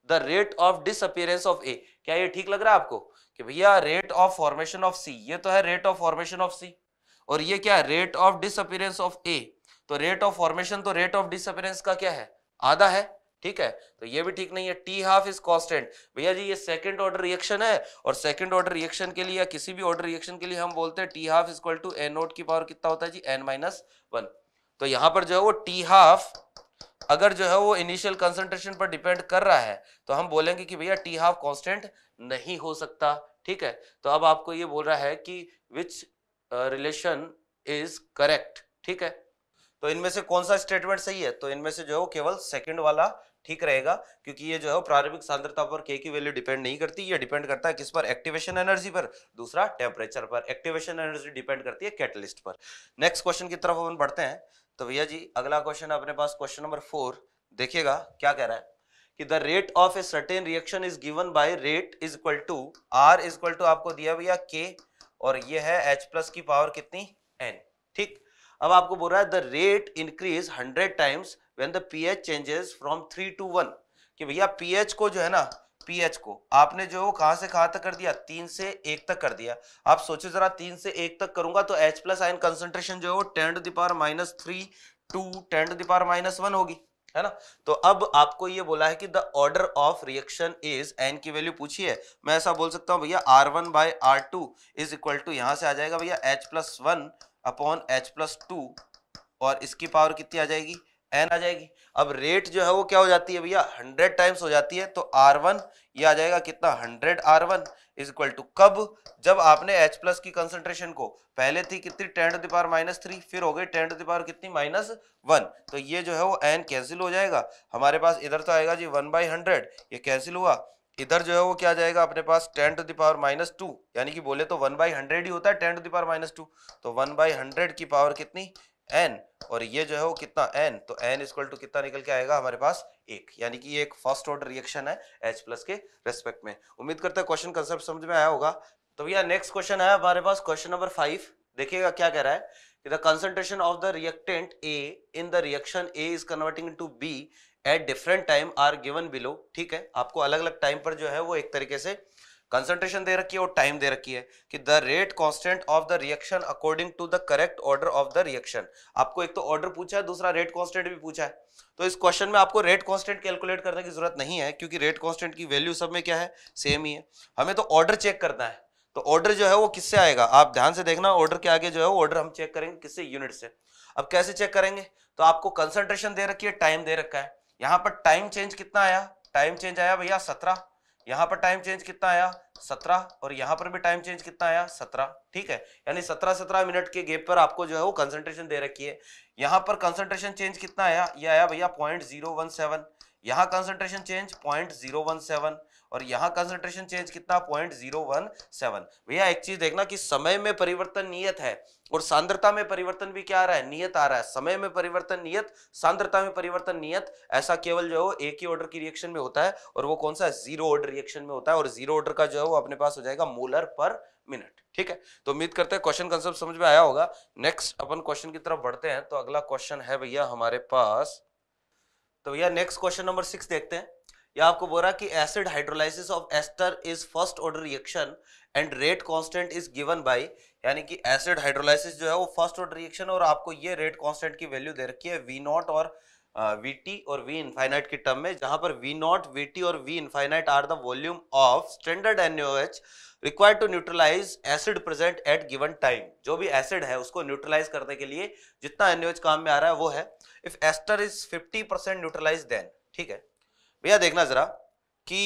the rate of disappearance of A क्या ये ठीक लग रहा है आपको कि भैया rate of formation of C ये तो है rate of formation of C और ये क्या है rate of disappearance of A तो रेट ऑफ फॉर्मेशन तो रेट ऑफ डिसअपीयरेंस का क्या है आधा है ठीक है तो ये भी ठीक नहीं है टी हाफ इज कॉन्स्टेंट भैया जी ये सेकंड ऑर्डर रिएक्शन है और सेकंड ऑर्डर रिएक्शन के लिए या किसी भी ऑर्डर रिएक्शन के लिए हम बोलते हैं T half is equal to N naught की पावर कितना होता है जी एन माइनस वन तो यहां पर जो है वो टी हाफ अगर जो है वो इनिशियल कंसेंट्रेशन पर डिपेंड कर रहा है तो हम बोलेंगे कि भैया टी हाफ कॉन्स्टेंट नहीं हो सकता ठीक है तो अब आपको ये बोल रहा है कि विच रिलेशन इज करेक्ट ठीक है तो इनमें से कौन सा स्टेटमेंट सही है तो इनमें से जो है वो केवल सेकंड वाला ठीक रहेगा क्योंकि ये जो है प्रारंभिक सांद्रता पर के की वैल्यू डिपेंड नहीं करती ये डिपेंड करता है किस पर एक्टिवेशन एनर्जी पर दूसरा टेम्परेचर पर एक्टिवेशन एनर्जी डिपेंड करती है कैटलिस्ट पर नेक्स्ट क्वेश्चन की तरफ हम बढ़ते हैं तो भैया जी अगला क्वेश्चन अपने पास क्वेश्चन नंबर फोर देखिएगा क्या कह रहा है कि the rate of a certain reaction is given by rate is equal to R is equal to आपको दिया भैया के और ये है एच प्लस की पावर कितनी एन अब आपको बोल रहा है the rate increase hundred times when the H changes from three to one कि भैया एच को जो है ना पीएच को आपने जो कहां से कहां तक कर दिया तीन से एक तक कर दिया आप सोचो जरा तीन से एक तक करूंगा तो एच प्लस आयन कंसेंट्रेशन जो है वो ten to minus three to ten to minus one होगी है ना तो अब आपको ये बोला है कि the order of reaction is N की वैल्यू पूछी है मैं ऐसा बोल सकता हूँ भैया R one by R two is equal to यहाँ से आ जाएगा भैया H plus one upon H plus two और इसकी पावर कितनी आ जाएगी एन आ जाएगी अब रेट जो है वो क्या हो जाती है भैया हंड्रेड टाइम्स हो जाती है तो आर वन ये आ जाएगा कितना hundred R one is equal to कब जब आपने एच प्लस की कंसंट्रेशन को पहले थी कितनी ten to the power minus three फिर हो गई टेन टू दावर कितनी माइनस वन तो ये जो है वो एन कैंसिल हो जाएगा हमारे पास इधर तो आएगा जी वन बाई हंड्रेड ये कैंसिल हुआ इधर जो है वो क्या जाएगा अपने पास ten to the power minus two यानी कि बोले तो वन बाई हंड्रेड ही होता है ten to the power minus two तो वन बाई हंड्रेड की पावर कितनी एन और ये जो है वो कितना एन तो एन इक्वल टू कितना निकल के आएगा हमारे पास एक यानी कि ये एक फर्स्ट ऑर्डर रिएक्शन है एच प्लस के रेस्पेक्ट में उम्मीद करते हैं क्वेश्चन कंसेप्ट समझ में आया होगा तो भैया नेक्स्ट क्वेश्चन है हमारे पास क्वेश्चन नंबर फाइव देखिएगा क्या कह रहा है कि the concentration of the reactant A in the reaction A is converting to B at different time are given below ठीक है आपको अलग अलग टाइम पर जो है वो एक तरीके से कंसंट्रेशन दे रखी है और टाइम दे रखी है कि the rate constant of the reaction according to the correct order of the reaction आपको एक तो ऑर्डर पूछा है दूसरा रेट कांस्टेंट भी पूछा है तो इस क्वेश्चन में आपको रेट कांस्टेंट कैलकुलेट करने की जरूरत नहीं है क्योंकि रेट कॉन्स्टेंट की वैल्यू सब में क्या है सेम ही है हमें तो ऑर्डर चेक करना है तो ऑर्डर जो है वो किससे आएगा आप ध्यान से देखना ऑर्डर के आगे जो है ऑर्डर हम चेक करेंगे किससे यूनिट से अब कैसे चेक करेंगे तो आपको कंसंट्रेशन दे रखी है टाइम दे रखा है यहां पर टाइम चेंज कितना आया टाइम चेंज आया भैया सत्रह यहां पर टाइम चेंज कितना आया सत्रह और यहां पर भी टाइम चेंज कितना आया सत्रह ठीक है यानी सत्रह सत्रह मिनट के गेप पर आपको जो है वो कंसंट्रेशन दे रखी है यहां पर कंसंट्रेशन चेंज कितना आया ये आया भैया पॉइंट जीरो वन सेवन यहां concentration change point zero one seven और यहां कंसंट्रेशन चेंज कितना पॉइंट जीरो वन सेवन भैया एक चीज देखना कि समय में परिवर्तन नियत है और सांद्रता में परिवर्तन भी क्या आ रहा है नियत आ रहा है समय में परिवर्तन नियत सांद्रता में परिवर्तन नियत ऐसा केवल जो है एक ही ऑर्डर की रिएक्शन में होता है और वो कौन सा जीरो ऑर्डर रिएक्शन में होता है और जीरो ऑर्डर का जो है वो अपने पास हो जाएगा मोलर पर मिनट ठीक है तो उम्मीद करते हैं क्वेश्चन कंसेप्ट समझ में आया होगा नेक्स्ट अपन क्वेश्चन की तरफ बढ़ते हैं तो अगला क्वेश्चन है भैया हमारे पास तो भैया नेक्स्ट क्वेश्चन नंबर सिक्स देखते हैं या आपको बोल रहा कि acid hydrolysis of ester is first order reaction and rate constant is given by यानी कि एसिड हाइड्रोलाइसिस जो है वो फर्स्ट ऑर्डर रिएक्शन और आपको ये रेट कांस्टेंट की वैल्यू दे रखी है वी नॉट और वी टी और वी इनफाइनाइट के टर्म में जहां पर वी नॉट वी टी और V infinite are the volume of standard NOH required to neutralise acid present at given time जो भी एसिड है उसको न्यूट्रलाइज करने के लिए जितना एनओएच काम में आ रहा है वो है if ester is fifty percent neutralise then ठीक है भैया देखना जरा कि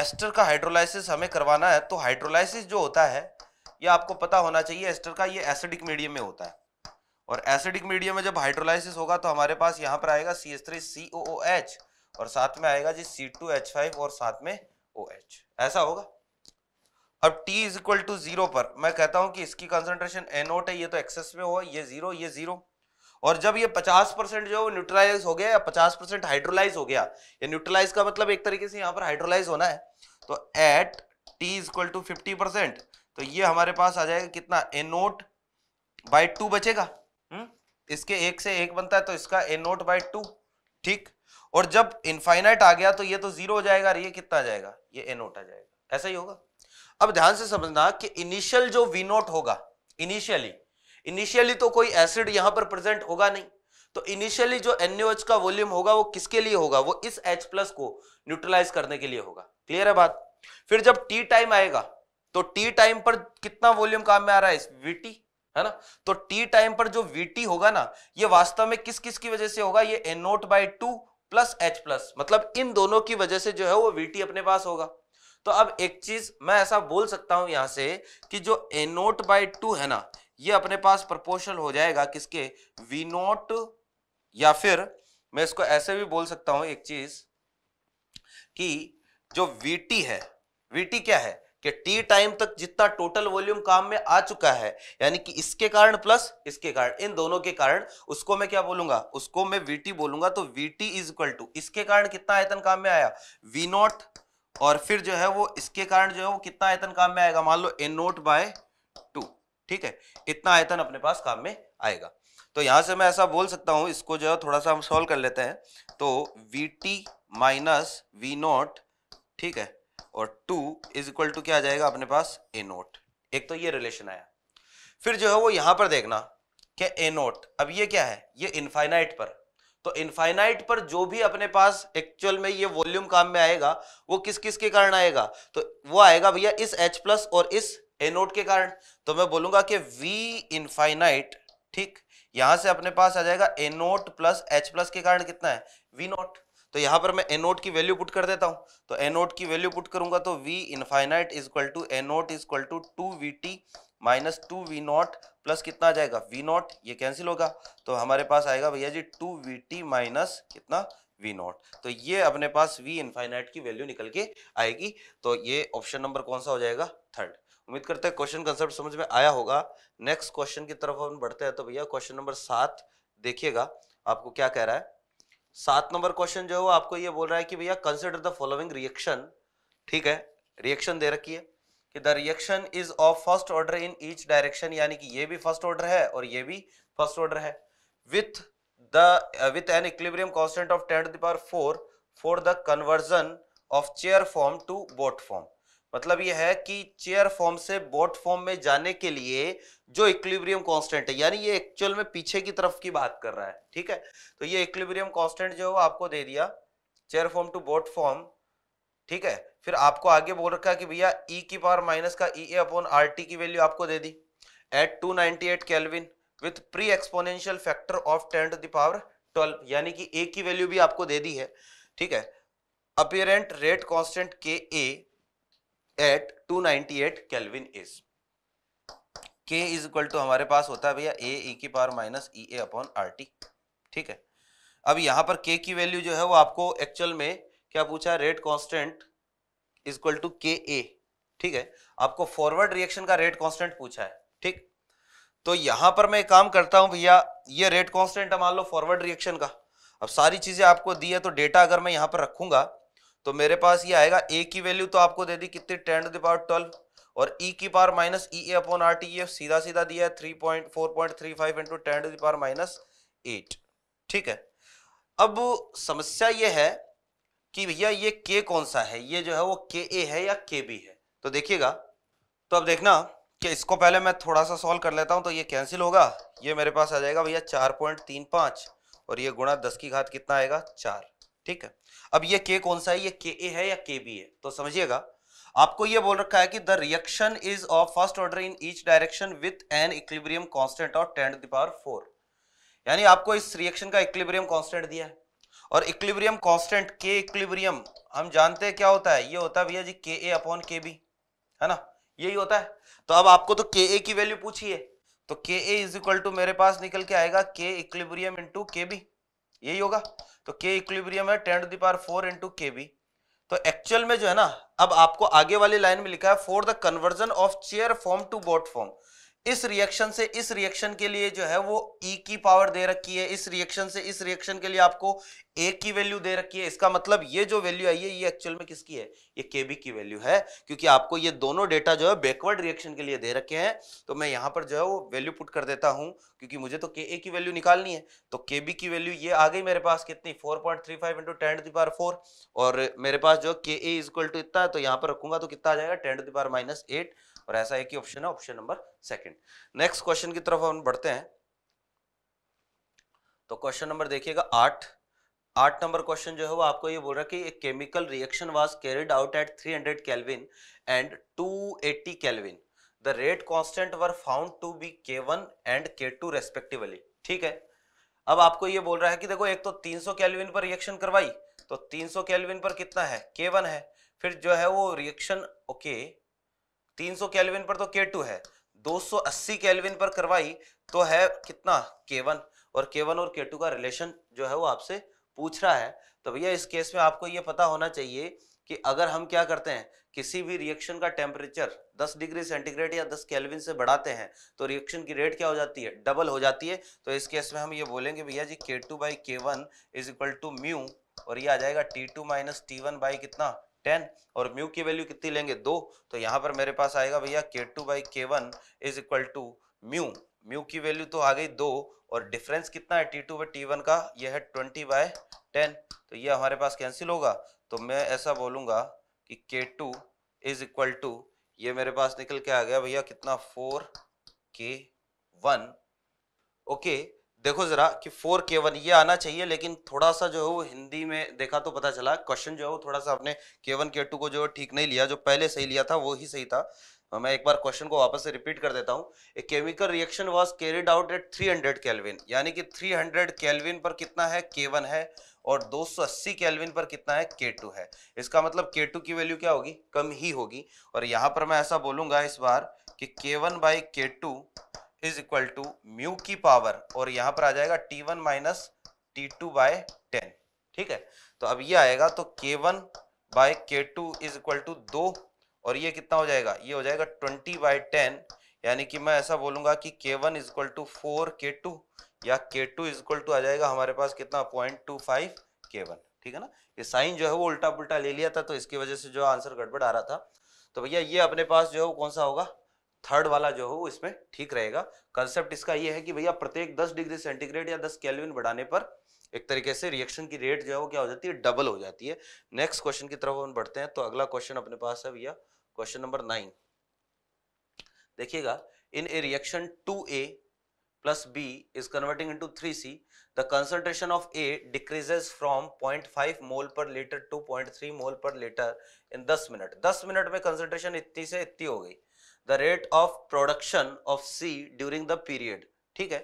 एस्टर का हाइड्रोलाइसिस हमें करवाना है तो हाइड्रोलाइसिस जो होता है ये आपको पता होना चाहिए एस्टर का ये एसिडिक मीडियम में होता है और एसिडिक मीडियम में जब हाइड्रोलाइसिस होगा तो हमारे पास यहाँ पर आएगा C S three C O O H और साथ में आएगा जी सी टू एच फाइव और साथ में ओ एच ऐसा होगा अब T is equal to zero पर मैं कहता हूं कि इसकी कंसंट्रेशन एनोट है ये तो एक्सेस में हो ये जीरो ये जीरो और जब ये 50 परसेंट जो न्यूट्रलाइज हो गया या 50 परसेंट हाइड्रोलाइज हो गया ये न्यूट्रलाइज का मतलब एक तरीके से यहां पर हाइड्रोलाइज होना है तो at T is equal to fifty percent तो ये हमारे पास आ जाएगा कितना एनोट बाई टू बचेगा हम्म इसके एक से एक बनता है तो इसका एनोट बाई टू ठीक और जब इनफाइनाइट आ गया तो ये तो जीरो हो जाएगा ये कितना आ जाएगा ये एनोट आ जाएगा ऐसा ही होगा अब ध्यान से समझना कि इनिशियल जो वी नोट होगा इनिशियली इनिशियली तो कोई एसिड यहां पर प्रेजेंट होगा नहीं तो इनिशियली जो एनएच का वॉल्यूम होगा वो किसके लिए होगा वो इस एच प्लस को न्यूट्रलाइज करने के लिए होगा क्लियर है बात फिर जब टी टाइम आएगा तो टी टाइम पर कितना वॉल्यूम काम में आ रहा है वीटी है ना तो टी टाइम पर जो वीटी होगा ना ये वास्तव में किस किस की वजह से होगा ये A naught by two plus H plus मतलब इन दोनों की वजह से जो है वो वीटी अपने पास होगा तो अब एक चीज मैं ऐसा बोल सकता हूं यहां से कि जो एनोट बाई टू है ना ये अपने पास प्रपोर्शनल हो जाएगा किसके वी नोट या फिर मैं इसको ऐसे भी बोल सकता हूं एक चीज कि जो वीटी है वीटी क्या है कि टी टाइम तक जितना टोटल वॉल्यूम काम में आ चुका है यानी कि इसके कारण प्लस इसके कारण इन दोनों के कारण उसको मैं क्या बोलूंगा उसको मैं वीटी बोलूंगा तो V T is equal to इसके कारण कितना आयतन काम में आया वी नॉट और फिर जो है वो इसके कारण जो है वो कितना आयतन काम में आएगा मान लो ए नोट बाय टू ठीक है इतना आयतन अपने पास काम में आएगा तो यहां से मैं ऐसा बोल सकता हूं इसको जो है थोड़ा सा हम सॉल्व कर लेते हैं तो V T minus V naught ठीक है और टू इज इक्वल टू क्या आ जाएगा अपने पास ए नोट एक तो ये रिलेशन आया फिर जो है वो यहां पर देखना क्या ए नोट अब ये क्या है ये इनफाइनाइट पर तो इनफाइनाइट पर जो भी अपने पास एक्चुअल में ये वॉल्यूम काम में आएगा वो किस किस के कारण आएगा तो वो आएगा भैया इस एच प्लस और इस ए नोट के कारण तो मैं बोलूंगा कि वी इनफाइनाइट ठीक यहां से अपने पास आ जाएगा A naught plus H plus के कारण कितना है वी नोट तो यहां पर मैं एनोड की वैल्यू पुट कर देता हूँ तो एनोड की वैल्यू पुट करूंगा तो V infinite is equal to A naught is equal to two V T minus two V naught plus कितना आ जाएगा वी नॉट ये कैंसिल होगा तो हमारे पास आएगा भैया जी टू वी टी माइनस कितना वी नॉट तो ये अपने पास वी इनफाइनाइट की वैल्यू निकल के आएगी तो ये ऑप्शन नंबर कौन सा हो जाएगा थर्ड उम्मीद करते हैं क्वेश्चन कंसेप्ट समझ में आया होगा नेक्स्ट क्वेश्चन की तरफ हम बढ़ते हैं तो भैया क्वेश्चन नंबर सात देखिएगा आपको क्या कह रहा है सात नंबर क्वेश्चन जो है वो आपको ये बोल रहा है कि भैया कंसिडर द फॉलोइंग रिएक्शन ठीक है रिएक्शन दे रखी है कि the reaction is of first order in each direction यानी कि ये भी फर्स्ट ऑर्डर है और ये भी फर्स्ट ऑर्डर है with the with an equilibrium constant of ten to the power four for the conversion of chair form to boat form मतलब यह है कि चेयर फॉर्म से बोट फॉर्म में जाने के लिए जो इक्विलिब्रियम कांस्टेंट है यानी ये एक्चुअल में पीछे की तरफ की बात कर रहा है ठीक है तो ये इक्विलिब्रियम कांस्टेंट जो है वो आपको दे दिया chair form to boat form ठीक है फिर आपको आगे बोल रखा कि भैया ई e की पावर माइनस का ई ए अपॉन आर की वैल्यू आपको दे दी at two ninety with pre exponential factor of ten to the power twelve यानी कि ए की वैल्यू भी आपको दे दी है ठीक है apparent rate constant K a at 298 kelvin is K is equal to हमारे पास होता है भैया ए ई e की पावर माइनस ई ए अपॉन आर टी ठीक है अब यहां पर के की वैल्यू जो है वो आपको एक्चुअल में क्या पूछा rate constant is equal to K a ठीक है आपको फॉरवर्ड रिएक्शन का रेट कांस्टेंट पूछा है ठीक तो यहां पर मैं काम करता हूं भैया ये रेट कांस्टेंट है मान लो फॉरवर्ड रिएक्शन का अब सारी चीज़ें आपको दी है तो डेटा अगर मैं यहां पर रखूंगा तो मेरे पास ये आएगा ए की वैल्यू तो आपको दे दी कितनी टेन द ट्वेल्व और ई e की पावर माइनस ई ए अपॉन आर टी सीधा सीधा दिया है three point four point three five into ten the power minus eight ठीक है अब समस्या ये है कि भैया ये के कौन सा है ये जो है वो के ए है या के बी है तो देखिएगा तो अब देखना कि इसको पहले मैं थोड़ा सा सॉल्व कर लेता हूँ तो ये कैंसिल होगा ये मेरे पास आ जाएगा भैया चार पॉइंट तीन और ये गुणा दस की घात कितना आएगा चार ठीक है अब ये के कौन सा है ये के ए है या के बी है तो समझिएगा आपको ये बोल रखा है कि the reaction is of first order in each direction with an equilibrium constant of ten the power four यानी आपको इस रिएक्शन का इक्विब्रियम कॉन्स्टेंट दिया है और इक्विब्रियम कॉन्स्टेंट के इक्विब्रियम हम जानते हैं क्या होता है ये होता है भैया जी के ए अपॉन के बी है ना यही होता है तो अब आपको तो के ए की वैल्यू पूछी है तो के ए इज इक्वल टू मेरे पास निकल के आएगा के इक्लिब्रियम इंटू के बी यही होगा तो के इक्विब्रियम है ten to the power four into K B तो एक्चुअल में जो है ना अब आपको आगे वाली लाइन में लिखा है for the conversion of chair form to boat form इस रिएक्शन से इस रिएक्शन के लिए जो है वो e की पावर दे रखी है इस रिएक्शन से इस रिएक्शन के लिए आपको ए की वैल्यू दे रखी है इसका मतलब ये जो वैल्यू आई है ये एक्चुअल में किसकी है ये के बी की वैल्यू है क्योंकि आपको ये दोनों डेटा जो है बैकवर्ड रिएक्शन के लिए दे रखे हैं तो मैं यहाँ पर जो है वो वैल्यू पुट कर देता हूँ क्योंकि मुझे तो के ए की वैल्यू निकालनी है तो के बी की वैल्यू ये आ गई मेरे पास कितनी four point three five into ten to four और मेरे पास जो के ए इज इक्वल टू इतना है तो यहाँ पर रखूंगा तो कितना आ जाएगा टेन टू माइनस एट और ऐसा एक ही ऑप्शन है option number second next question की तरफ हम बढ़ते हैं तो क्वेश्चन नंबर देखिएगा आठ आठ नंबर क्वेश्चन जो है वो आपको ये बोल रहा है कि एक chemical reaction was carried out at 300 hundred kelvin and 280 kelvin the rate constant were found to be K1 and K2 respectively ठीक है अब आपको ये बोल रहा है कि देखो एक तो 300 सौ कैलविन पर रिएक्शन करवाई तो 300 सौ कैलविन पर कितना है के है फिर जो है वो रिएक्शन ओके okay, 300 केल्विन पर तो K2 है 280 केल्विन पर करवाई तो है कितना K1 और K1 और K2 का रिलेशन जो है वो आपसे पूछ रहा है तो भैया इस केस में आपको ये पता होना चाहिए कि अगर हम क्या करते हैं किसी भी रिएक्शन का टेम्परेचर 10 डिग्री सेंटीग्रेड या 10 केल्विन से बढ़ाते हैं तो रिएक्शन की रेट क्या हो जाती है डबल हो जाती है तो इस केस में हम ये बोलेंगे भैया जी K two by K one is equal to mu और ये आ जाएगा T two minus T one by कितना टेन और म्यू की वैल्यू कितनी लेंगे दो तो यहाँ पर मेरे पास आएगा भैया K two by K one is equal to mu mu की वैल्यू तो आ गई दो और डिफरेंस कितना है T two by T one का यह है ट्वेंटी बाय टेन तो ये हमारे पास कैंसिल होगा तो मैं ऐसा बोलूँगा कि के टू इज इक्वल टू ये मेरे पास निकल के आ गया भैया कितना फोर के वन ओके देखो ज़रा कि फोर के वन ये आना चाहिए लेकिन थोड़ा सा जो है वो हिंदी में देखा तो पता चला क्वेश्चन जो है वो थोड़ा सा आपने के वन के टू को जो है ठीक नहीं लिया जो पहले सही लिया था वो ही सही था मैं एक बार क्वेश्चन को वापस से रिपीट कर देता हूँ a chemical reaction was carried out at three hundred kelvin यानी कि थ्री हंड्रेड कैलविन पर कितना है के वन है और अस्सी कैलविन पर कितना है के टू है इसका मतलब के टू की वैल्यू क्या होगी कम ही होगी और यहाँ पर मैं ऐसा बोलूंगा इस बार कि K one by K two is equal to mu की पावर और यहां पर आ जाएगा T one minus T two by ten ठीक है तो अब ये आएगा तो K one by K two is equal to दो और ये कितना हो जाएगा ये हो जाएगा ट्वेंटी बाय टेन यानी कि मैं ऐसा बोलूंगा कि K one is equal to four K two या K two is equal to आ जाएगा हमारे पास कितना point two five K one ठीक है ना ये साइन जो है वो उल्टा पुल्टा ले लिया था तो इसकी वजह से जो आंसर गड़बड़ आ रहा था तो भैया ये अपने पास जो है वो कौन सा होगा थर्ड वाला जो हो वो इसमें ठीक रहेगा कंसेप्ट इसका ये है कि भैया प्रत्येक 10 डिग्री सेंटीग्रेड या 10 केल्विन बढ़ाने पर एक तरीके से रिएक्शन की रेट जो है वो क्या हो जाती है डबल हो जाती है नेक्स्ट क्वेश्चन की तरफ हम बढ़ते हैं तो अगला क्वेश्चन अपने पास है भैया क्वेश्चन नंबर नाइन देखिएगा in a reaction two A plus B is converting into three C the concentration of A decreases from point five mole per litre to point three mole per litre इन दस minute दस minute में concentration इतनी से इतनी हो गई the rate of production of C during the period ठीक है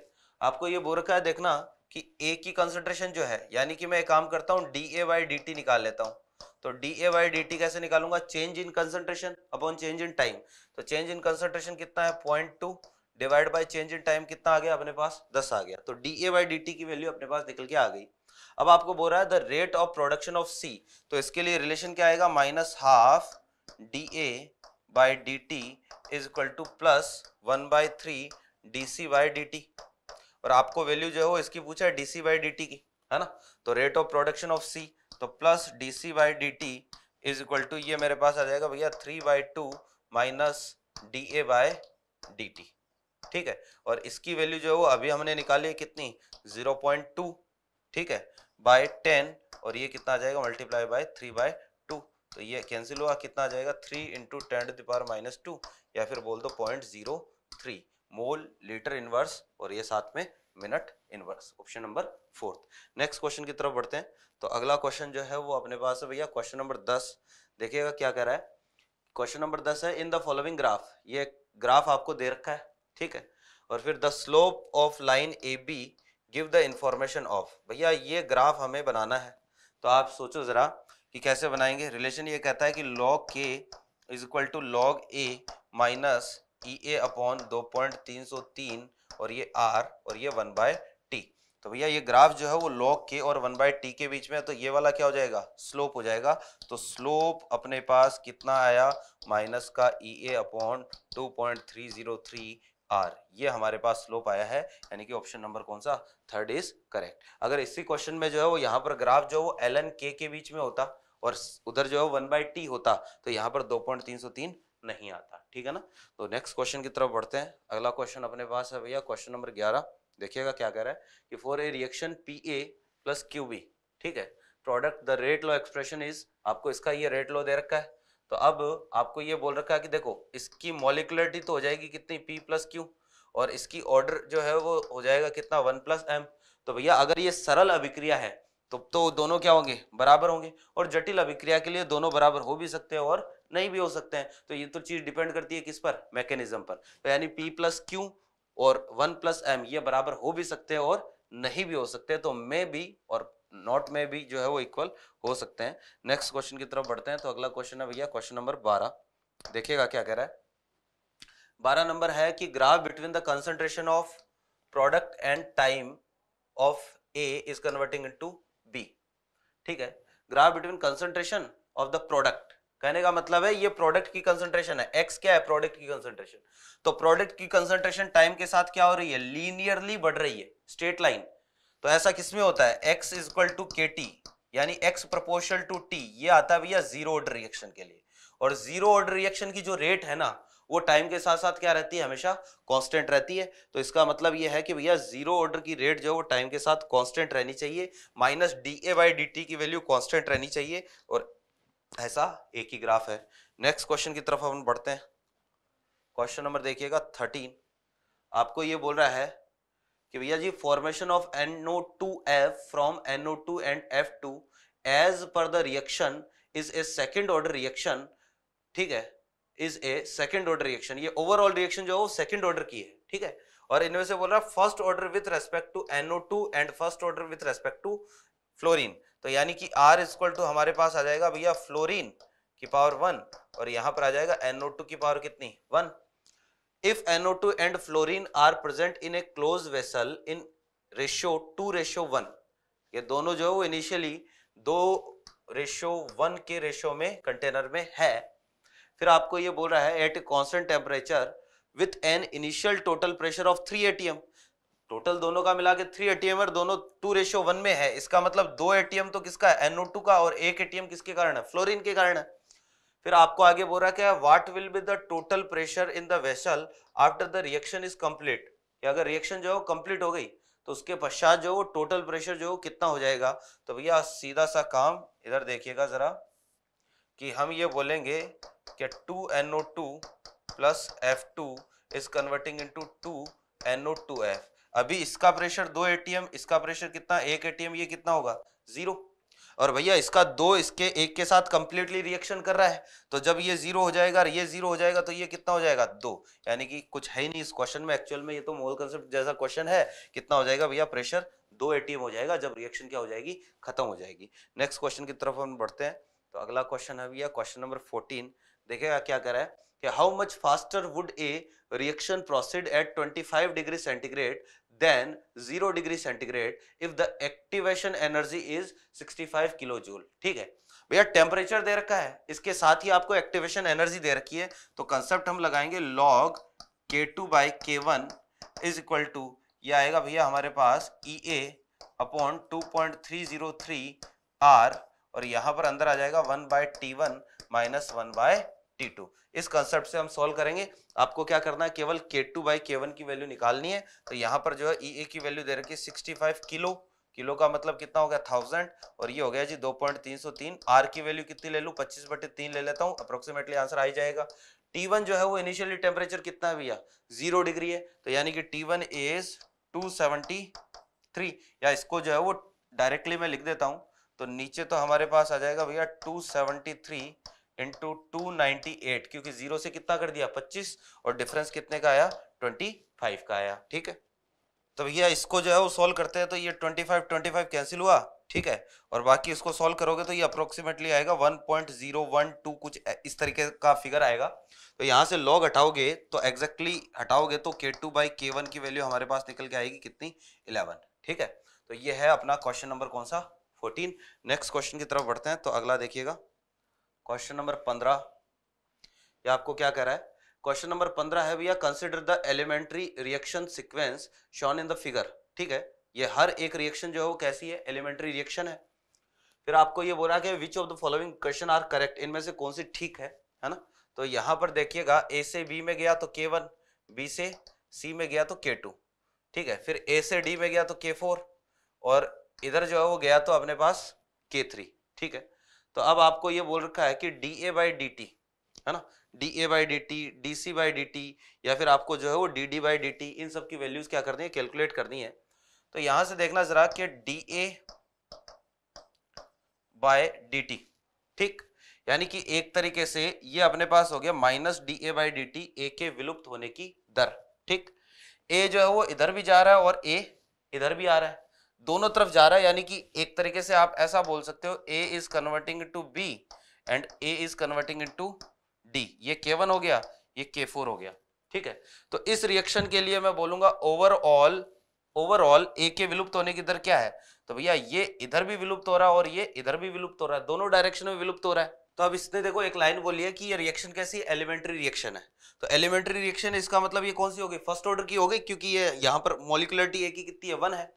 आपको ये बोल रखा है देखना कि ए की कंसेंट्रेशन जो है यानी कि मैं एक काम करता हूँ d A by D t निकाल लेता हूँ तो D A by D t कैसे निकालूंगा change in concentration upon change in time तो चेंज इन कंसंट्रेशन कितना है point two divide by change in time कितना आ गया अपने पास दस आ गया तो D A by D t की वैल्यू अपने पास निकल के आ गई अब आपको बोल रहा है the rate of production of C तो इसके लिए रिलेशन क्या आएगा minus half d A by D T is equal to plus one by three d C by D T और आपको वैल्यू जो है वो इसकी पूछा है d C by D t की है ना तो rate of production of C तो plus D C by D T is equal to ये मेरे पास आ जाएगा भैया three by two minus D A by D t ठीक है और इसकी वैल्यू जो है वो अभी हमने निकाली है कितनी जीरो पॉइंट टू ठीक है बाय टेन और ये कितना आ जाएगा multiply by three by two तो ये कैंसिल हुआ कितना आ जाएगा three into ten to the power minus two या फिर बोल दो point zero three mole litre inverse और ये साथ में minute inverse option number fourth next question की तरफ बढ़ते हैं तो अगला क्वेश्चन जो है वो अपने पास है भैया क्वेश्चन नंबर दस देखिएगा क्या कह रहा है क्वेश्चन नंबर दस है इन द फॉलोइंग ग्राफ ये ग्राफ आपको दे रखा है ठीक है और फिर the slope of line A B give the information of भैया ये ग्राफ हमें बनाना है तो आप सोचो ज़रा कि कैसे बनाएंगे रिलेशन ये कहता है कि लॉग के is equal to log A minus E A upon दो पॉइंट तीन सौ तीन और ये आर और ये वन बाय टी तो भैया ये ग्राफ जो है वो लॉग के और वन बाय टी के बीच में है तो ये वाला क्या हो जाएगा स्लोप हो जाएगा तो स्लोप अपने पास कितना आया माइनस का ई ए upon two point three zero three R ये हमारे पास स्लोप आया है यानी कि ऑप्शन नंबर कौन सा थर्ड इज करेक्ट अगर इसी क्वेश्चन में जो है वो यहाँ पर ग्राफ जो है वो एल एन के के बीच में होता और उधर जो है वन बाय टी होता तो यहाँ पर दो पॉइंट तीन सौ तीन नहीं आता ठीक है ना तो नेक्स्ट क्वेश्चन की तरफ बढ़ते हैं अगला क्वेश्चन अपने पास है भैया क्वेश्चन नंबर ग्यारह देखिएगा क्या कह रहा है कि for a reaction P A plus Q B ठीक है product the rate law expression is आपको इसका ये रेट लॉ दे रखा है तो अब आपको ये बोल रखा है कि देखो इसकी मोलिकुलरिटी तो हो जाएगी कितनी पी प्लस क्यू और इसकी ऑर्डर जो है वो हो जाएगा कितना वन प्लस एम तो भैया अगर ये सरल अभिक्रिया है तो तो दोनों क्या होंगे बराबर होंगे और जटिल अभिक्रिया के लिए दोनों बराबर हो भी सकते हैं और नहीं भी हो सकते हैं तो ये तो चीज डिपेंड करती है किस पर मैकेनिज्म पर तो यानी पी प्लस क्यू और वन प्लस एम ये बराबर हो भी सकते हैं और नहीं भी हो सकते तो मे भी और नॉट में भी जो है वो इक्वल हो सकते हैं नेक्स्ट क्वेश्चन की तरफ बढ़ते हैं तो अगला क्वेश्चन है भैया क्वेश्चन नंबर बारह देखिएगा क्या कह रहा है बारह नंबर है कि graph between the concentration of product and time of A is converting into ठीक है graph between concentration of the product कहने का मतलब है ये प्रोडक्ट की कंसंट्रेशन है एक्स क्या है प्रोडक्ट की कंसंट्रेशन तो प्रोडक्ट की कंसंट्रेशन टाइम के साथ क्या हो रही है लीनियरली बढ़ रही है स्ट्रेट लाइन तो ऐसा किसमें होता है X is equal to K T यानी एक्स प्रपोर्शल टू टी ये आता है भैया जीरो ऑर्डर रिएक्शन के लिए और जीरो ऑर्डर रिएक्शन की जो रेट है ना वो टाइम के साथ साथ क्या रहती है हमेशा कांस्टेंट रहती है तो इसका मतलब ये है कि भैया जीरो ऑर्डर की रेट जो है वो टाइम के साथ कांस्टेंट रहनी चाहिए minus D A by D t की वैल्यू कांस्टेंट रहनी चाहिए और ऐसा एक ही ग्राफ है नेक्स्ट क्वेश्चन की तरफ हम बढ़ते हैं क्वेश्चन नंबर देखिएगा थर्टीन आपको ये बोल रहा है कि भैया ji formation of N O two F from NO two and F two as per the reaction is a second order reaction ठीक है is a second order reaction ये ओवरऑल रिएक्शन जो है वो सेकेंड ऑर्डर की है ठीक है और इनमें से बोल रहा है first order with respect to NO two and first order with respect to fluorine तो यानी कि आर इजक्वल टू हमारे पास आ जाएगा भैया फ्लोरिन की पावर वन और यहां पर आ जाएगा एनओ टू की पावर कितनी one if NO two and fluorine are present in a close vessel in ratio two ratio one ये दोनों जो है वो इनिशियली दो रेशियो वन के रेशियो में कंटेनर में है फिर आपको ये बोल रहा है at a constant temperature with an initial total pressure of three atm total दोनों का मिला के थ्री एटीएम और दोनों टू रेशियो वन में है इसका मतलब दो एटीएम तो किसका है एनओ टू का और एक एटीएम किसके कारण है फ्लोरिन के कारण है फिर आपको आगे बोल रहा है क्या what will be the total pressure in the vessel after the reaction is complete अगर रिएक्शन जो है कम्प्लीट हो गई तो उसके पश्चात जो वो टोटल प्रेशर जो कितना हो जाएगा तो भैया सीधा सा काम इधर देखिएगा जरा कि हम ये बोलेंगे कि 2NO2 plus F2 is converting into 2NO2F अभी इसका प्रेशर दो एटीएम इसका प्रेशर कितना एक एटीएम ये कितना होगा जीरो और भैया इसका दो इसके एक के साथ कंप्लीटली रिएक्शन कर रहा है तो जब ये जीरो हो जाएगा और ये जीरो हो जाएगा तो ये कितना हो जाएगा दो यानी कि कुछ है ही नहीं इस क्वेश्चन में एक्चुअल में ये तो मोल कंसेप्ट जैसा क्वेश्चन है कितना हो जाएगा भैया प्रेशर दो एटीएम हो जाएगा जब रिएक्शन क्या हो जाएगी खत्म हो जाएगी नेक्स्ट क्वेश्चन की तरफ हम बढ़ते हैं तो अगला क्वेश्चन है भैया क्वेश्चन नंबर फोर्टीन देखेगा क्या करा है कि how much faster would a reaction proceed at 25 degree centigrade than 0 degree centigrade if the activation energy is 65 kilo joule ठीक है भैया टेम्परेचर दे रखा है इसके साथ ही आपको एक्टिवेशन एनर्जी दे रखी है तो कंसेप्ट हम लगाएंगे log K two by K one is equal to ये आएगा भैया हमारे पास ई ए upon two point three zero three R और यहां पर अंदर आ जाएगा one by T one minus one by T two इस कंसेप्ट से हम सोल्व करेंगे आपको क्या करना है केवल K two by K one की वैल्यू निकालनी है तो यहाँ पर जो है ई e ए की वैल्यू दे रखी है सिक्सटी फाइव किलो किलो का मतलब कितना हो गया थाउजेंड और ये हो गया जी दो पॉइंट तीन सौ तीन आर की वैल्यू कितनी ले लूँ पच्चीस बटे तीन ले लेता हूँ अप्रोक्सीमेटली आंसर आ जाएगा टी वन जो है वो इनिशियली टेम्परेचर कितना भैया जीरो डिग्री है तो यानी कि T one is two seventy three या इसको जो है वो डायरेक्टली मैं लिख देता हूँ तो नीचे तो हमारे पास आ जाएगा भैया two seventy three into two क्योंकि जीरो से कितना कर दिया पच्चीस और डिफरेंस कितने का आया ट्वेंटी फाइव का आया ठीक है तो भैया इसको जो है वो सॉल्व करते हैं तो ये twenty five twenty five cancel हुआ ठीक है और बाकी इसको सॉल्व करोगे तो ये अप्रोक्सीमेटली आएगा one point zero one two कुछ इस तरीके का फिगर आएगा तो यहाँ से लॉग हटाओगे तो एग्जैक्टली exactly हटाओगे तो K two by K one की वैल्यू हमारे पास निकल के आएगी कितनी इलेवन ठीक है तो ये है अपना क्वेश्चन नंबर कौन सा फोर्टीन नेक्स्ट क्वेश्चन की तरफ बढ़ते हैं तो अगला देखिएगा क्वेश्चन नंबर पंद्रह ये आपको क्या कह रहा है क्वेश्चन नंबर पंद्रह है भैया consider the elementary reaction sequence shown in the figure ठीक है ये हर एक रिएक्शन जो है वो कैसी है एलिमेंट्री रिएक्शन है फिर आपको ये बोला कि which of the following question are correct इनमें से कौन सी ठीक है है ना तो यहाँ पर देखिएगा ए से बी में गया तो के वन बी से सी में गया तो के टू ठीक है फिर ए से डी में गया तो के फोर और इधर जो है वो गया तो अपने पास के थ्री ठीक है तो अब आपको ये बोल रखा है कि d A by D t है ना d A by D t d C by D t या फिर आपको जो है वो d D by D t इन सब की वैल्यूज क्या करनी है कैलकुलेट करनी है तो यहां से देखना जरा कि d A by D t ठीक यानी कि एक तरीके से ये अपने पास हो गया minus D A by D T A के विलुप्त होने की दर ठीक ए जो है वो इधर भी जा रहा है और ए इधर भी आ रहा है दोनों तरफ जा रहा है यानी कि एक तरीके से आप ऐसा बोल सकते हो A is converting to B and A is converting to D ये के वन हो गया ये के फोर हो गया ठीक है तो इस रिएक्शन के लिए मैं बोलूंगा ओवरऑल ओवरऑल ए के विलुप्त होने की दर क्या है तो भैया ये इधर भी विलुप्त हो रहा है और ये इधर भी विलुप्त हो रहा है दोनों डायरेक्शन में विलुप्त हो रहा है तो अब इसने देखो एक लाइन बोली है कि ये रिएक्शन कैसी एलिमेंट्री रिएक्शन है तो एलिमेंट्री रिएक्शन इसका मतलब ये कौन सी होगी फर्स्ट ऑर्डर की होगी क्योंकि ये यहाँ पर मोलिकुलरिटी ए की कितनी है वन है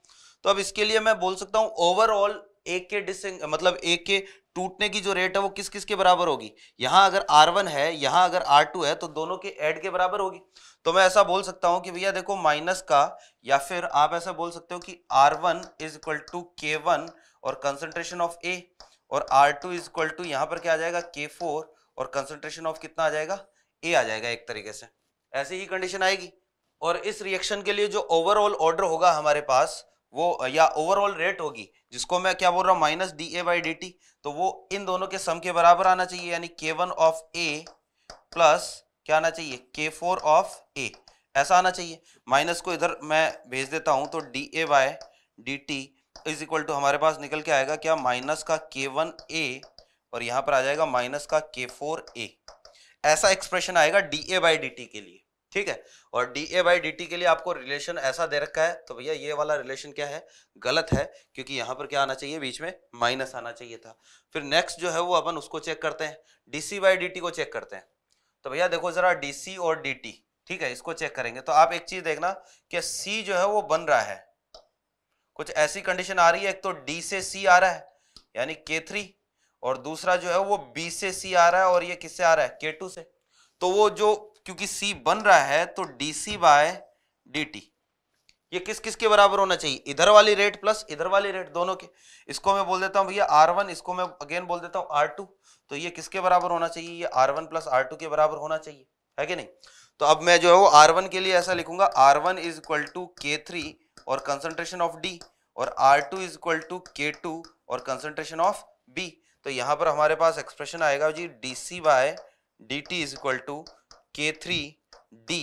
तो अब इसके लिए मैं बोल सकता हूं ओवरऑल एक के डिस मतलब एक के टूटने की जो रेट है वो किस किस के बराबर होगी यहाँ अगर R1 है यहाँ अगर R2 है तो दोनों के एड के बराबर होगी तो मैं ऐसा बोल सकता हूँ कि भैया देखो माइनस का या फिर आप ऐसा बोल सकते हो कि R1 one is equal to k और कंसनट्रेशन ऑफ ए और R2 to is equal to यहाँ पर क्या आ जाएगा के फोर और कंसनट्रेशन ऑफ कितना आ जाएगा ए आ जाएगा एक तरीके से ऐसी ही कंडीशन आएगी और इस रिएक्शन के लिए जो ओवरऑल ऑर्डर होगा हमारे पास वो या ओवरऑल रेट होगी जिसको मैं क्या बोल रहा हूँ minus D A by D T तो वो इन दोनों के सम के बराबर आना चाहिए यानी के वन ऑफ ए प्लस क्या आना चाहिए के फोर ऑफ ए ऐसा आना चाहिए माइनस को इधर मैं भेज देता हूँ तो D A by D T is equal to हमारे पास निकल के आएगा क्या माइनस का के वन ए और यहाँ पर आ जाएगा माइनस का के फोर ए ऐसा एक्सप्रेशन आएगा D A by D T के लिए ठीक है और D A by D T के लिए आपको रिलेशन ऐसा दे रखा है तो भैया ये वाला रिलेशन क्या है गलत है क्योंकि यहाँ पर क्या आना चाहिए बीच में माइनस आना चाहिए था फिर नेक्स्ट जो है वो अपन उसको चेक करते हैं D C by D T को चेक करते हैं तो भैया देखो जरा डी सी और डी टी ठीक है इसको चेक करेंगे तो आप एक चीज देखना कि सी जो है वो बन रहा है कुछ ऐसी कंडीशन आ रही है एक तो डी से सी आ रहा है यानी के थ्री और दूसरा जो है वो बी से सी आ रहा है और ये किससे आ रहा है के टू से तो वो जो क्योंकि C बन रहा है तो D C by D T ये किस किस के बराबर होना चाहिए इधर वाली रेट प्लस इधर वाली रेट दोनों के इसको मैं बोल देता हूँ भैया आर वन इसको मैं अगेन बोल देता हूँ आर टू तो ये किसके बराबर होना चाहिए ये R one plus R two के बराबर होना चाहिए है कि नहीं तो अब मैं जो है वो आर वन के लिए ऐसा लिखूंगा R one is equal to K three और कंसनट्रेशन ऑफ डी और R two is equal to K two और कंसनट्रेशन ऑफ बी तो यहाँ पर हमारे पास एक्सप्रेशन आएगा जी D C by D T is equal to K three D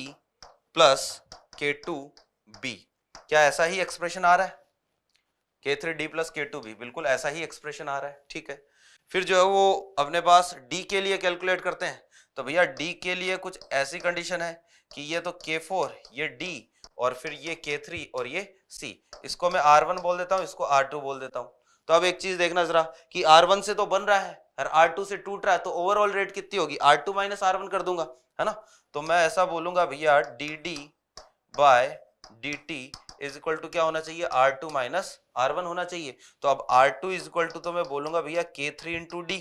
plus K two B क्या ऐसा ही एक्सप्रेशन आ रहा है K three D plus K two B बिल्कुल ऐसा ही एक्सप्रेशन आ रहा है ठीक है फिर जो है वो अपने पास डी के लिए कैलकुलेट करते हैं तो भैया डी के लिए कुछ ऐसी कंडीशन है कि ये तो के फोर ये डी और फिर ये के थ्री और ये सी इसको मैं आर वन बोल देता हूँ इसको आर टू बोल देता हूँ तो अब एक चीज देखना जरा कि आर वन से तो बन रहा है आर टू से टूट रहा है तो ओवरऑल रेट कितनी होगी R two minus R one कर दूंगा है ना तो मैं ऐसा बोलूंगा भैया D D by D T is equal to क्या होना चाहिए R two minus R one होना चाहिए तो अब R two is equal to तो मैं बोलूंगा भैया के थ्री इंटू डी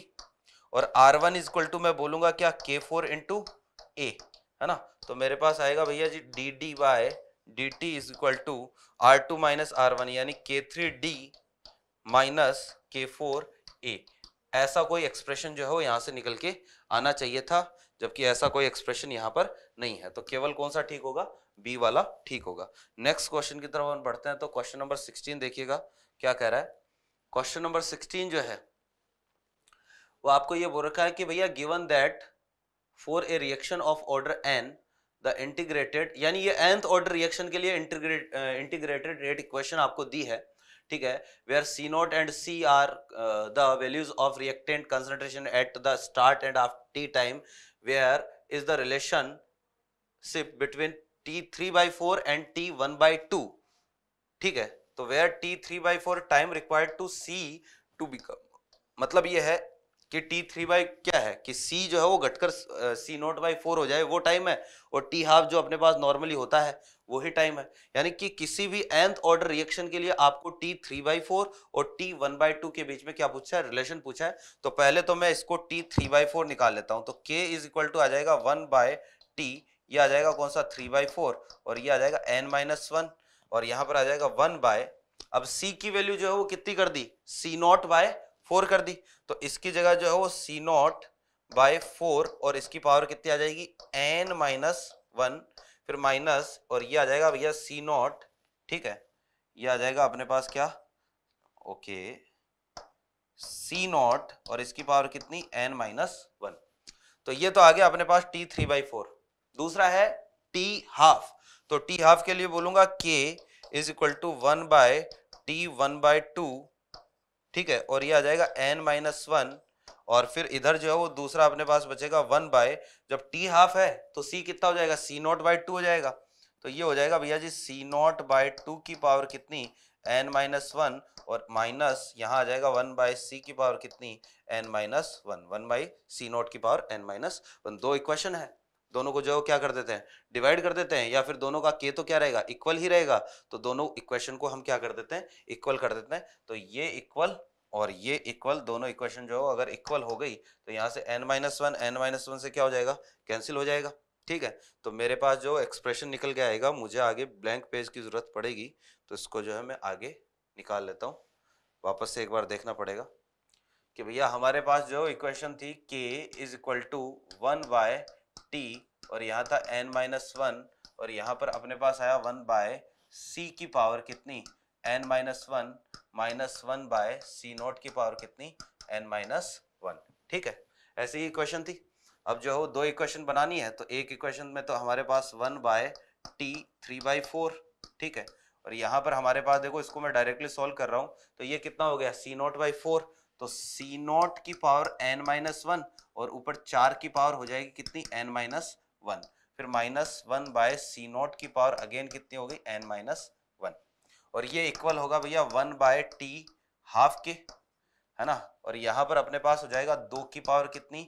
और R one is equal to मैं बोलूंगा क्या के फोर इंटू ए है ना तो मेरे पास आएगा भैया जी D D by D T is equal to R two minus R one यानी K three D minus K four A ऐसा कोई एक्सप्रेशन जो है वो यहाँ से निकल के आना चाहिए था जबकि ऐसा कोई एक्सप्रेशन यहाँ पर नहीं है तो केवल कौन सा ठीक होगा बी वाला ठीक होगा नेक्स्ट क्वेश्चन की तरफ हम बढ़ते हैं तो क्वेश्चन नंबर सिक्सटीन देखिएगा क्या कह रहा है क्वेश्चन नंबर सिक्सटीन जो है वो आपको ये बोल रखा है कि भैया given that for a reaction of order N the integrated यानी ये एंथ ऑर्डर रिएक्शन के लिए इंटीग्रेटेड रेट इक्वेशन आपको दी है ठीक है where C nought and C are the values of reactant concentration at the start and of T time where is the relationship between T three by four and T one by two ठीक है तो where T three by four time required to C to become मतलब ये है कि T three by क्या है कि सी जो है वो घटकर सी नॉट बाई फोर हो जाए वो टाइम है और टी हाफ जो अपने पास नॉर्मली होता है वही टाइम है यानी कि किसी भी एंथ ऑर्डर रिएक्शन के लिए आपको टी थ्री बाई फोर और टी वन बाई टू के बीच में क्या पूछा है रिलेशन पूछा है तो पहले तो मैं इसको टी थ्री बाई फोर निकाल लेता हूं तो के इज इक्वल टू आ जाएगा वन बाय टी ये आ जाएगा कौन सा थ्री बाई फोर और ये आ जाएगा एन माइनस वन और यहाँ पर आ जाएगा वन बाय अब सी की वैल्यू जो है वो कितनी कर दी सी नॉट बाय फोर कर दी तो इसकी जगह जो है वो सी नॉट बाय फोर और इसकी पावर कितनी आ जाएगी एन माइनस वन फिर माइनस और ये आ जाएगा भैया सी नॉट ठीक है ये आ जाएगा अपने पास क्या ओके सी नॉट और इसकी पावर कितनी एन माइनस वन तो ये तो आ गया अपने पास टी थ्री बाई फोर दूसरा है टी हाफ तो टी हाफ के लिए बोलूंगा K is equal to one by T one by two ठीक है और ये आ जाएगा एन माइनस वन और फिर इधर जो है वो दूसरा अपने पास बचेगा वन बाय जब टी हाफ है तो सी कितना हो जाएगा सी नॉट बाई टू हो जाएगा तो ये हो जाएगा भैया जी सी नॉट बाई टू की पावर कितनी एन माइनस वन और माइनस यहाँ आ जाएगा वन बाय सी की पावर कितनी N minus one one by C nought की पावर एन माइनस वन दो इक्वेशन है दोनों को जो है क्या कर देते हैं डिवाइड कर देते हैं या फिर दोनों का के तो क्या रहेगा इक्वल ही रहेगा तो दोनों इक्वेशन को हम क्या कर देते हैं इक्वल कर देते हैं तो ये इक्वल और ये इक्वल दोनों इक्वेशन जो हो अगर इक्वल हो गई तो यहाँ से N minus one N minus one से क्या हो जाएगा कैंसिल हो जाएगा ठीक है तो मेरे पास जो एक्सप्रेशन निकल के आएगा मुझे आगे ब्लैंक पेज की ज़रूरत पड़ेगी तो इसको जो है मैं आगे निकाल लेता हूँ वापस से एक बार देखना पड़ेगा कि भैया हमारे पास जो इक्वेशन थी K is equal to one by T और यहाँ था एन माइनस वन और यहाँ पर अपने पास आया वन बाय सी की पावर कितनी N minus one minus one by C nought की पावर कितनी एन माइनस वन ठीक है ऐसी ही इक्वेशन थी अब जो है दो इक्वेशन बनानी है तो एक इक्वेशन में तो हमारे पास one by T three by four ठीक है और यहाँ पर हमारे पास देखो इसको मैं डायरेक्टली सॉल्व कर रहा हूँ तो ये कितना हो गया सी नॉट बाई फोर तो सी नॉट की पावर एन माइनस वन और ऊपर चार की पावर हो जाएगी कितनी एन माइनस वन फिर minus one by C nought की पावर अगेन कितनी हो गई एन माइनस और ये इक्वल होगा भैया वन बाय टी हाफ के है ना और यहां पर अपने पास हो जाएगा दो की पावर कितनी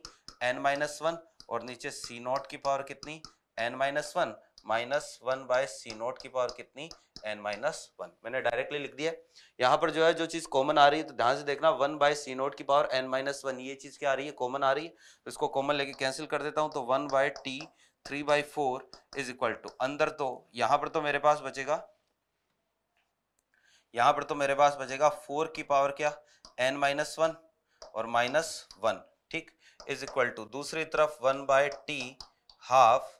एन माइनस वन और नीचे सी नॉट की पावर कितनी N minus one minus one by C nought की पावर कितनी एन माइनस वन मैंने डायरेक्टली लिख दिया यहां पर जो है जो चीज़ कॉमन आ रही है तो ध्यान से देखना वन बाय सी नॉट की पावर एन माइनस वन ये चीज़ क्या आ रही है कॉमन आ रही है तो इसको कॉमन लेके कैंसिल कर देता हूं तो one by T three by four is equal to अंदर तो यहां पर तो मेरे पास बचेगा यहाँ पर तो मेरे पास बचेगा फोर की पावर क्या एन माइनस वन और माइनस वन ठीक इज इक्वल टू दूसरी तरफ one by T half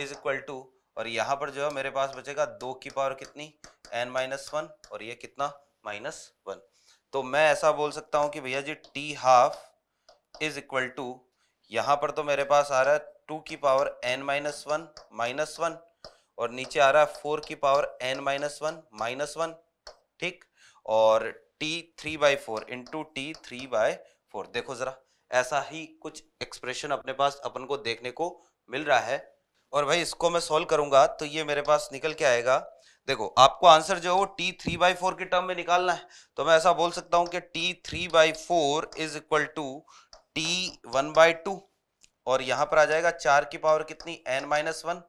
is equal to और यहाँ पर जो है मेरे पास बचेगा दो की पावर कितनी एन माइनस वन और ये कितना माइनस वन तो मैं ऐसा बोल सकता हूँ कि भैया जी T half is equal to यहाँ पर तो मेरे पास आ रहा है टू की power N minus one minus one और नीचे आ रहा है फोर की power N minus one minus one ठीक और T three by four into T three by four देखो जरा ऐसा ही कुछ एक्सप्रेशन अपने पास अपन को देखने को मिल रहा है और भाई इसको मैं सॉल्व करूंगा तो ये मेरे पास निकल के आएगा देखो आपको आंसर जो है वो टी थ्री बाई फोर के टर्म में निकालना है तो मैं ऐसा बोल सकता हूं कि T three by four is equal to T one by two और यहां पर आ जाएगा चार की पावर कितनी एन माइनस वन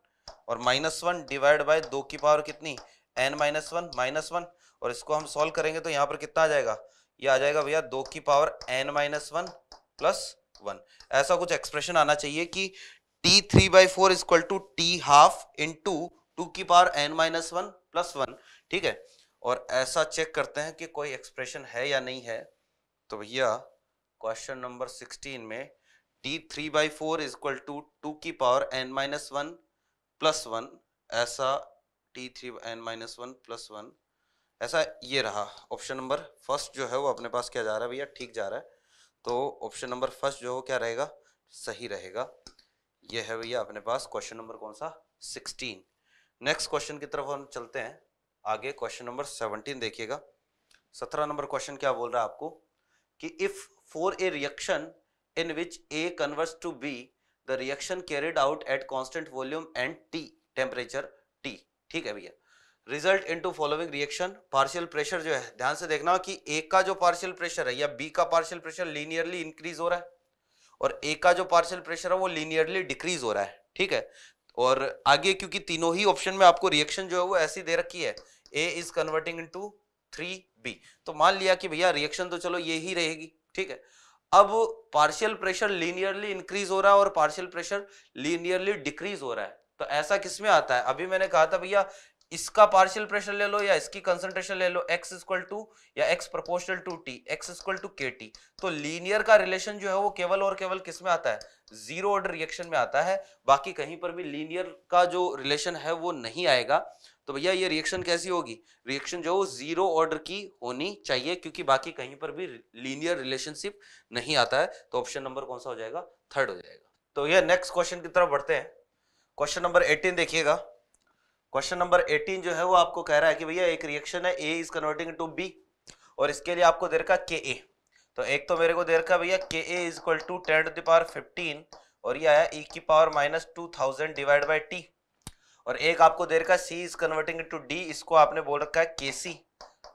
और माइनस वन डिवाइड बाई दो की पावर कितनी N minus one minus one और इसको हम सॉल्व करेंगे तो यहाँ पर कितना आ जाएगा ये आ जाएगा भैया दो की power N minus one plus one ऐसा कुछ एक्सप्रेशन आना चाहिए कि T three by four is equal to T half into two की power N minus one plus one ठीक है और ऐसा चेक करते हैं कि कोई एक्सप्रेशन है या नहीं है तो भैया क्वेश्चन नंबर सिक्सटीन में T three by four is equal to two की power N minus one plus one ऐसा T three N minus one plus one ऐसा ये रहा ऑप्शन नंबर फर्स्ट जो है वो अपने पास क्या जा रहा है भैया ठीक जा रहा है तो ऑप्शन नंबर फर्स्ट जो क्या रहेगा सही रहेगा ये है भैया अपने पास क्वेश्चन नंबर कौन सा सिक्सटीन नेक्स्ट क्वेश्चन की तरफ हम चलते हैं आगे क्वेश्चन नंबर सेवनटीन देखिएगा सत्रह नंबर क्वेश्चन क्या बोल रहा है आपको कि if for a reaction in which A converts to B the reaction carried out at constant volume and T temperature T ठीक है भैया result into following reaction partial pressure जो है ध्यान से देखना कि ए का जो पार्शियल प्रेशर है या बी का पार्शियल प्रेशर लीनियरली इंक्रीज हो रहा है और ए का जो पार्शियल प्रेशर है वो लीनियरली डिक्रीज हो रहा है ठीक है और आगे क्योंकि तीनों ही ऑप्शन में आपको रिएक्शन जो है वो ऐसी दे रखी है A is converting into three B तो मान लिया कि भैया रिएक्शन तो चलो ये ही रहेगी ठीक है अब पार्शियल प्रेशर लीनियरली इंक्रीज हो रहा है और पार्शियल प्रेशर लीनियरली डिक्रीज हो रहा है तो ऐसा किसमें आता है अभी मैंने कहा था भैया इसका पार्शियल प्रेशर ले लो या इसकी कंसंट्रेशन ले लो x इक्वल टू या x proportional to t x equal to K T तो लीनियर का रिलेशन जो है वो केवल और केवल किस में आता है जीरो ऑर्डर रिएक्शन में आता है बाकी कहीं पर भी लीनियर का जो रिलेशन है वो नहीं आएगा तो भैया ये रिएक्शन कैसी होगी रिएक्शन जो जीरो ऑर्डर की होनी चाहिए क्योंकि बाकी कहीं पर भी लीनियर रिलेशनशिप नहीं आता है तो ऑप्शन नंबर कौन सा हो जाएगा थर्ड हो जाएगा तो यह नेक्स्ट क्वेश्चन की तरफ बढ़ते हैं क्वेश्चन नंबर एटीन देखिएगा क्वेश्चन नंबर 18 जो है वो आपको कह रहा है कि भैया एक रिएक्शन है A is converting to B और इसके लिए आपको दे रखा के ए तो एक तो मेरे को दे रखा भैया K A is equal to ten to the power fifteen और ये आया ई e की power minus two thousand divide by T और एक आपको दे रखा C is converting to D इसको आपने बोल रखा है K C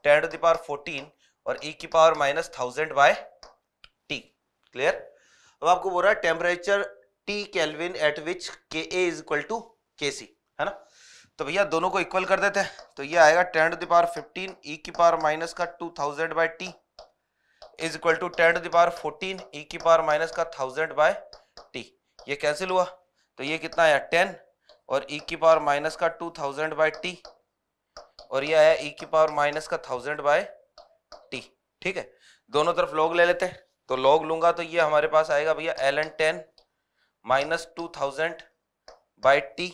ten to the power fourteen और ई e की power minus thousand by T clear अब आपको बोल रहा है temperature T kelvin at which K A is equal to के सी है ना तो भैया दोनों को इक्वल कर देते हैं तो ये आएगा ten to the power fifteen E की पावर माइनस का two thousand by T is equal to ten to the power fourteen E की पावर माइनस का थाउजेंड बाय टी ये कैंसिल हुआ तो ये कितना आया टेन और ई e की पावर माइनस का टू थाउजेंड बाई टी और ये आया ई e की पावर माइनस का थाउजेंड बाय टी ठीक है दोनों तरफ लॉग ले लेते हैं तो लॉग लूंगा तो ये हमारे पास आएगा भैया L N ten minus two thousand by T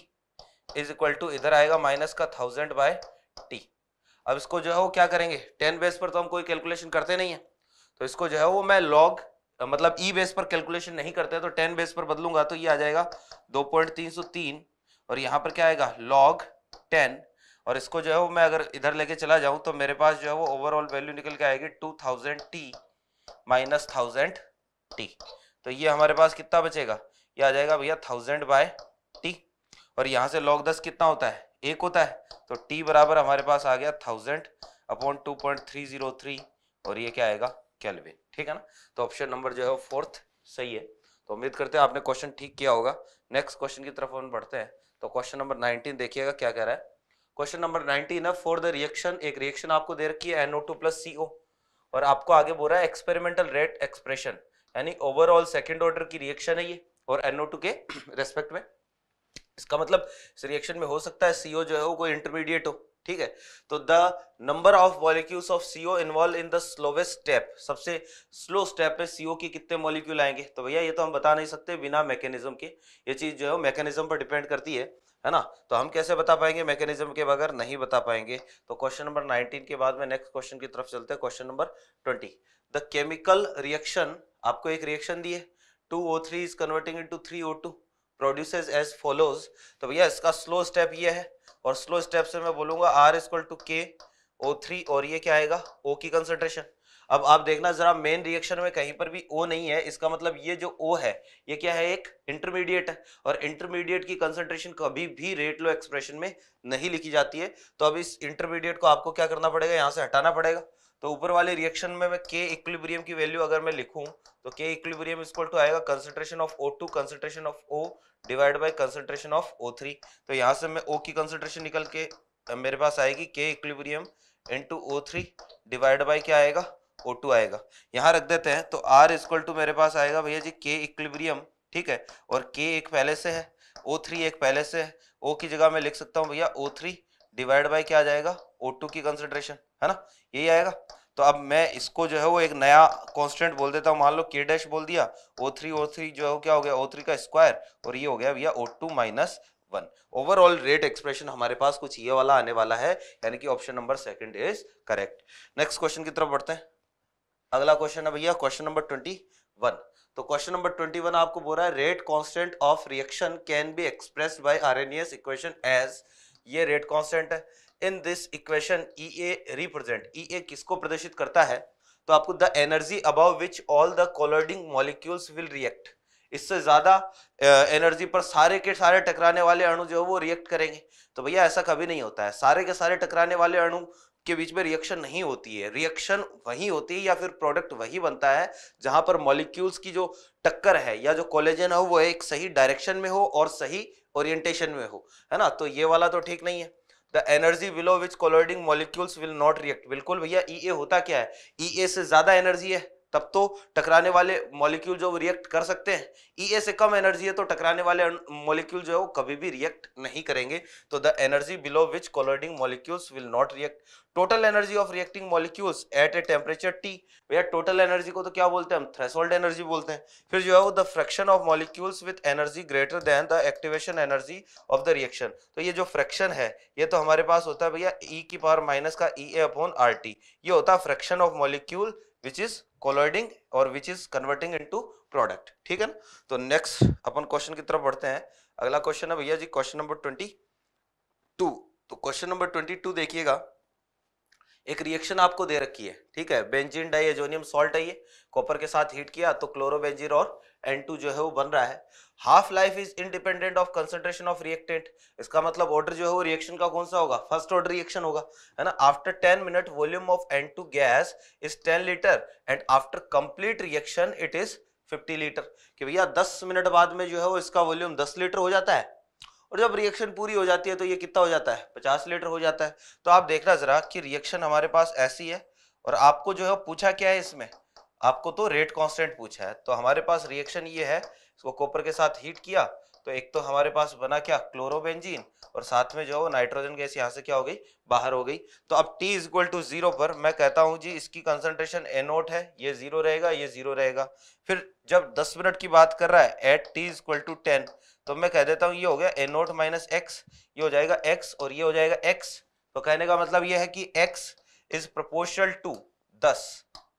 is equal to इधर आएगा माइनस का थाउजेंड बाय टी अब इसको जो है वो क्या करेंगे टेन बेस पर तो हम कोई कैलकुलेशन करते नहीं है तो इसको जो है वो मैं लॉग मतलब ई e बेस पर कैलकुलेशन नहीं करते तो टेन बेस पर बदलूंगा तो ये आ जाएगा दो पॉइंट तीन सौ तीन और यहाँ पर क्या आएगा लॉग टेन और इसको जो है वो मैं अगर इधर लेके चला जाऊं तो मेरे पास जो है वो ओवरऑल वैल्यू निकल के आएगी two thousand T minus thousand T तो ये हमारे पास कितना बचेगा ये आ जाएगा भैया थाउजेंड बाय और यहां से लॉग दस कितना होता है एक होता है तो टी बराबर हमारे पास आ गया thousand upon two point three zero three और ये क्या आएगा कैलविन ठीक है ना तो ऑप्शन नंबर जो है फोर्थ सही है तो उम्मीद करते हैं आपने क्वेश्चन ठीक किया होगा नेक्स्ट क्वेश्चन की तरफ हम बढ़ते हैं तो क्वेश्चन नंबर नाइनटीन देखिएगा क्या कह रहा है क्वेश्चन नंबर नाइनटीन है फॉर द रिएक्शन एक रिएक्शन आपको दे रखी है एनओ टू प्लस सी और आपको आगे बोल रहा है एक्सपेरिमेंटल रेट एक्सप्रेशन यानी ओवरऑल सेकेंड ऑर्डर की रिएक्शन है ये और एनओ टू के रेस्पेक्ट में इसका मतलब इस रिएक्शन में हो सकता है सीओ जो है वो कोई इंटरमीडिएट हो ठीक है तो the number of molecules of CO involve in the slowest step सबसे स्लो स्टेप में सीओ के कितने मॉलिक्यूल आएंगे तो भैया ये तो हम बता नहीं सकते बिना मैकेनिज्म के ये चीज जो है मैकेनिज्म पर डिपेंड करती है है ना तो हम कैसे बता पाएंगे मैकेनिज्म के बगैर नहीं बता पाएंगे तो क्वेश्चन नंबर 19 के बाद में नेक्स्ट क्वेश्चन की तरफ चलते हैं question number 20 the chemical reaction आपको एक रिएक्शन दी है two O three is converting to three O two produces as follows तो भैया इसका स्लो स्टेप ये है और स्लो स्टेप से मैं बोलूंगा आर इजक्वल टू के ओ थ्री और ये क्या आएगा ओ की कंसेंट्रेशन अब आप देखना जरा मेन रिएक्शन में कहीं पर भी ओ नहीं है इसका मतलब ये जो ओ है ये क्या है एक इंटरमीडिएट है और इंटरमीडिएट की कंसेंट्रेशन कभी भी रेट लो एक्सप्रेशन में नहीं लिखी जाती है तो अब इस इंटरमीडिएट को आपको क्या करना पड़ेगा यहाँ से हटाना पड़ेगा तो ऊपर वाले रिएक्शन में मैं के इक्विलिब्रियम की वैल्यू अगर मैं लिखूं तो के इक्विलिब्रियम इक्वल टू आएगा concentration of O2 concentration of O divide by concentration of O3 तो यहां से मैं O की कंसंट्रेशन निकल के मेरे पास आएगी के equilibrium into O3 divide by क्या आएगा O2 आएगा यहां रख देते हैं तो R इक्वल टू मेरे पास आएगा भैया जी के इक्विलिब्रियम ठीक है और के एक पहले से है O3 एक पहले से है O की जगह मैं लिख सकता हूं भैया O3 डिवाइड बाय क्या आ जाएगा ओ टू की कंसेंट्रेशन है ना यही आएगा तो अब मैं इसको जो है वो एक नया कांस्टेंट बोल देता हूँ मान लो के डैश बोल दिया ओ थ्री ओ थ्री जो है क्या हो गया ओ थ्री का स्क्वायर और ये हो गया भैया O two minus one overall rate expression हमारे पास कुछ ये वाला आने वाला है यानी कि option number second is correct next question की तरफ बढ़ते हैं अगला क्वेश्चन है भैया क्वेश्चन नंबर ट्वेंटी वन तो क्वेश्चन नंबर ट्वेंटी वन आपको बोल रहा है rate constant of reaction can be express by Arrhenius equation as ये रेट कॉन्स्टेंट है in this equation E a represent E a किसको प्रदर्शित करता है तो आपको the energy above which all the colliding molecules will react इससे ज़्यादा एनर्जी पर सारे के सारे टकराने वाले अणु जो है वो रिएक्ट करेंगे तो भैया ऐसा कभी नहीं होता है सारे के सारे टकराने वाले अणु के बीच में रिएक्शन नहीं होती है रिएक्शन वही होती है या फिर प्रोडक्ट वही बनता है जहां पर मॉलिक्यूल्स की जो टक्कर है या जो कोलेजन हो वो एक सही डायरेक्शन में हो और सही ओरिएंटेशन में हो है ना तो ये वाला तो ठीक नहीं है the energy below which colliding molecules will not react बिल्कुल भैया ई e ए होता क्या है ई e ए से ज्यादा एनर्जी है तब तो टकराने वाले मॉलिक्यूल जो रिएक्ट कर सकते हैं ई e ए से कम एनर्जी है तो टकराने वाले मॉलिक्यूल जो है वो कभी भी रिएक्ट नहीं करेंगे तो the energy below which colliding molecules will not react total energy of reacting molecules at a temperature T भैया टोटल एनर्जी को तो क्या बोलते हैं हम थ्रेसोल्ड एनर्जी बोलते हैं फिर जो है वो the fraction of molecules with energy greater than the activation energy of the reaction तो ये जो फ्रैक्शन है ये तो हमारे पास होता है भैया ई e की पावर माइनस का ई ए अपॉन आर टी ये होता है fraction of molecule which is colliding और which is converting into product ठीक है ना तो नेक्स्ट अपन क्वेश्चन की तरफ बढ़ते हैं अगला क्वेश्चन है भैया जी क्वेश्चन नंबर ट्वेंटी टू तो क्वेश्चन नंबर ट्वेंटी टू देखिएगा एक रिएक्शन आपको दे रखी है ठीक है बेंजीन डाइजोनियम सॉल्ट है ये कॉपर के साथ हीट किया तो क्लोरोबेंजीन और N2 जो है वो बन रहा है half life is independent of concentration of reactant इसका मतलब ऑर्डर जो है वो रिएक्शन का कौन सा होगा फर्स्ट ऑर्डर रिएक्शन होगा है ना after 10 minute volume of N2 gas is 10 litre and after complete reaction it is 50 litre कि भैया 10 मिनट बाद में जो है वो इसका वॉल्यूम 10 लीटर हो जाता है और जब रिएक्शन पूरी हो जाती है तो ये कितना हो जाता है पचास लीटर हो जाता है तो आप देखना जरा कि रिएक्शन हमारे पास ऐसी है और आपको जो है पूछा क्या है इसमें आपको तो रेट कांस्टेंट पूछा है तो हमारे पास रिएक्शन ये है इसको कॉपर के साथ हीट किया तो एक तो हमारे पास बना क्या क्लोरोबेंजीन और साथ में जो है नाइट्रोजन गैस यहाँ से क्या हो गई बाहर हो गई तो अब T is equal to zero पर मैं कहता हूँ जी इसकी कंसंट्रेशन एनोट है ये जीरो रहेगा ये जीरो रहेगा फिर जब दस मिनट की बात कर रहा है at T is equal to ten तो मैं कह देता हूँ ये हो गया एनोट माइनस एक्स ये हो जाएगा एक्स और ये हो जाएगा एक्स तो कहने का मतलब ये है कि एक्स इज प्रपोर्शनल टू दस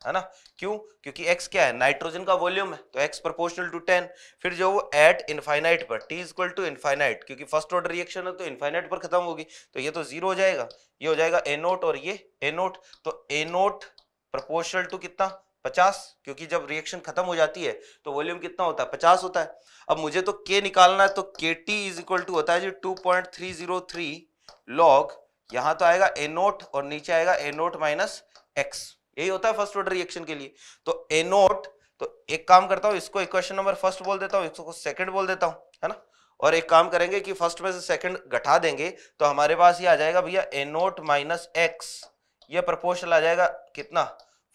है ना क्यों क्योंकि x क्या है नाइट्रोजन का वॉल्यूम है तो x प्रोपोर्शनल टू 10 फिर जो वो एट इनफाइनाइट पर t इक्वल टू इनफाइनाइट क्योंकि फर्स्ट ऑर्डर रिएक्शन है तो इनफाइनाइट पर खत्म होगी तो ये तो जीरो हो जाएगा ये हो जाएगा ए नोट और ये ए नोट तो ए नोट प्रपोर्शनल टू कितना पचास क्योंकि जब रिएक्शन खत्म हो जाती है तो वॉल्यूम कितना होता है पचास होता है अब मुझे तो के निकालना है तो के टी इज इक्वल टू होता है जी two point three zero three log यहां तो आएगा ए नोट और नीचे आएगा ए नोट माइनस एक्स यही होता है फर्स्ट ऑर्डर रिएक्शन के लिए तो ए नोट तो एक काम करता हूँ इसको इक्वेशन नंबर फर्स्ट बोल देता हूँ इसको सेकंड बोल देता हूँ है ना और एक काम करेंगे कि फर्स्ट में से सेकंड घटा देंगे तो हमारे पास ये आ जाएगा भैया ए नोट माइनस एक्स ये प्रपोर्शनल आ जाएगा कितना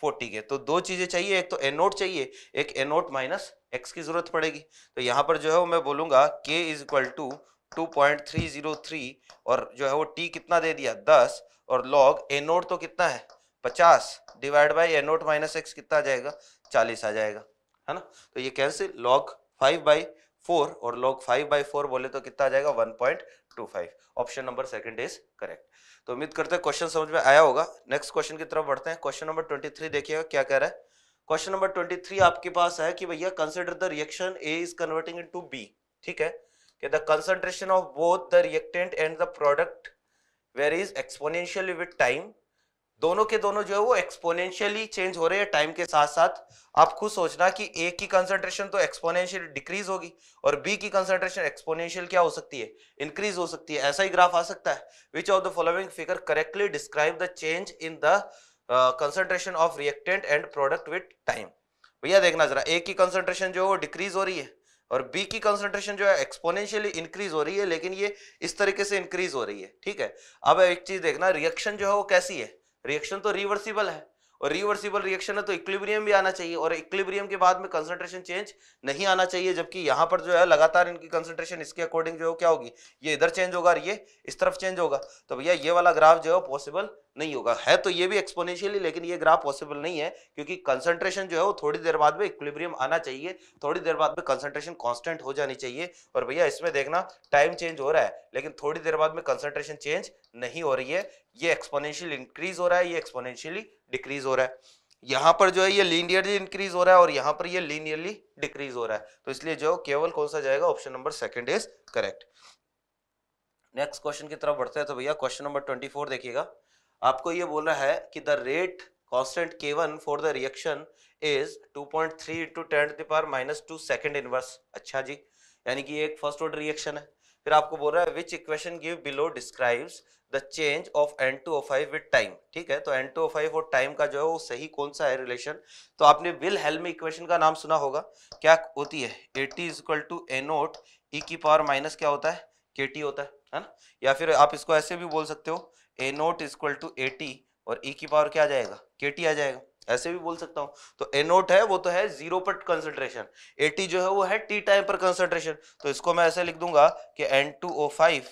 फोर्टी के तो दो चीजें चाहिए एक तो ए नोट चाहिए एक ए नोट माइनस एक्स की जरूरत पड़ेगी तो यहाँ पर जो है वो मैं बोलूंगा K is equal to two point three zero three और जो है वो टी कितना दे दिया दस और लॉग ए नोट तो कितना है पचास divide by A naught minus X कितना आ जाएगा चालीस आ जाएगा है ना तो ये cancel log five by four और लॉग फाइव बाई फोर बोले तो कितना आ जाएगा one point two five option number second is correct तो उम्मीद करते हैं क्वेश्चन समझ में आया होगा नेक्स्ट क्वेश्चन की तरफ बढ़ते हैं क्वेश्चन नंबर ट्वेंटी थ्री देखिएगा क्या कह रहा है क्वेश्चन नंबर ट्वेंटी थ्री आपके पास है कि भैया consider the reaction A is converting into B ठीक है कि the concentration of both the reactant and the product were is exponential with time दोनों के दोनों जो है वो एक्सपोनेंशियली चेंज हो रहे हैं टाइम के साथ साथ आप खुद सोचना कि ए की कंसंट्रेशन तो एक्सपोनेंशियल डिक्रीज होगी और बी की कंसंट्रेशन एक्सपोनेंशियल क्या हो सकती है इंक्रीज हो सकती है ऐसा ही ग्राफ आ सकता है which of the following figure correctly describe the change in the concentration of reactant and product with time भैया देखना जरा ए की कंसंट्रेशन जो है वो डिक्रीज हो रही है और बी की कंसंट्रेशन जो है एक्सपोनेंशियली इंक्रीज हो रही है लेकिन ये इस तरीके से इंक्रीज हो रही है ठीक है अब एक चीज देखना रिएक्शन जो है वो कैसी है रिएक्शन तो रिवर्सिबल है और रिवर्सिबल रिएक्शन है तो इक्लिब्रियम भी आना चाहिए और इक्लिब्रियम के बाद में कंसंट्रेशन चेंज नहीं आना चाहिए जबकि यहाँ पर जो है लगातार इनकी कंसंट्रेशन इसके अकॉर्डिंग जो है क्या होगी ये इधर चेंज होगा और ये इस तरफ चेंज होगा तो भैया ये वाला ग्राफ जो है पॉसिबल नहीं होगा है तो ये भी एक्सपोनेंशियली लेकिन ये ग्राफ पॉसिबल नहीं है क्योंकि कंसंट्रेशन जो है वो थोड़ी देर बाद में इक्विलिब्रियम आना चाहिए थोड़ी देर बाद में कंसंट्रेशन कांस्टेंट हो जानी चाहिए और भैया इसमें देखना टाइम चेंज हो रहा है लेकिन थोड़ी देर बाद में कंसंट्रेशन चेंज नहीं हो रही है ये एक्सपोनेंशियल इंक्रीज हो रहा है ये एक्सपोनेंशियली डिक्रीज हो रहा है यहाँ पर जो है ये लीनियरली इंक्रीज हो रहा है और यहाँ पर ये लीनियरली डिक्रीज हो रहा है तो इसलिए जो केवल कौन सा जाएगा option number second is correct next question की तरफ बढ़ते हैं तो भैया क्वेश्चन नंबर ट्वेंटी फोर देखिएगा आपको ये बोला है कि the rate constant K one for the reaction is 2.3 point three into ten power minus two second inverse अच्छा जी यानी कि एक फर्स्ट ऑर्डर रिएक्शन है फिर आपको बोल रहा है which equation give below describes the change of N two O five with time ठीक है तो एन टू ओ फाइव और टाइम का जो है वो सही कौन सा है रिलेशन तो आपने विल हेल्म इक्वेशन का नाम सुना होगा क्या होती है A T is equal to A naught e की पावर माइनस क्या होता है के टी होता है है ना या फिर आप इसको ऐसे भी बोल सकते हो A naught is equal to A T और ए e की पावर क्या आ जाएगा के टी आ जाएगा ऐसे भी बोल सकता हूँ तो ए नोट है वो तो है जीरो पर कंसंट्रेशन ए टी जो है वो है टी टाइम पर कंसंट्रेशन तो इसको मैं ऐसे लिख दूंगा कि N two O five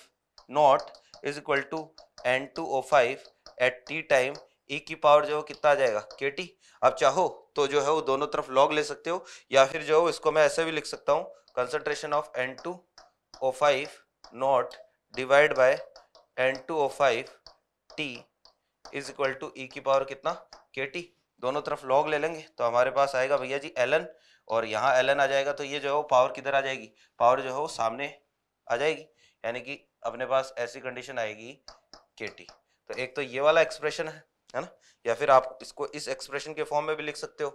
naught is equal to N two O five at T time e की पावर जो है कितना आ जाएगा के टी आप चाहो तो जो है वो दोनों तरफ लॉग ले सकते हो या फिर जो है इसको मैं ऐसे भी लिख सकता हूँ concentration of N two O five naught divide by N two O five T is equal to e की पावर कितना के टी दोनों तरफ लॉग ले लेंगे तो हमारे पास आएगा भैया जी एल और यहाँ एल आ जाएगा तो ये जो है वो पावर किधर आ जाएगी पावर जो है वो सामने आ जाएगी यानी कि अपने पास ऐसी कंडीशन आएगी के टी तो एक तो ये वाला एक्सप्रेशन है है ना या फिर आप इसको इस एक्सप्रेशन के फॉर्म में भी लिख सकते हो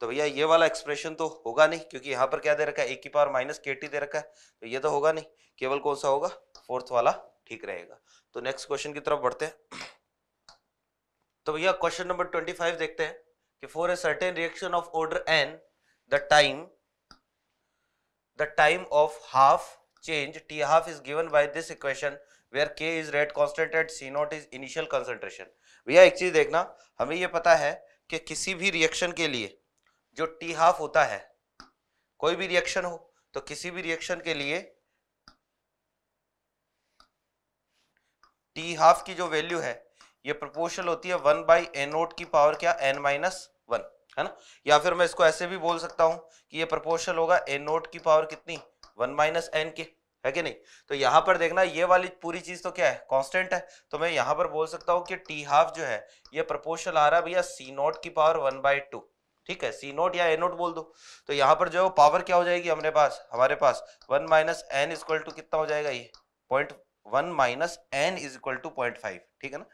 तो भैया ये वाला एक्सप्रेशन तो होगा नहीं क्योंकि यहाँ पर क्या दे रखा है ए e की पावर माइनस के टी दे रखा है तो ये तो होगा नहीं केवल कौन सा होगा फोर्थ वाला ठीक रहेगा तो नेक्स्ट क्वेश्चन की तरफ बढ़ते हैं तो भैया क्वेश्चन नंबर ट्वेंटी फाइव देखते हैं कि for a certain reaction of order N the time the time of half change T half is given by this equation where K is rate constant at C naught is initial concentration भैया एक चीज देखना हमें यह पता है कि किसी भी रिएक्शन के लिए जो टी हाफ होता है कोई भी रिएक्शन हो तो किसी भी रिएक्शन के लिए टी हाफ की जो वैल्यू है ये प्रोपोर्शनल होती है वन बाई एन नोट की पावर क्या एन माइनस वन है ना या फिर मैं इसको ऐसे भी बोल सकता हूं कि ये प्रोपोर्शनल होगा एन नोट की पावर कितनी वन माइनस एन के है कि नहीं तो यहाँ पर देखना ये वाली पूरी चीज तो क्या है कांस्टेंट है तो मैं यहाँ पर बोल सकता हूँ कि टी हाफ जो है ये प्रोपोर्शनल आ रहा है भैया सी नोट की पावर वन बाई टू ठीक है सी नोट या ए नोट बोल दो तो यहाँ पर जो है वो पावर क्या हो जाएगी हमारे पास हमारे पास one minus N equal to कितना हो जाएगा ये point one minus N is equal to point five ठीक है ना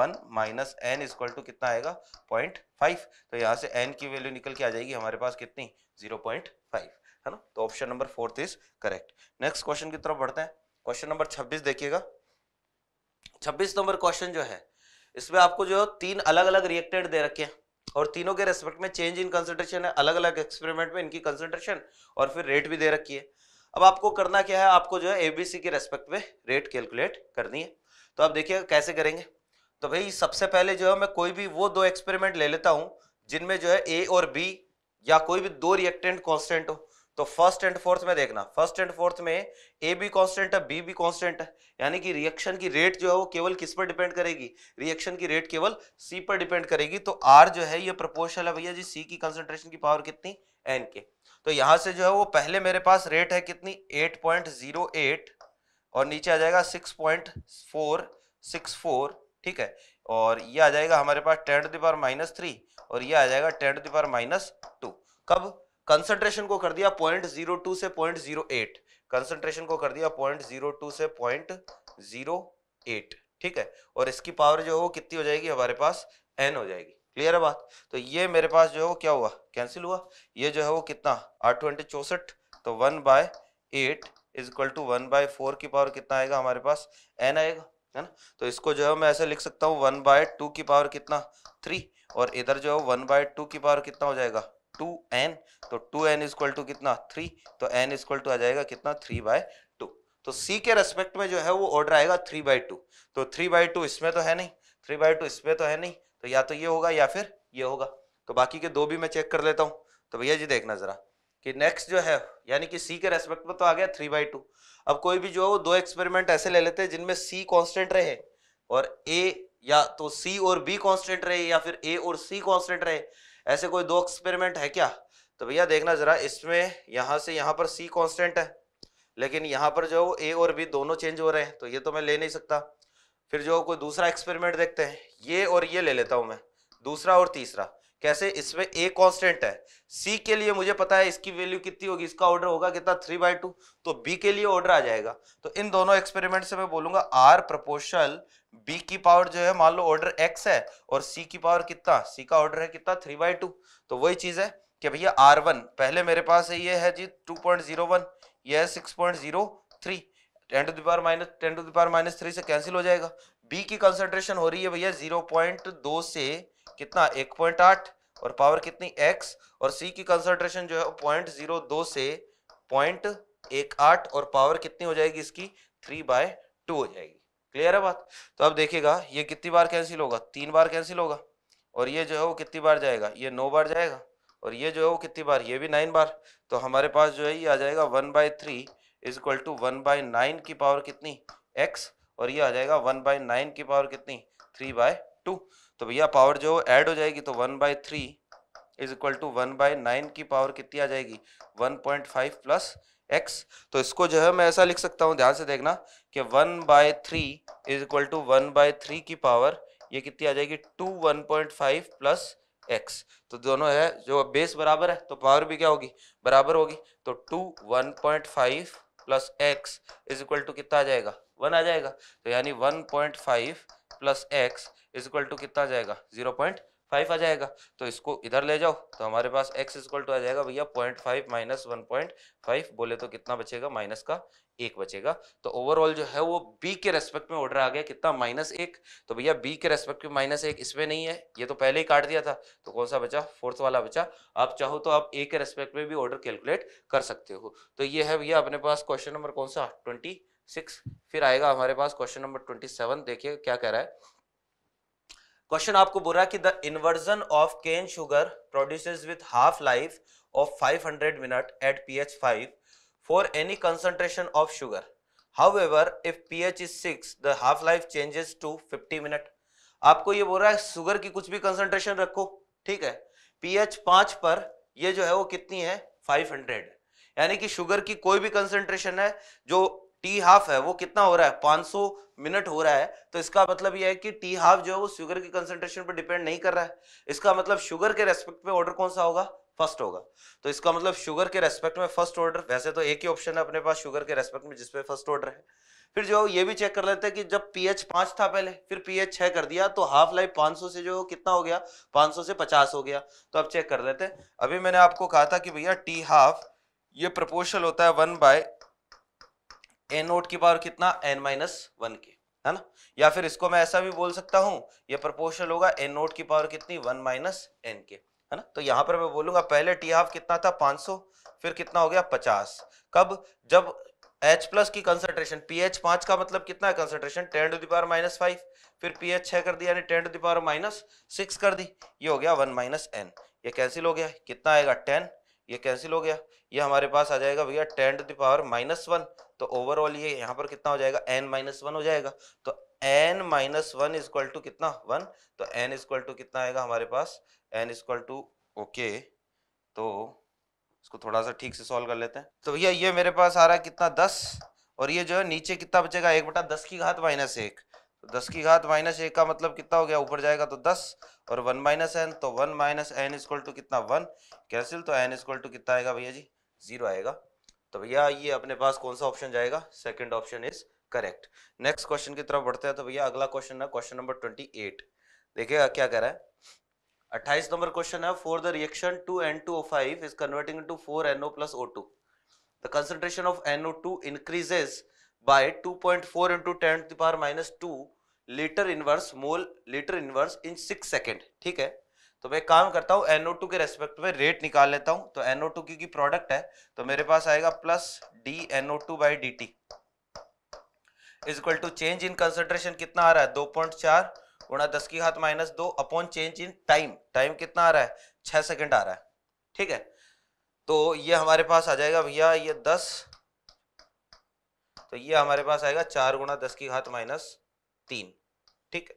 one minus N is equal to कितना आएगा पॉइंट फाइव तो यहाँ से एन की वैल्यू निकल के आ जाएगी हमारे पास कितनी जीरो पॉइंट फाइव है ना तो option number fourth is correct next question की तरफ बढ़ते हैं क्वेश्चन नंबर छब्बीस देखिएगा छब्बीस नंबर क्वेश्चन जो है इसमें आपको जो तीन अलग अलग रिएक्टेड दे रखे हैं और तीनों के रेस्पेक्ट में चेंज इन कंसेंट्रेशन है अलग अलग एक्सपेरिमेंट में इनकी कंसेंट्रेशन और फिर रेट भी दे रखी है अब आपको करना क्या है आपको जो है एबीसी के रेस्पेक्ट में रेट कैलकुलेट करनी है तो आप देखिए कैसे करेंगे तो भाई सबसे पहले जो है मैं कोई भी वो दो एक्सपेरिमेंट ले लेता हूँ जिनमें जो है ए और बी या कोई भी दो रिएक्टेंट कांस्टेंट हो तो फर्स्ट एंड फोर्थ में देखना फर्स्ट एंड फोर्थ में ए बी कांस्टेंट है बी भी कांस्टेंट है यानी कि रिएक्शन की रेट जो है वो केवल किस पर डिपेंड करेगी रिएक्शन की रेट केवल सी पर डिपेंड करेगी तो आर जो है ये प्रपोर्शनल है भैया जी सी की कंसेंट्रेशन की पावर कितनी एन के तो यहाँ से जो है वो पहले मेरे पास रेट है कितनी 8.08 और नीचे आ जाएगा 6.464 ठीक है और ये आ जाएगा हमारे पास टेन टू माइनस थ्री और ये आ जाएगा टेन टू माइनस टू कब कंसंट्रेशन को कर दिया पॉइंट जीरो टू से पॉइंट जीरो एट कंसंट्रेशन को कर दिया पॉइंट जीरो टू से पॉइंट जीरो एट ठीक है और इसकी पावर जो है वो कितनी हो जाएगी हमारे पास एन हो जाएगी क्लियर है बात तो ये मेरे पास जो है वो क्या हुआ कैंसिल हुआ ये जो है वो कितना आठ ट्वेंटी चौसठ तो one by eight is equal to one by four की पावर कितना आएगा हमारे पास एन आएगा है ना तो इसको जो है मैं ऐसे लिख सकता हूँ वन बाय टू की पावर कितना थ्री और इधर जो है वन बाय टू की पावर कितना हो जाएगा टू एन तो टू एन इजक्वल टू कितना थ्री तो एन इजक्वल टू आ जाएगा कितना थ्री बाय टू तो सी के रेस्पेक्ट में जो है वो ऑर्डर आएगा थ्री बाय टू तो थ्री बाय टू इसमें तो है नहीं थ्री बाय टू इसमें तो है नहीं तो या तो ये होगा या फिर ये होगा तो बाकी के दो भी मैं चेक कर लेता हूँ तो भैया जी देखना ज़रा कि नेक्स्ट जो है यानी कि सी के रेस्पेक्ट में तो आ गया थ्री बाई टू अब कोई भी जो है वो दो एक्सपेरिमेंट ऐसे ले लेते हैं जिनमें सी कांस्टेंट रहे और ए या तो सी और बी कांस्टेंट रहे या फिर ए और सी कांस्टेंट रहे ऐसे कोई दो एक्सपेरिमेंट है क्या तो भैया देखना जरा इसमें यहाँ से यहाँ पर सी कॉन्स्टेंट है लेकिन यहाँ पर जो है वो ए और बी दोनों चेंज हो रहे हैं तो ये तो मैं ले नहीं सकता फिर जो कोई दूसरा एक्सपेरिमेंट देखते हैं ये और ये ले लेता हूं मैं दूसरा और तीसरा कैसे इसमें ए कांस्टेंट है सी के लिए मुझे पता है इसकी वैल्यू कितनी होगी इसका ऑर्डर होगा कितना थ्री बाई टू तो बी के लिए ऑर्डर आ जाएगा तो इन दोनों एक्सपेरिमेंट से मैं बोलूंगा आर प्रपोशल बी की पावर जो है मान लो ऑर्डर एक्स है और सी की पावर कितना सी का ऑर्डर है कितना थ्री बाई टू तो वही चीज है कि भैया आर वन पहले मेरे पास ये है जी टू पॉइंट जीरो वन ये है six point zero three ten to the power minus ten to the power minus three से कैंसिल हो जाएगा बी की कंसेंट्रेशन हो रही है भैया जीरो पॉइंट दो से कितना एक पॉइंट आठ और पावर कितनी एक्स और सी की कंसेंट्रेशन जो है पॉइंट जीरो दो से पॉइंट एक आठ और पावर कितनी हो जाएगी इसकी थ्री बाय टू हो जाएगी क्लियर है बात तो अब देखिएगा ये कितनी बार कैंसिल होगा तीन बार कैंसिल होगा और ये जो है वो कितनी बार जाएगा ये नौ बार जाएगा और ये जो है वो कितनी बार ये भी नाइन बार तो हमारे पास जो है ये आ जाएगा one by three is equal to one by nine की पावर कितनी एक्स और ये आ जाएगा वन बाई नाइन की पावर कितनी थ्री बाय टू तो भैया पावर जो ऐड हो जाएगी तो one by three is equal to one by nine की पावर कितनी आ जाएगी one point five plus x तो इसको जो है मैं ऐसा लिख सकता हूँ ध्यान से देखना कि one by three is equal to one by three की पावर ये कितनी आ जाएगी two one point five plus x तो दोनों है जो बेस बराबर है तो पावर भी क्या होगी बराबर होगी तो two one point five plus X is equal to कितना आ जाएगा वन आ जाएगा तो यानी one point five plus X is equal to कितना आ जाएगा जीरो पॉइंट फाइव आ जाएगा तो इसको इधर ले जाओ तो हमारे पास एक्स इक्वल टू आ जाएगा भैया point five minus one point five बोले तो कितना बचेगा माइनस का एक बचेगा तो ओवरऑल जो है वो बी के रेस्पेक्ट में ऑर्डर आ गया कितना माइनस एक तो भैया बी के रेस्पेक्ट में माइनस एक इसमें नहीं है ये तो पहले ही काट दिया था तो कौन सा बचा फोर्थ वाला बचा आप चाहो तो आप ए के रेस्पेक्ट में भी ऑर्डर कैलकुलेट कर सकते हो तो ये है भैया अपने पास क्वेश्चन नंबर कौन सा ट्वेंटी सिक्स फिर आएगा हमारे पास क्वेश्चन नंबर ट्वेंटी सेवन देखिए क्या कह रहा है क्वेश्चन आपको बोल रहा है कि the inversion of cane sugar produces with half life of 500 minute at pH 5 for any concentration of sugar. However, if pH is 6, the half life changes to 50 minute. आपको ये बोल रहा है सुगर की कुछ भी कंसंट्रेशन रखो ठीक है पीएच पांच पर ये जो है वो कितनी है 500 यानी कि शुगर की कोई भी कंसंट्रेशन है जो टी हाफ है वो कितना हो रहा है 500 मिनट हो रहा है तो इसका मतलब ये है कि टी हाफ जो है वो शुगर की कंसंट्रेशन पर डिपेंड नहीं कर रहा है इसका मतलब शुगर के रेस्पेक्ट पे ऑर्डर कौन सा होगा फर्स्ट होगा तो इसका मतलब शुगर के रेस्पेक्ट में फर्स्ट ऑर्डर वैसे तो एक ही ऑप्शन है अपने पास शुगर के रेस्पेक्ट में जिसपे फर्स्ट ऑर्डर है फिर जो ये भी चेक कर लेते हैं कि जब पीएच पांच था पहले फिर पीएच छह कर दिया तो हाफ लाइफ पांच सौ से जो कितना हो गया पांच सौ से पचास हो गया तो अब चेक कर लेते हैं अभी मैंने आपको कहा था कि भैया टी हाफ ये प्रपोर्शल होता है वन बाय एन नोट की पावर कितना एन माइनस वन के है ना या फिर इसको मैं ऐसा भी बोल सकता हूं ये प्रपोर्शल होगा एन नोट की पावर कितनी वन माइनस एन के है ना तो यहाँ पर मैं बोलूंगा पहले टी हाफ कितना था 500 फिर कितना हो गया 50 कब जब एच प्लस की कंसेंट्रेशन पी एच पांच का मतलब कितना है concentration ten to the power minus five फिर पी एच छह कर दिया ten to the power minus six कर दी ये हो गया वन माइनस एन ये कैंसिल हो गया कितना आएगा टेन ये कैंसिल हो गया ये हमारे पास आ जाएगा भैया ten to the power minus one तो ओवरऑल ये यहाँ पर कितना हो जाएगा एन माइनस वन हो जाएगा तो n minus one is equal to कितना वन तो एन इजक्वल टू कितना आएगा हमारे पास एन इजक्वल टू ओके तो इसको थोड़ा सा ठीक से सॉल्व कर लेते हैं तो भैया ये मेरे पास आ रहा है कितना दस और ये जो है नीचे कितना बचेगा एक बटा दस की घात माइनस एक तो दस की घात माइनस एक का मतलब कितना हो गया ऊपर जाएगा तो दस और वन माइनस एन तो one minus n is equal to कितना वन कैंसिल तो एन इजक्वल टू कितना आएगा भैया जी जीरो आएगा तो भैया ये अपने पास कौन सा ऑप्शन जाएगा second option is correct next question की तरफ बढ़ते हैं तो भैया अगला क्वेश्चन है क्वेश्चन नंबर ट्वेंटी एट देखिएगा क्या कह रहा है अट्ठाईस नंबर क्वेश्चन है for the reaction two N two O five is converting to four N O plus O two the concentration of N O two increases by two point four into ten to power minus two litre inverse mole litre inverse in six second ठीक है तो मैं काम करता हूँ N O two के respect में rate निकाल लेता हूँ तो एनओ टू क्योंकि प्रोडक्ट है तो मेरे पास आएगा plus d N O two by D T is equal to change in concentration कितना आ रहा है दो पॉइंट चार गुणा दस की घात माइनस दो upon change in time time कितना आ रहा है छह सेकंड आ रहा है ठीक है तो ये हमारे पास आ जाएगा भैया ये दस तो ये हमारे पास आएगा चार गुणा दस की घात माइनस तीन ठीक है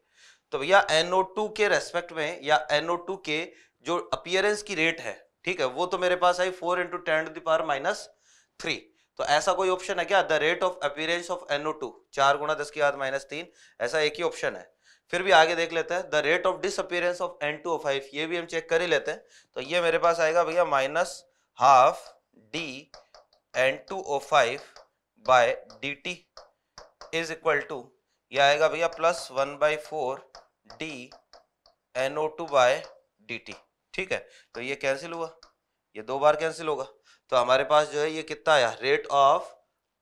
तो भैया NO2 के रेस्पेक्ट में या NO2 के जो अपियरेंस की रेट है ठीक है वो तो मेरे पास आई four into ten to the power minus three तो ऐसा कोई ऑप्शन है क्या the rate of appearance of N O two चार गुना दस की घात माइनस तीन ऐसा एक ही ऑप्शन है फिर भी आगे देख लेते हैं the rate of disappearance of N two five ये भी हम चेक कर ही लेते हैं तो ये मेरे पास आएगा भैया minus half d N two O five by D T is equal to यह आएगा भैया plus one by four d N O two by D t ठीक है तो ये कैंसिल हुआ ये दो बार कैंसिल होगा तो हमारे पास जो है ये कितना आया रेट ऑफ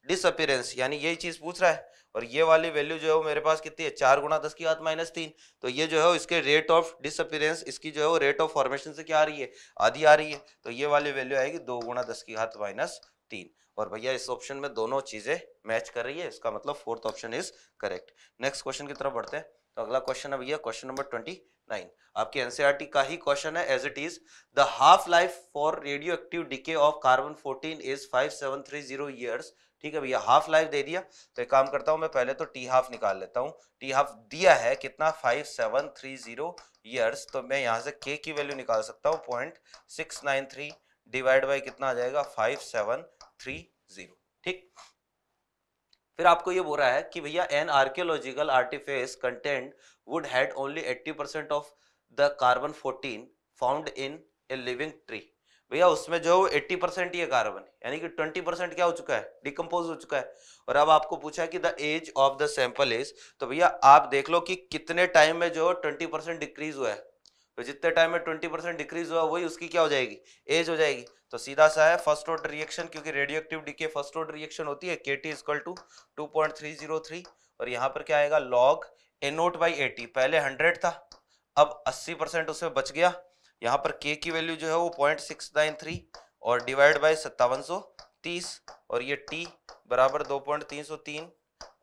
डिसअपियरेंस यानी यही चीज़ पूछ रहा है और ये वाली वैल्यू जो है वो मेरे पास कितनी है चार गुना दस की बात माइनस तीन तो ये जो है इसके रेट ऑफ डिसअपियरेंस इसकी जो है वो रेट ऑफ फॉर्मेशन से क्या आ रही है आधी आ रही है तो ये वाली वैल्यू आएगी दो गुणा दस की घात माइनस तीन और भैया इस ऑप्शन में दोनों चीज़ें मैच कर रही है इसका मतलब fourth option is correct next question की तरफ बढ़ते हैं तो अगला क्वेश्चन है भैया क्वेश्चन नंबर ट्वेंटी नाइन आपके एनसीईआरटी e का ही क्वेश्चन है as it is the half life for radioactive decay of carbon fourteen is five seven three zero years ठीक है भैया हाफ लाइफ दे दिया तो एक काम करता हूं मैं पहले तो टी हाफ निकाल लेता हूं टी हाफ दिया है कितना five seven three zero years तो मैं यहां से के की वैल्यू निकाल सकता हूं point six nine three divide by कितना आ जाएगा फाइव सेवन थ्री जीरो ठीक फिर आपको ये रहा है कि भैया an archaeological artifact content wood had only 80 percent of the carbon 14 found in a living tree भैया उसमें जो एट्टी 80 परसेंट ये कार्बन यानी कि 20 परसेंट क्या हो चुका है डिकम्पोज हो चुका है और अब आपको पूछा कि the age of the sample is तो भैया आप देख लो कि कितने टाइम में जो ट्वेंटी परसेंट डिक्रीज हुआ है तो जितने टाइम में ट्वेंटी परसेंट डिक्रीज हुआ वही उसकी क्या हो जाएगी एज हो जाएगी तो सीधा सा है फर्स्ट ऑर्डर रिएक्शन क्योंकि radioactive decay first order reaction होती है k t is equal to two point three zero three और यहाँ पर क्या आएगा log a naught by t पहले हंड्रेड था अब अस्सी परसेंट उसमें बच गया यहाँ पर के की वैल्यू जो है वो पॉइंट सिक्स नाइन थ्री और डिवाइड बाई सत्तावन सौ तीस और ये टी बराबर दो पॉइंट तीन सौ तीन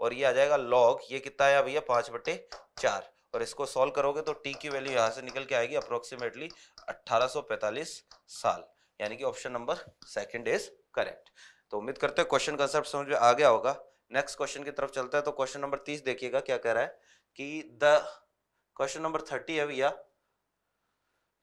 और ये आ जाएगा लॉग ये कितना आया भैया पाँच बटे चार और इसको सॉल्व करोगे तो टी की वैल्यू यहाँ से निकल के आएगी अप्रोक्सीमेटली अट्ठारह सौ पैंतालीस साल यानी कि option number second is correct तो उम्मीद करते हैं क्वेश्चन कंसेप्ट समझ में आ गया होगा नेक्स्ट क्वेश्चन की तरफ चलता है तो क्वेश्चन नंबर तीस देखिएगा क्या कह रहा है कि द क्वेश्चन नंबर थर्टी है भैया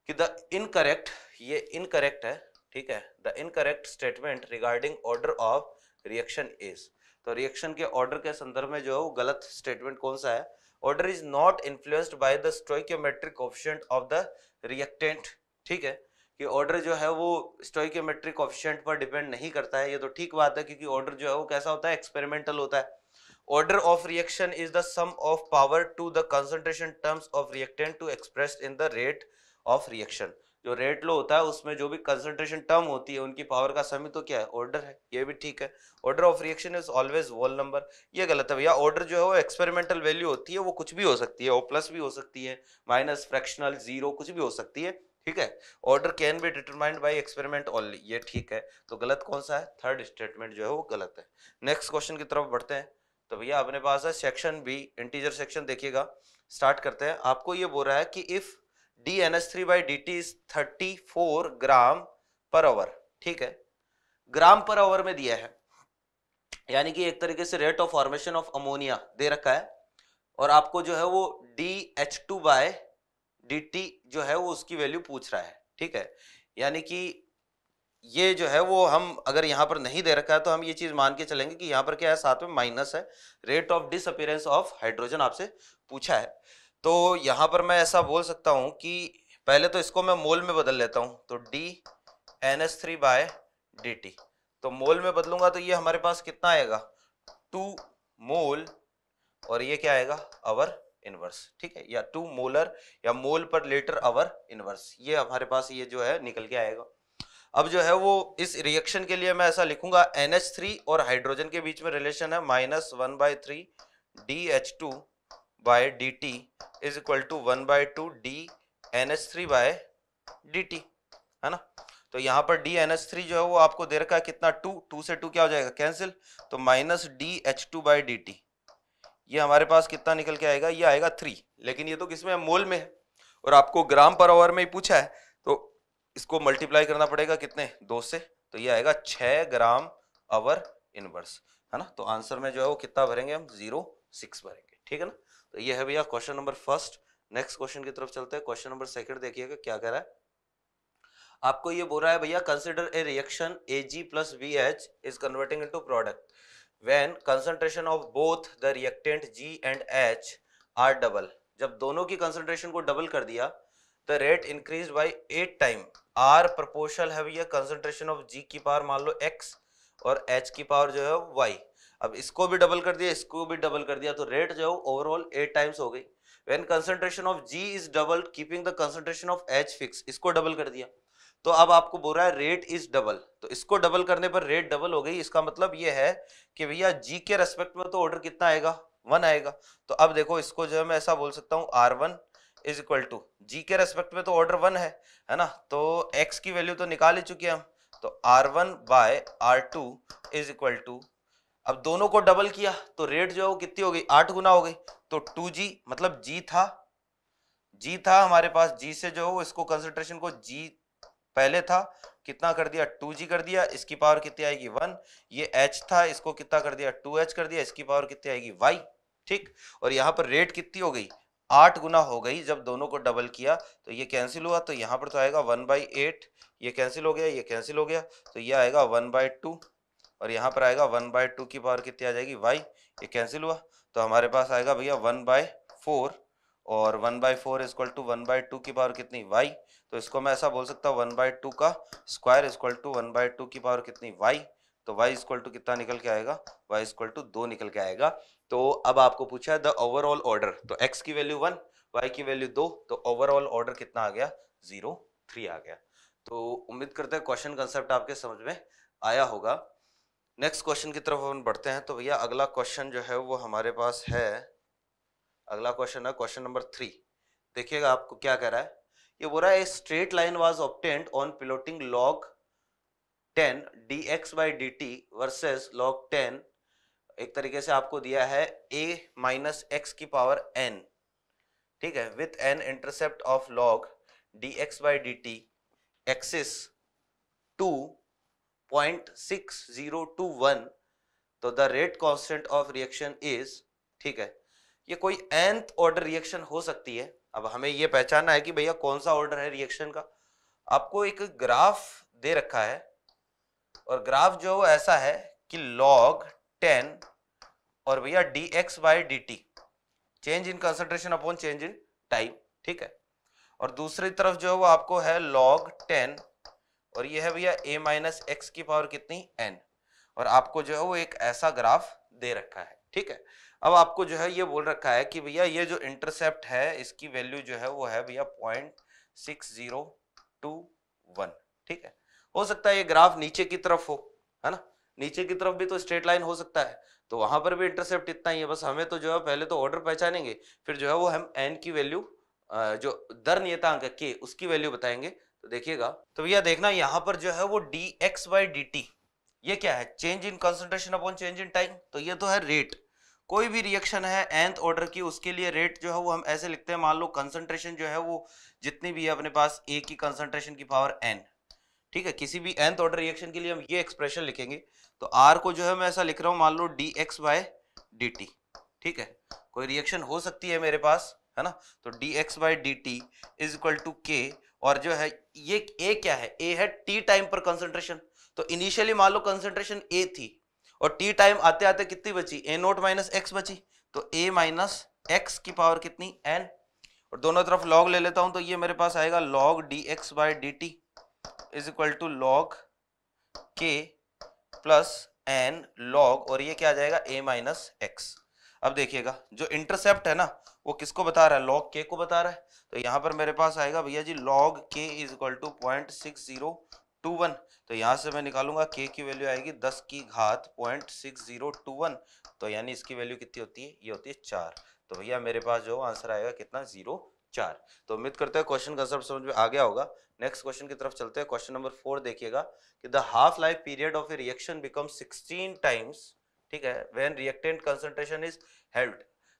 कि द इनकरेक्ट ये इनकरेक्ट है ठीक है the incorrect statement regarding order of reaction is तो रिएक्शन के ऑर्डर के संदर्भ में जो है वो गलत स्टेटमेंट कौन सा है order is not influenced by the stoichiometric option of the reactant ठीक है कि ऑर्डर जो है वो स्टोइकोमेट्रिक ऑफिशेंट पर डिपेंड नहीं करता है ये तो ठीक बात है क्योंकि ऑर्डर जो है वो कैसा होता है एक्सपेरिमेंटल होता है order of reaction is the sum of power to the concentration terms of reactant to express in the rate of reaction जो रेट लो होता है उसमें जो भी कंसंट्रेशन टर्म होती है उनकी पावर का समय तो क्या है ऑर्डर है ये भी ठीक है order of reaction is always whole number ये गलत है भैया ऑर्डर जो है वो एक्सपेरिमेंटल वैल्यू होती है वो कुछ भी हो सकती है वो प्लस भी हो सकती है माइनस फ्रैक्शनल जीरो कुछ भी हो सकती है ठीक है order can be determined by experiment only ये ठीक है तो गलत कौन सा है थर्ड स्टेटमेंट जो है वो गलत है नेक्स्ट क्वेश्चन की तरफ बढ़ते हैं तो भैया अपने पास है सेक्शन बी इंटीजर सेक्शन देखिएगा स्टार्ट करते हैं आपको ये बोल रहा है कि if d N S three by D T is thirty four gram per hour ठीक है ग्राम पर आवर में दिया है यानी कि एक तरीके से rate of formation of ammonia दे रखा है और आपको जो है वो d H two by dt जो है वो उसकी वैल्यू पूछ रहा है ठीक है यानी कि ये जो है वो हम अगर यहाँ पर नहीं दे रखा है तो हम ये चीज़ मान के चलेंगे कि यहाँ पर क्या है साथ में माइनस है rate of disappearance of hydrogen आपसे पूछा है तो यहाँ पर मैं ऐसा बोल सकता हूँ कि पहले तो इसको मैं मोल में बदल लेता हूँ तो d N S three by D T तो मोल में बदलूंगा तो ये हमारे पास कितना आएगा टू मोल और ये क्या आएगा अवर इनवर्स ठीक है या टू मोलर या मोल पर लीटर आवर इनवर्स ये हमारे पास ये जो है निकल के आएगा अब जो है वो इस रिएक्शन के लिए मैं ऐसा लिखूंगा एन एच थ्री और हाइड्रोजन के बीच में रिलेशन है minus one by three d H two by D T is equal to one by two d N H three by D t है ना तो यहाँ पर डी एन एच थ्री जो है वो आपको दे रखा है कितना टू टू से टू क्या हो जाएगा कैंसिल तो minus d H two by D T ये हमारे पास कितना निकल के आएगा ये आएगा थ्री लेकिन ये तो किसमें मोल में है और आपको ग्राम पर आवर में ही पूछा है तो इसको मल्टीप्लाई करना पड़ेगा कितने दो से तो ये आएगा छ ग्राम आवर इनवर्स है ना तो आंसर में जो है वो कितना भरेंगे हम जीरो सिक्स भरेंगे ठीक है ना तो ये है भैया question number first next question की तरफ चलते हैं क्वेश्चन नंबर सेकंड देखिएगा क्या कह रहा है आपको ये बोल रहा है भैया consider a reaction a G plus V H is converting into product when concentration of both the reactant G and H are double. जब दोनों की concentration को double कर दिया the rate increased by 8 time. R proportional है भैया concentration of G की power मान लो X और H की power जो है Y. अब इसको भी डबल कर दिया इसको भी डबल कर दिया तो रेट जो है ओवरऑल एट टाइम्स हो गई when concentration of G is double keeping the concentration of H fix इसको डबल कर दिया तो अब आपको बोल रहा है रेट इज डबल तो इसको डबल करने पर रेट डबल हो गई इसका मतलब ये है कि भैया जी के रेस्पेक्ट में तो ऑर्डर कितना आएगा वन आएगा तो अब देखो इसको जो है मैं ऐसा बोल सकता हूँ R one is equal to G के रेस्पेक्ट में तो ऑर्डर वन है है ना तो एक्स की वैल्यू तो निकाल ही चुके हम तो R one by R two is equal to अब दोनों को डबल किया तो रेट जो है वो कितनी हो गई आठ गुना हो गई तो टू जी मतलब जी था जी था हमारे पास जी से जो है वो इसको कंसंट्रेशन को जी पहले था कितना कर दिया टू जी कर दिया इसकी पावर कितनी आएगी वन ये एच था इसको कितना कर दिया टू एच कर दिया इसकी पावर कितनी आएगी वाई ठीक और यहाँ पर रेट कितनी हो गई आठ गुना हो गई जब दोनों को डबल किया तो ये कैंसिल हुआ तो यहाँ पर तो आएगा वन बाई एट ये कैंसिल हो गया ये कैंसिल हो गया तो ये आएगा वन बाई टू और यहाँ पर आएगा वन बाय टू की पावर कितनी आ जाएगी वाई ये कैंसिल हुआ तो हमारे पास आएगा भैया वन बाय फोर और one by four is equal to one by two की पावर कितनी y तो इसको मैं ऐसा बोल सकता हूँ वन बाई टू का square is equal to one by two की पावर कितनी y तो y इक्वल टू कितना निकल के आएगा y इक्वल टू दो निकल के आएगा तो अब आपको पूछा है द ओवरऑल ऑर्डर तो x की वैल्यू वन y की वैल्यू दो तो ओवरऑल ऑर्डर कितना आ गया जीरो थ्री आ गया तो उम्मीद करते हैं क्वेश्चन कंसेप्ट आपके समझ में आया होगा नेक्स्ट क्वेश्चन की तरफ हम बढ़ते हैं तो भैया अगला क्वेश्चन जो है वो हमारे पास है अगला क्वेश्चन है क्वेश्चन नंबर थ्री देखिएगा आपको क्या कह रहा है ये बोल रहा है straight line was obtained on plotting log ten d x by D t versus log ten एक तरीके से आपको दिया है ए माइनस एक्स की पावर एन ठीक है with an intercept of log d x by D t axis two point six zero two one तो the rate constant of reaction is ठीक है ये कोई एंथ ऑर्डर रिएक्शन हो सकती है अब हमें ये पहचानना है कि भैया कौन सा ऑर्डर है रिएक्शन का आपको एक ग्राफ दे रखा है और ग्राफ जो ऐसा है कि लॉग टेन और भैया d x by D t change in concentration upon change in time ठीक है और दूसरी तरफ जो है वो आपको है लॉग टेन और ये है भैया ए माइनस एक्स की पावर कितनी एन और आपको जो है वो एक ऐसा ग्राफ दे रखा है ठीक है अब आपको जो है ये बोल रखा है कि भैया ये जो इंटरसेप्ट है इसकी वैल्यू जो है वो है भैया point six zero two one ठीक है हो सकता है ये ग्राफ नीचे की तरफ हो है ना नीचे की तरफ भी तो स्ट्रेट लाइन हो सकता है तो वहां पर भी इंटरसेप्ट इतना ही है बस हमें तो जो है पहले तो ऑर्डर पहचानेंगे फिर जो है वो हम एन की वैल्यू जो दर नियतांक के उसकी वैल्यू बताएंगे तो देखिएगा तो भैया देखना यहाँ पर जो है वो d x by D T ये क्या है change in concentration upon change in time तो ये तो है रेट कोई भी रिएक्शन है एंथ ऑर्डर की उसके लिए रेट जो है वो हम ऐसे लिखते हैं मान लो कंसनट्रेशन जो है वो जितनी भी है अपने पास ए की कंसंट्रेशन की पावर एन ठीक है किसी भी एंथ ऑर्डर रिएक्शन के लिए हम ये एक्सप्रेशन लिखेंगे तो आर को जो है मैं ऐसा लिख रहा हूँ मान लो d x by D t ठीक है कोई रिएक्शन हो सकती है मेरे पास है ना तो d x by D T is equal to k और जो है ये ए क्या है ए है टी टाइम पर कंसंट्रेशन तो इनिशियली मान लो कंसंट्रेशन ए थी और टी टाइम आते आते कितनी बची ए नोट माइनस एक्स बची तो ए माइनस एक्स की पावर कितनी एन और दोनों तरफ लॉग ले लेता हूं तो ये मेरे पास आएगा log d x by D T is equal to log k plus n log और ये क्या आ जाएगा ए माइनस एक्स अब देखिएगा जो इंटरसेप्ट है ना वो किसको बता रहा है लॉग के को बता रहा है तो यहाँ पर मेरे पास आएगा भैया जी लॉग के is equal to point six zero two one तो यहाँ से मैं निकालूंगा के की वैल्यू आएगी दस की घात point six zero two one तो यानी इसकी वैल्यू कितनी होती है ये होती है चार तो भैया मेरे पास जो आंसर आएगा कितना जीरो चार तो उम्मीद करते हैं क्वेश्चन कंसेप्ट समझ में आ गया होगा नेक्स्ट क्वेश्चन की तरफ चलते हैं क्वेश्चन नंबर फोर देखिएगा कि the half life period of a reaction become sixteen times ठीक है when reactant concentration is halved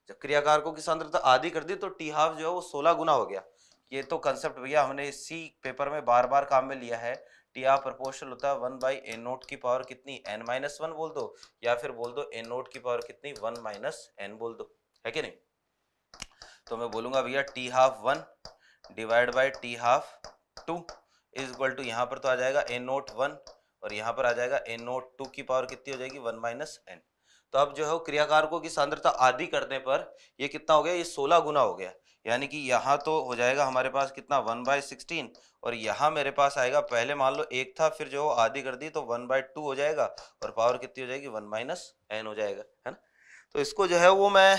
जब क्रियाकारकों की सांद्रता आधी कर दी तो टी हाफ जो है वो सोलह गुना हो गया ये तो कंसेप्ट भैया हमने इसी पेपर में बार बार काम में लिया है टी आर प्रपोर्शन होता है वन बाई एन नोट की पावर कितनी एन माइनस वन बोल दो या फिर बोल दो एन नोट की पावर कितनी वन माइनस एन बोल दो है कि नहीं तो मैं बोलूंगा भैया t half one divide by T half two is equal to यहाँ पर तो आ जाएगा एन नोट वन और यहाँ पर आ जाएगा एन नोट टू की पावर कितनी हो जाएगी वन माइनस एन तो अब जो है वो क्रियाकारकों की सांद्रता आधी करने पर ये कितना हो गया ये सोलह गुना हो गया यानी कि यहाँ तो हो जाएगा हमारे पास कितना वन बाय सिक्सटीन और यहाँ मेरे पास आएगा पहले मान लो एक था फिर जो आधी कर दी तो वन बाय टू हो जाएगा और पावर कितनी हो जाएगी वन माइनस एन हो जाएगा है ना तो इसको जो है वो मैं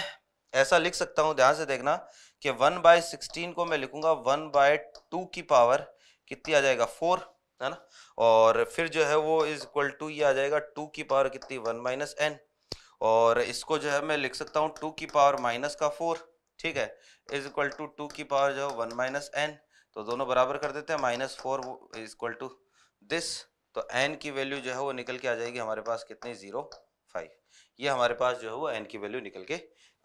ऐसा लिख सकता हूँ ध्यान से देखना कि वन बाय सिक्सटीन को मैं लिखूंगा वन बाय टू की पावर कितनी आ जाएगा फोर है ना और फिर जो है वो इज इक्वल टू ये आ जाएगा टू की पावर कितनी वन माइनस एन और इसको जो है मैं लिख सकता हूँ टू की पावर माइनस का फोर ठीक है इज इक्वल टू टू की पावर जो वन माइनस एन तो दोनों बराबर कर देते हैं minus four is equal to this तो एन की वैल्यू जो है वो निकल के आ जाएगी हमारे पास कितनी जीरो फाइव ये हमारे पास जो है वो एन की वैल्यू निकल के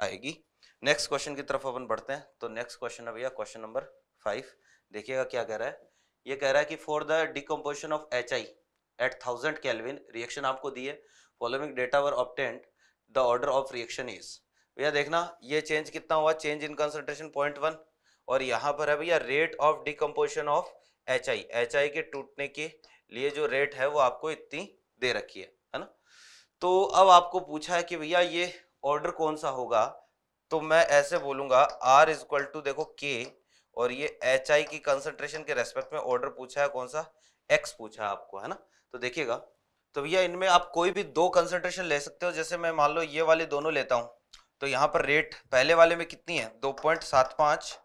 आएगी नेक्स्ट क्वेश्चन की तरफ अपन बढ़ते हैं तो नेक्स्ट क्वेश्चन है भैया क्वेश्चन नंबर फाइव देखिएगा क्या कह रहा है ये कह रहा है कि for the decomposition of H I eight thousand kelvin reaction आपको दी है following data were obtained the order of reaction is भैया देखना ये चेंज कितना हुआ change in concentration point one और यहाँ पर है भैया rate of decomposition of H I H I के टूटने के लिए जो रेट है वो आपको इतनी दे रखी है है ना तो अब आपको पूछा है कि भैया ये ऑर्डर कौन सा होगा तो मैं ऐसे बोलूंगा आर इज इक्वल टू देखो के और ये एच आई की कंसनट्रेशन के रेस्पेक्ट में ऑर्डर पूछा है कौन सा एक्स पूछा है आपको है ना तो देखिएगा तो भैया इनमें आप कोई भी दो कंसनट्रेशन ले सकते हो जैसे मैं मान लो ये वाले दोनों लेता हूँ तो यहाँ पर रेट पहले वाले में कितनी है दो पॉइंट सात पाँच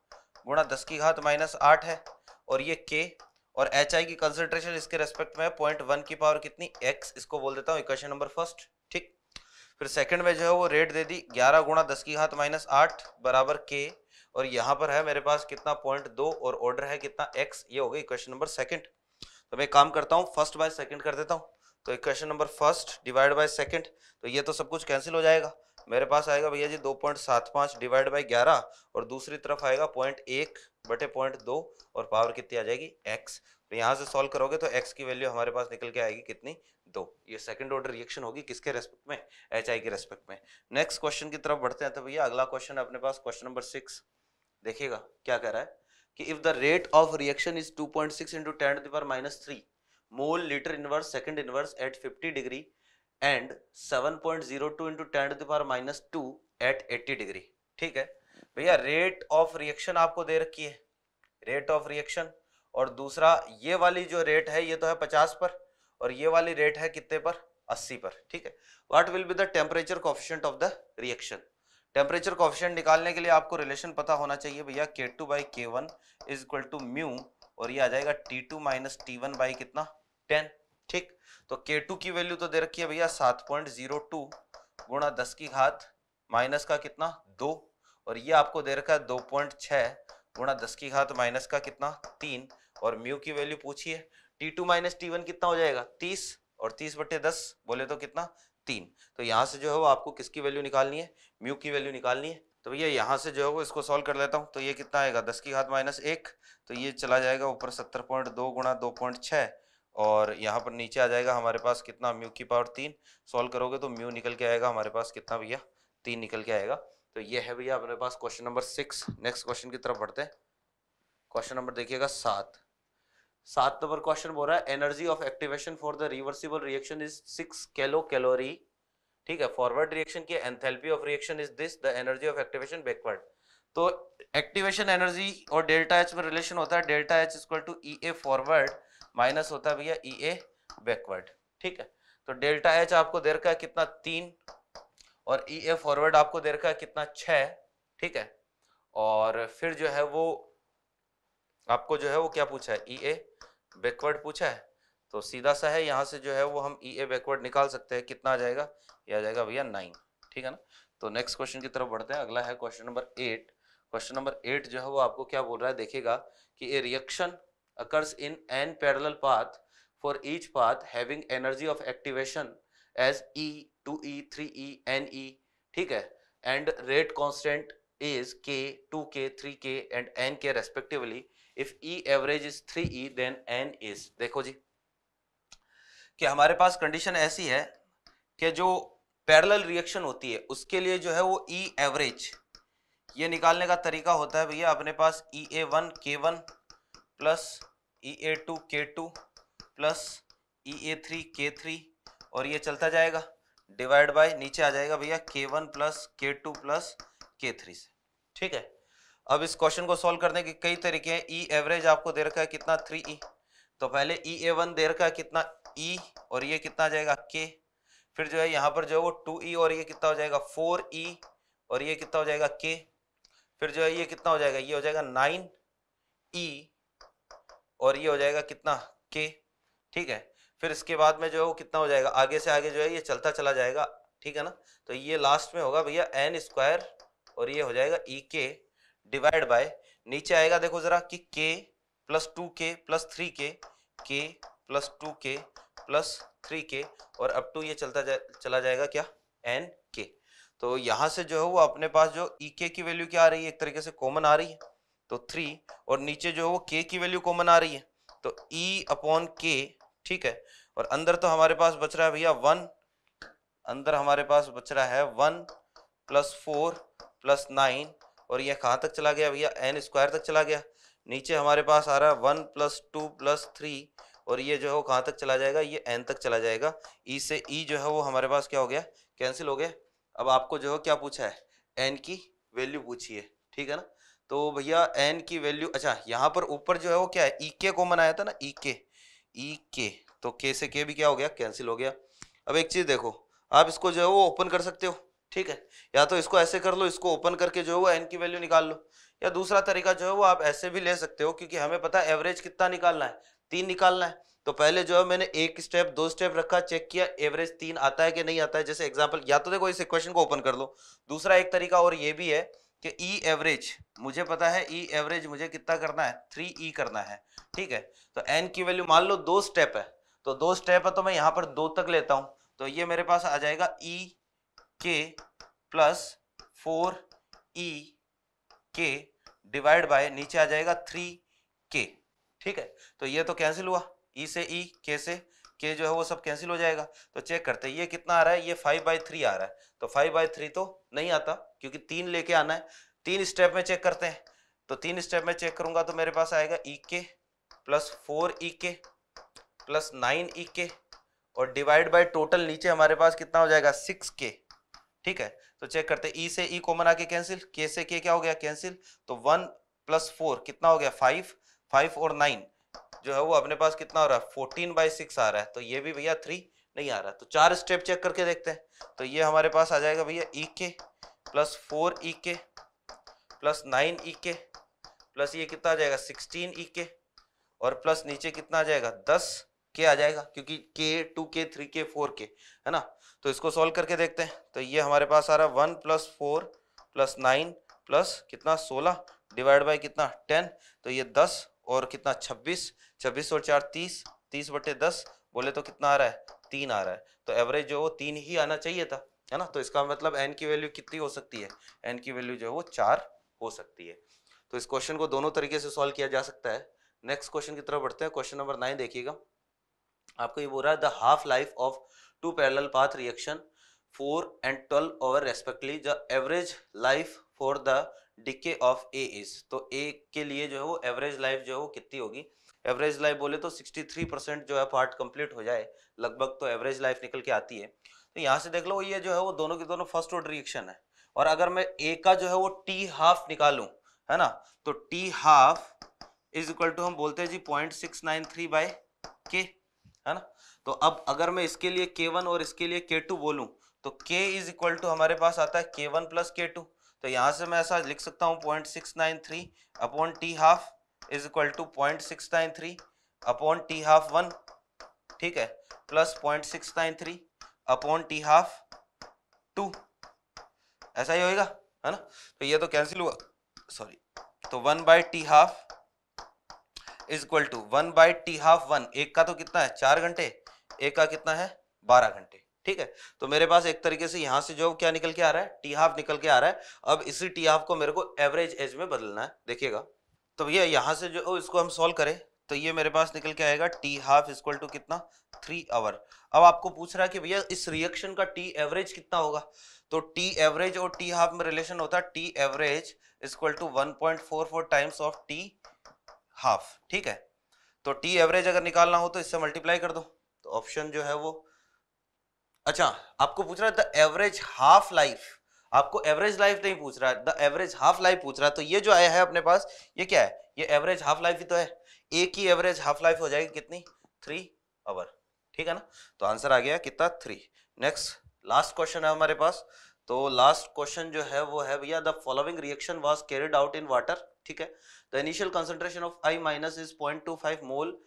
गुणा दस की घात माइनस आठ है और ये के और एच आई की कंसेंट्रेशन इसके रेस्पेक्ट में पॉइंट वन की पावर कितनी एक्स इसको बोल देता हूँ इक्वेशन नंबर फर्स्ट ठीक फिर सेकंड में जो है वो रेट दे दी ग्यारह गुणा दस की घात माइनस आठ बराबर के और यहाँ पर है मेरे पास कितना पॉइंट दो और ऑर्डर है कितना एक्स ये हो गई इक्वेशन नंबर सेकंड तो मैं काम करता हूँ फर्स्ट बाय सेकंड कर देता हूँ तो equation number first divide by second तो ये तो सब कुछ कैंसिल हो जाएगा मेरे पास आएगा भैया जी दो पॉइंट सात पांच डिवाइड बाई ग्यारह और दूसरी तरफ आएगा पॉइंट एक बटे पॉइंट दो और पावर कितनी आ जाएगी एक्स तो यहाँ से सॉल्व करोगे तो एक्स की वैल्यू हमारे पास निकल के आएगी कितनी दो ये सेकंड ऑर्डर रिएक्शन होगी किसके रेस्पेक्ट में एच के रेस्पेक्ट में नेक्स्ट क्वेश्चन की तरफ बढ़ते हैं तो भैया अगला क्वेश्चन अपने पास क्वेश्चन नंबर सिक्स देखिएगा क्या कह रहा है कि if the rate of reaction is two point six into ten power minus three mole litre inverse second inverse at fifty degree and 7.02 point zero two into ten to the power minus two at eighty degree ठीक है भैया rate of reaction आपको दे रखी है rate of reaction और दूसरा ये वाली जो रेट है ये तो है पचास पर और ये वाली रेट है कितने पर अस्सी पर ठीक है what will be the temperature coefficient of the reaction temperature coefficient निकालने के लिए आपको रिलेशन पता होना चाहिए भैया K two by K one is equal to mu और ये आ जाएगा T two minus T one by कितना टेन ठीक तो के टू की वैल्यू तो दे रखी है भैया सात पॉइंट जीरो टू गुणा दस की घात माइनस का कितना दो और ये आपको दे रखा है दो पॉइंट छः गुणा दस की घात माइनस का कितना तीन और म्यू की वैल्यू पूछिए T two minus T one कितना हो जाएगा तीस और तीस बटे दस बोले तो कितना तीन तो यहाँ से जो है वो आपको किसकी वैल्यू निकालनी है म्यू की वैल्यू निकालनी है तो भैया यहाँ से जो है वो इसको सॉल्व कर लेता हूँ तो ये कितना आएगा दस की घात माइनस एक तो ये चला जाएगा ऊपर सत्तर पॉइंट दो गुणा दो पॉइंट छः और यहाँ पर नीचे आ जाएगा हमारे पास कितना म्यू की पावर तीन सॉल्व करोगे तो म्यू निकल के आएगा हमारे पास कितना भैया तीन निकल के आएगा तो ये है भैया अपने पास question number six next question की तरफ बढ़ते हैं क्वेश्चन नंबर देखिएगा सात सात नंबर क्वेश्चन बोल रहा है energy of activation for the reversible reaction is six kilo calorie ठीक है फॉरवर्ड रिएक्शन की enthalpy of reaction is this the energy of activation backward तो एक्टिवेशन एनर्जी और डेल्टा एच में रिलेशन होता है delta H is to E A forward minus होता है भैया ई ए बैकवर्ड ठीक है तो डेल्टा एच आपको दे रखा है कितना तीन और ई ए फॉरवर्ड आपको दे रखा है कितना छ ठीक है और फिर जो है वो आपको जो है वो क्या पूछा है ई ए बैकवर्ड पूछा है तो सीधा सा है यहाँ से जो है वो हम ई ए बैकवर्ड निकाल सकते हैं कितना आ जाएगा ये आ जाएगा भैया नाइन ठीक है ना तो नेक्स्ट क्वेश्चन की तरफ बढ़ते हैं अगला है question number eight question number eight जो है वो आपको क्या बोल रहा है देखेगा कि a reaction occurs in n parallel path for each path having energy of activation as E, 2E, 3E, NE, ठीक है and rate constant is K, 2K, 3K and NK respectively. If E average is 3E then N is. देखो जी कि हमारे पास condition ऐसी है कि जो parallel reaction होती है उसके लिए जो है वो E एवरेज ये निकालने का तरीका होता है भैया अपने पास E A one K one plus E A two K two plus E A three K three और ये चलता जाएगा डिवाइड बाय नीचे आ जाएगा भैया K one plus K two plus K three से ठीक है अब इस क्वेश्चन को सॉल्व करने के कई तरीके हैं ई e एवरेज आपको दे रखा है कितना थ्री ई e। तो पहले ई ए वन दे रखा है कितना ई e और ये कितना जाएगा के फिर जो है यहाँ पर जो है वो टू ई और ये कितना हो जाएगा फोर ई और ये कितना हो जाएगा के फिर जो है ये कितना हो जाएगा ये हो जाएगा नाइन ई और ये हो जाएगा कितना के ठीक है फिर इसके बाद में जो है वो कितना हो जाएगा आगे से आगे जो है ये चलता चला जाएगा ठीक है ना तो ये लास्ट में होगा भैया एन स्क्वायर और ये हो जाएगा ई के डिवाइड बाय नीचे आएगा देखो जरा कि K plus two K plus three K K plus two K plus three K और अप टू ये चलता जा, चला जाएगा क्या एन के तो यहाँ से जो है वो अपने पास जो ई e के की वैल्यू क्या आ रही है एक तरीके से कॉमन आ रही है तो थ्री और नीचे जो है वो के की वैल्यू कॉमन आ रही है तो ई अपॉन के ठीक है और अंदर तो हमारे पास बच रहा है भैया वन अंदर हमारे पास बच रहा है one plus four plus nine और ये कहाँ तक चला गया भैया एन स्क्वायर तक चला गया नीचे हमारे पास आ रहा है one plus two plus three और ये जो है वो कहाँ तक चला जाएगा ये एन तक चला जाएगा ई e से ई e जो है वो हमारे पास क्या हो गया कैंसिल हो गया अब आपको जो है क्या पूछा है एन की वैल्यू पूछी है ठीक है ना तो भैया एन की वैल्यू अच्छा यहाँ पर ऊपर जो है वो क्या है ई e के कॉमन आया था ना ई के ई के तो के से के भी क्या हो गया कैंसिल हो गया अब एक चीज़ देखो आप इसको जो है वो ओपन कर सकते हो ठीक है या तो इसको ऐसे कर लो इसको ओपन करके जो है वो एन की वैल्यू निकाल लो या दूसरा तरीका जो है वो आप ऐसे भी ले सकते हो क्योंकि हमें पता है एवरेज कितना निकालना है तीन निकालना है तो पहले जो है मैंने एक स्टेप दो स्टेप रखा चेक किया एवरेज तीन आता है कि नहीं आता है जैसे एग्जाम्पल या तो देखो इस इक्वेशन को ओपन कर लो दूसरा एक तरीका और ये भी है कि ई e एवरेज मुझे पता है ई e एवरेज मुझे कितना करना है थ्री ई e करना है ठीक है तो एन की वैल्यू मान लो दो स्टेप है तो दो स्टेप है तो मैं यहाँ पर दो तक लेता हूँ तो ये मेरे पास आ जाएगा ई के प्लस फोर ई के डिवाइड बाय नीचे आ जाएगा थ्री के ठीक है तो ये तो कैंसिल हुआ ई e से ई e, के से के जो है वो सब कैंसिल हो जाएगा तो चेक करते हैं ये कितना आ रहा है ये फाइव बाई थ्री आ रहा है तो फाइव बाई थ्री तो नहीं आता क्योंकि तीन लेके आना है तीन स्टेप में चेक करते हैं तो तीन स्टेप में चेक करूंगा तो मेरे पास आएगा ई के प्लस फोर ई के प्लस नाइन ई के और डिवाइड बाई टोटल नीचे हमारे पास कितना हो जाएगा सिक्स के ठीक है तो चेक करते ई e से ई e कॉमन आके कैंसिल के से के क्या हो गया कैंसिल तो वन प्लस फोर कितना हो गया फाइव फाइव और नाइन जो है वो अपने पास कितना हो रहा है फोर्टीन बाई सिक्स आ रहा है तो ये भी भैया थ्री नहीं आ रहा तो चार स्टेप चेक करके देखते हैं तो ये हमारे पास आ जाएगा भैया ई के प्लस फोर ई के प्लस नाइन ई के प्लस ये कितना आ जाएगा सिक्सटीन ई के और प्लस नीचे कितना आ जाएगा दस के आ जाएगा क्योंकि के टू के थ्री के फोर के है ना तो इसको सॉल्व करके देखते हैं तो ये हमारे पास आ रहा है one plus four plus nine plus कितना सोलह डिवाइड बाई कितना टेन तो ये दस और कितना छब्बीस छब्बीस और चार तीस तीस बटे दस बोले तो कितना आ रहा है तीन आ रहा है तो एवरेज जो वो तीन ही आना चाहिए था है ना तो इसका मतलब एन की वैल्यू कितनी हो सकती है एन की वैल्यू जो है वो चार हो सकती है तो इस क्वेश्चन को दोनों तरीके से सॉल्व किया जा सकता है नेक्स्ट क्वेश्चन की तरफ बढ़ते हैं क्वेश्चन नंबर नाइन देखिएगा आपको ये बोल रहा है the half life of two parallel path reaction four and twelve over respectively the average life for the decay of A is तो ए के लिए जो है वो एवरेज लाइफ जो है वो कितनी होगी एवरेज लाइफ बोले तो 63 परसेंट जो है पार्ट कंप्लीट हो जाए लगभग तो एवरेज लाइफ निकल के आती है तो यहाँ से देख लो ये जो है वो दोनों के दोनों फर्स्ट ऑर्डर रिएक्शन है और अगर मैं ए का जो है वो टी हाफ निकालू है ना तो T half is equal to हम बोलते हैं जी point six nine three by K है ना तो अब अगर मैं इसके लिए के वन और इसके लिए के टू बोलूँ तो के इज इक्वल टू हमारे पास आता है के वन प्लस के टू तो यहाँ से मैं ऐसा लिख सकता हूँ point six nine three upon T half is equal to point six nine three upon T half one ठीक है plus point six nine three upon T half two ऐसा ही होएगा है ना तो ये तो कैंसिल हुआ सॉरी तो one by T half is equal to one by T half one एक का तो कितना है चार घंटे एक का कितना है बारह घंटे ठीक है तो मेरे पास एक तरीके से यहां से जो क्या निकल के आ रहा है टी हाफ निकल के आ रहा है अब इसी टी हाफ को मेरे को एवरेज एज में बदलना है देखिएगा तो भैया यहाँ से जो इसको हम सॉल्व करें तो ये मेरे पास निकल के आएगा टी हाफ इक्वल टू कितना थ्री आवर अब आपको पूछ रहा है कि भैया इस रिएक्शन का टी एवरेज कितना होगा तो टी एवरेज और टी हाफ में रिलेशन होता है T average equal to one point four four times of T half ठीक है तो टी एवरेज अगर निकालना हो तो इससे मल्टीप्लाई कर दो तो ऑप्शन जो है वो अच्छा आपको पूछ रहा है द एवरेज हाफ लाइफ आपको एवरेज लाइफ नहीं पूछ रहा द एवरेज हाफ लाइफ पूछ रहा है तो ये जो आया है अपने पास ये क्या है ये एवरेज हाफ लाइफ ही तो है एक ही एवरेज हाफ लाइफ हो जाएगी कितनी थ्री आवर ठीक है ना तो आंसर आ गया कितना थ्री नेक्स्ट लास्ट क्वेश्चन है हमारे पास तो लास्ट क्वेश्चन जो है वो है भैया the following reaction was carried out in water ठीक है the initial concentration of I minus is point two five mole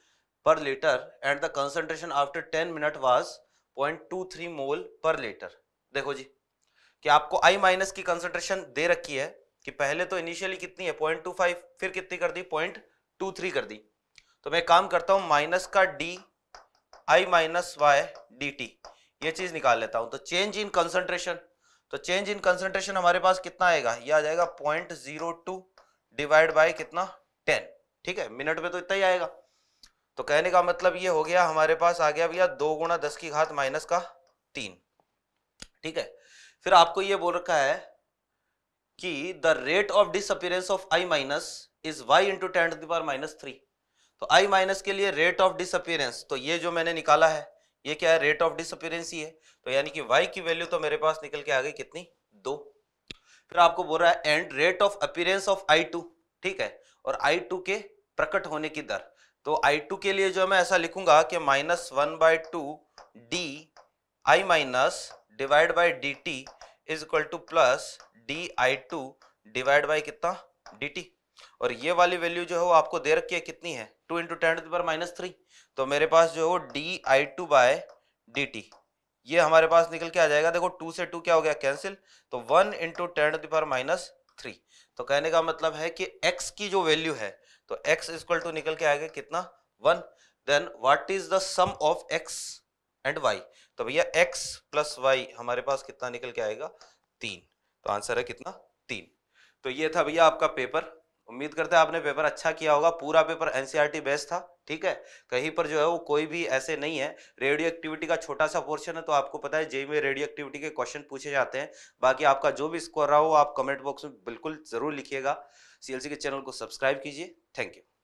per litre and the concentration after ten minute was point two three mole per litre देखो जी कि आपको आई minus की concentration दे रखी है कि पहले तो इनिशियली कितनी है पॉइंट टू फाइव फिर कितनी कर दी पॉइंट टू थ्री कर दी तो मैं काम करता हूं माइनस का D I minus by D T ये चीज निकाल लेता हूं तो चेंज इन कंसेंट्रेशन तो चेंज इन कंसेंट्रेशन हमारे पास कितना आएगा ये आ जाएगा point zero two divide by कितना टेन ठीक है मिनट में तो इतना ही आएगा तो कहने का मतलब ये हो गया हमारे पास आ गया भैया दो गुणा दस की घात माइनस का तीन ठीक है फिर आपको ये बोल रखा है कि the rate of disappearance of I minus is Y into ten the minus three तो आई माइनस के लिए रेट ऑफ डिसअपियरेंस तो ये जो मैंने निकाला है ये क्या है रेट ऑफ डिसअपियरेंस ही है तो यानी कि वाई की वैल्यू तो मेरे पास निकल के आ गई कितनी दो फिर आपको बोल रहा है and rate of appearance of I ठीक है और आई के प्रकट होने की दर तो आई के लिए जो मैं ऐसा लिखूंगा कि minus one by two D I minus divide by D T is equal to plus D I two divide by कितना डी टी और ये वाली वैल्यू जो है वो आपको दे रखी है कितनी है टू इंटू टेन पर माइनस थ्री तो मेरे पास जो है वो D I two by D T ये हमारे पास निकल के आ जाएगा देखो टू से टू क्या हो गया कैंसिल तो वन इंटू टेन पर माइनस थ्री तो कहने का मतलब है कि एक्स की जो वैल्यू है तो x इजक्वल टू निकल के आएगा कितना one then what is the sum of X and Y तो भैया x प्लस वाई हमारे पास कितना निकल के आएगा तीन तो आंसर है कितना तीन तो ये था भैया आपका पेपर उम्मीद करते हैं आपने पेपर अच्छा किया होगा पूरा पेपर एनसीईआरटी बेस्ट e था ठीक है कहीं पर जो है वो कोई भी ऐसे नहीं है रेडियो एक्टिविटी का छोटा सा पोर्शन है तो आपको पता है जेई में रेडियो एक्टिविटी के क्वेश्चन पूछे जाते हैं बाकी आपका जो भी स्कोर रहा हो आप कमेंट बॉक्स में बिल्कुल जरूर लिखिएगा सीएलसी के चैनल को सब्सक्राइब कीजिए थैंक यू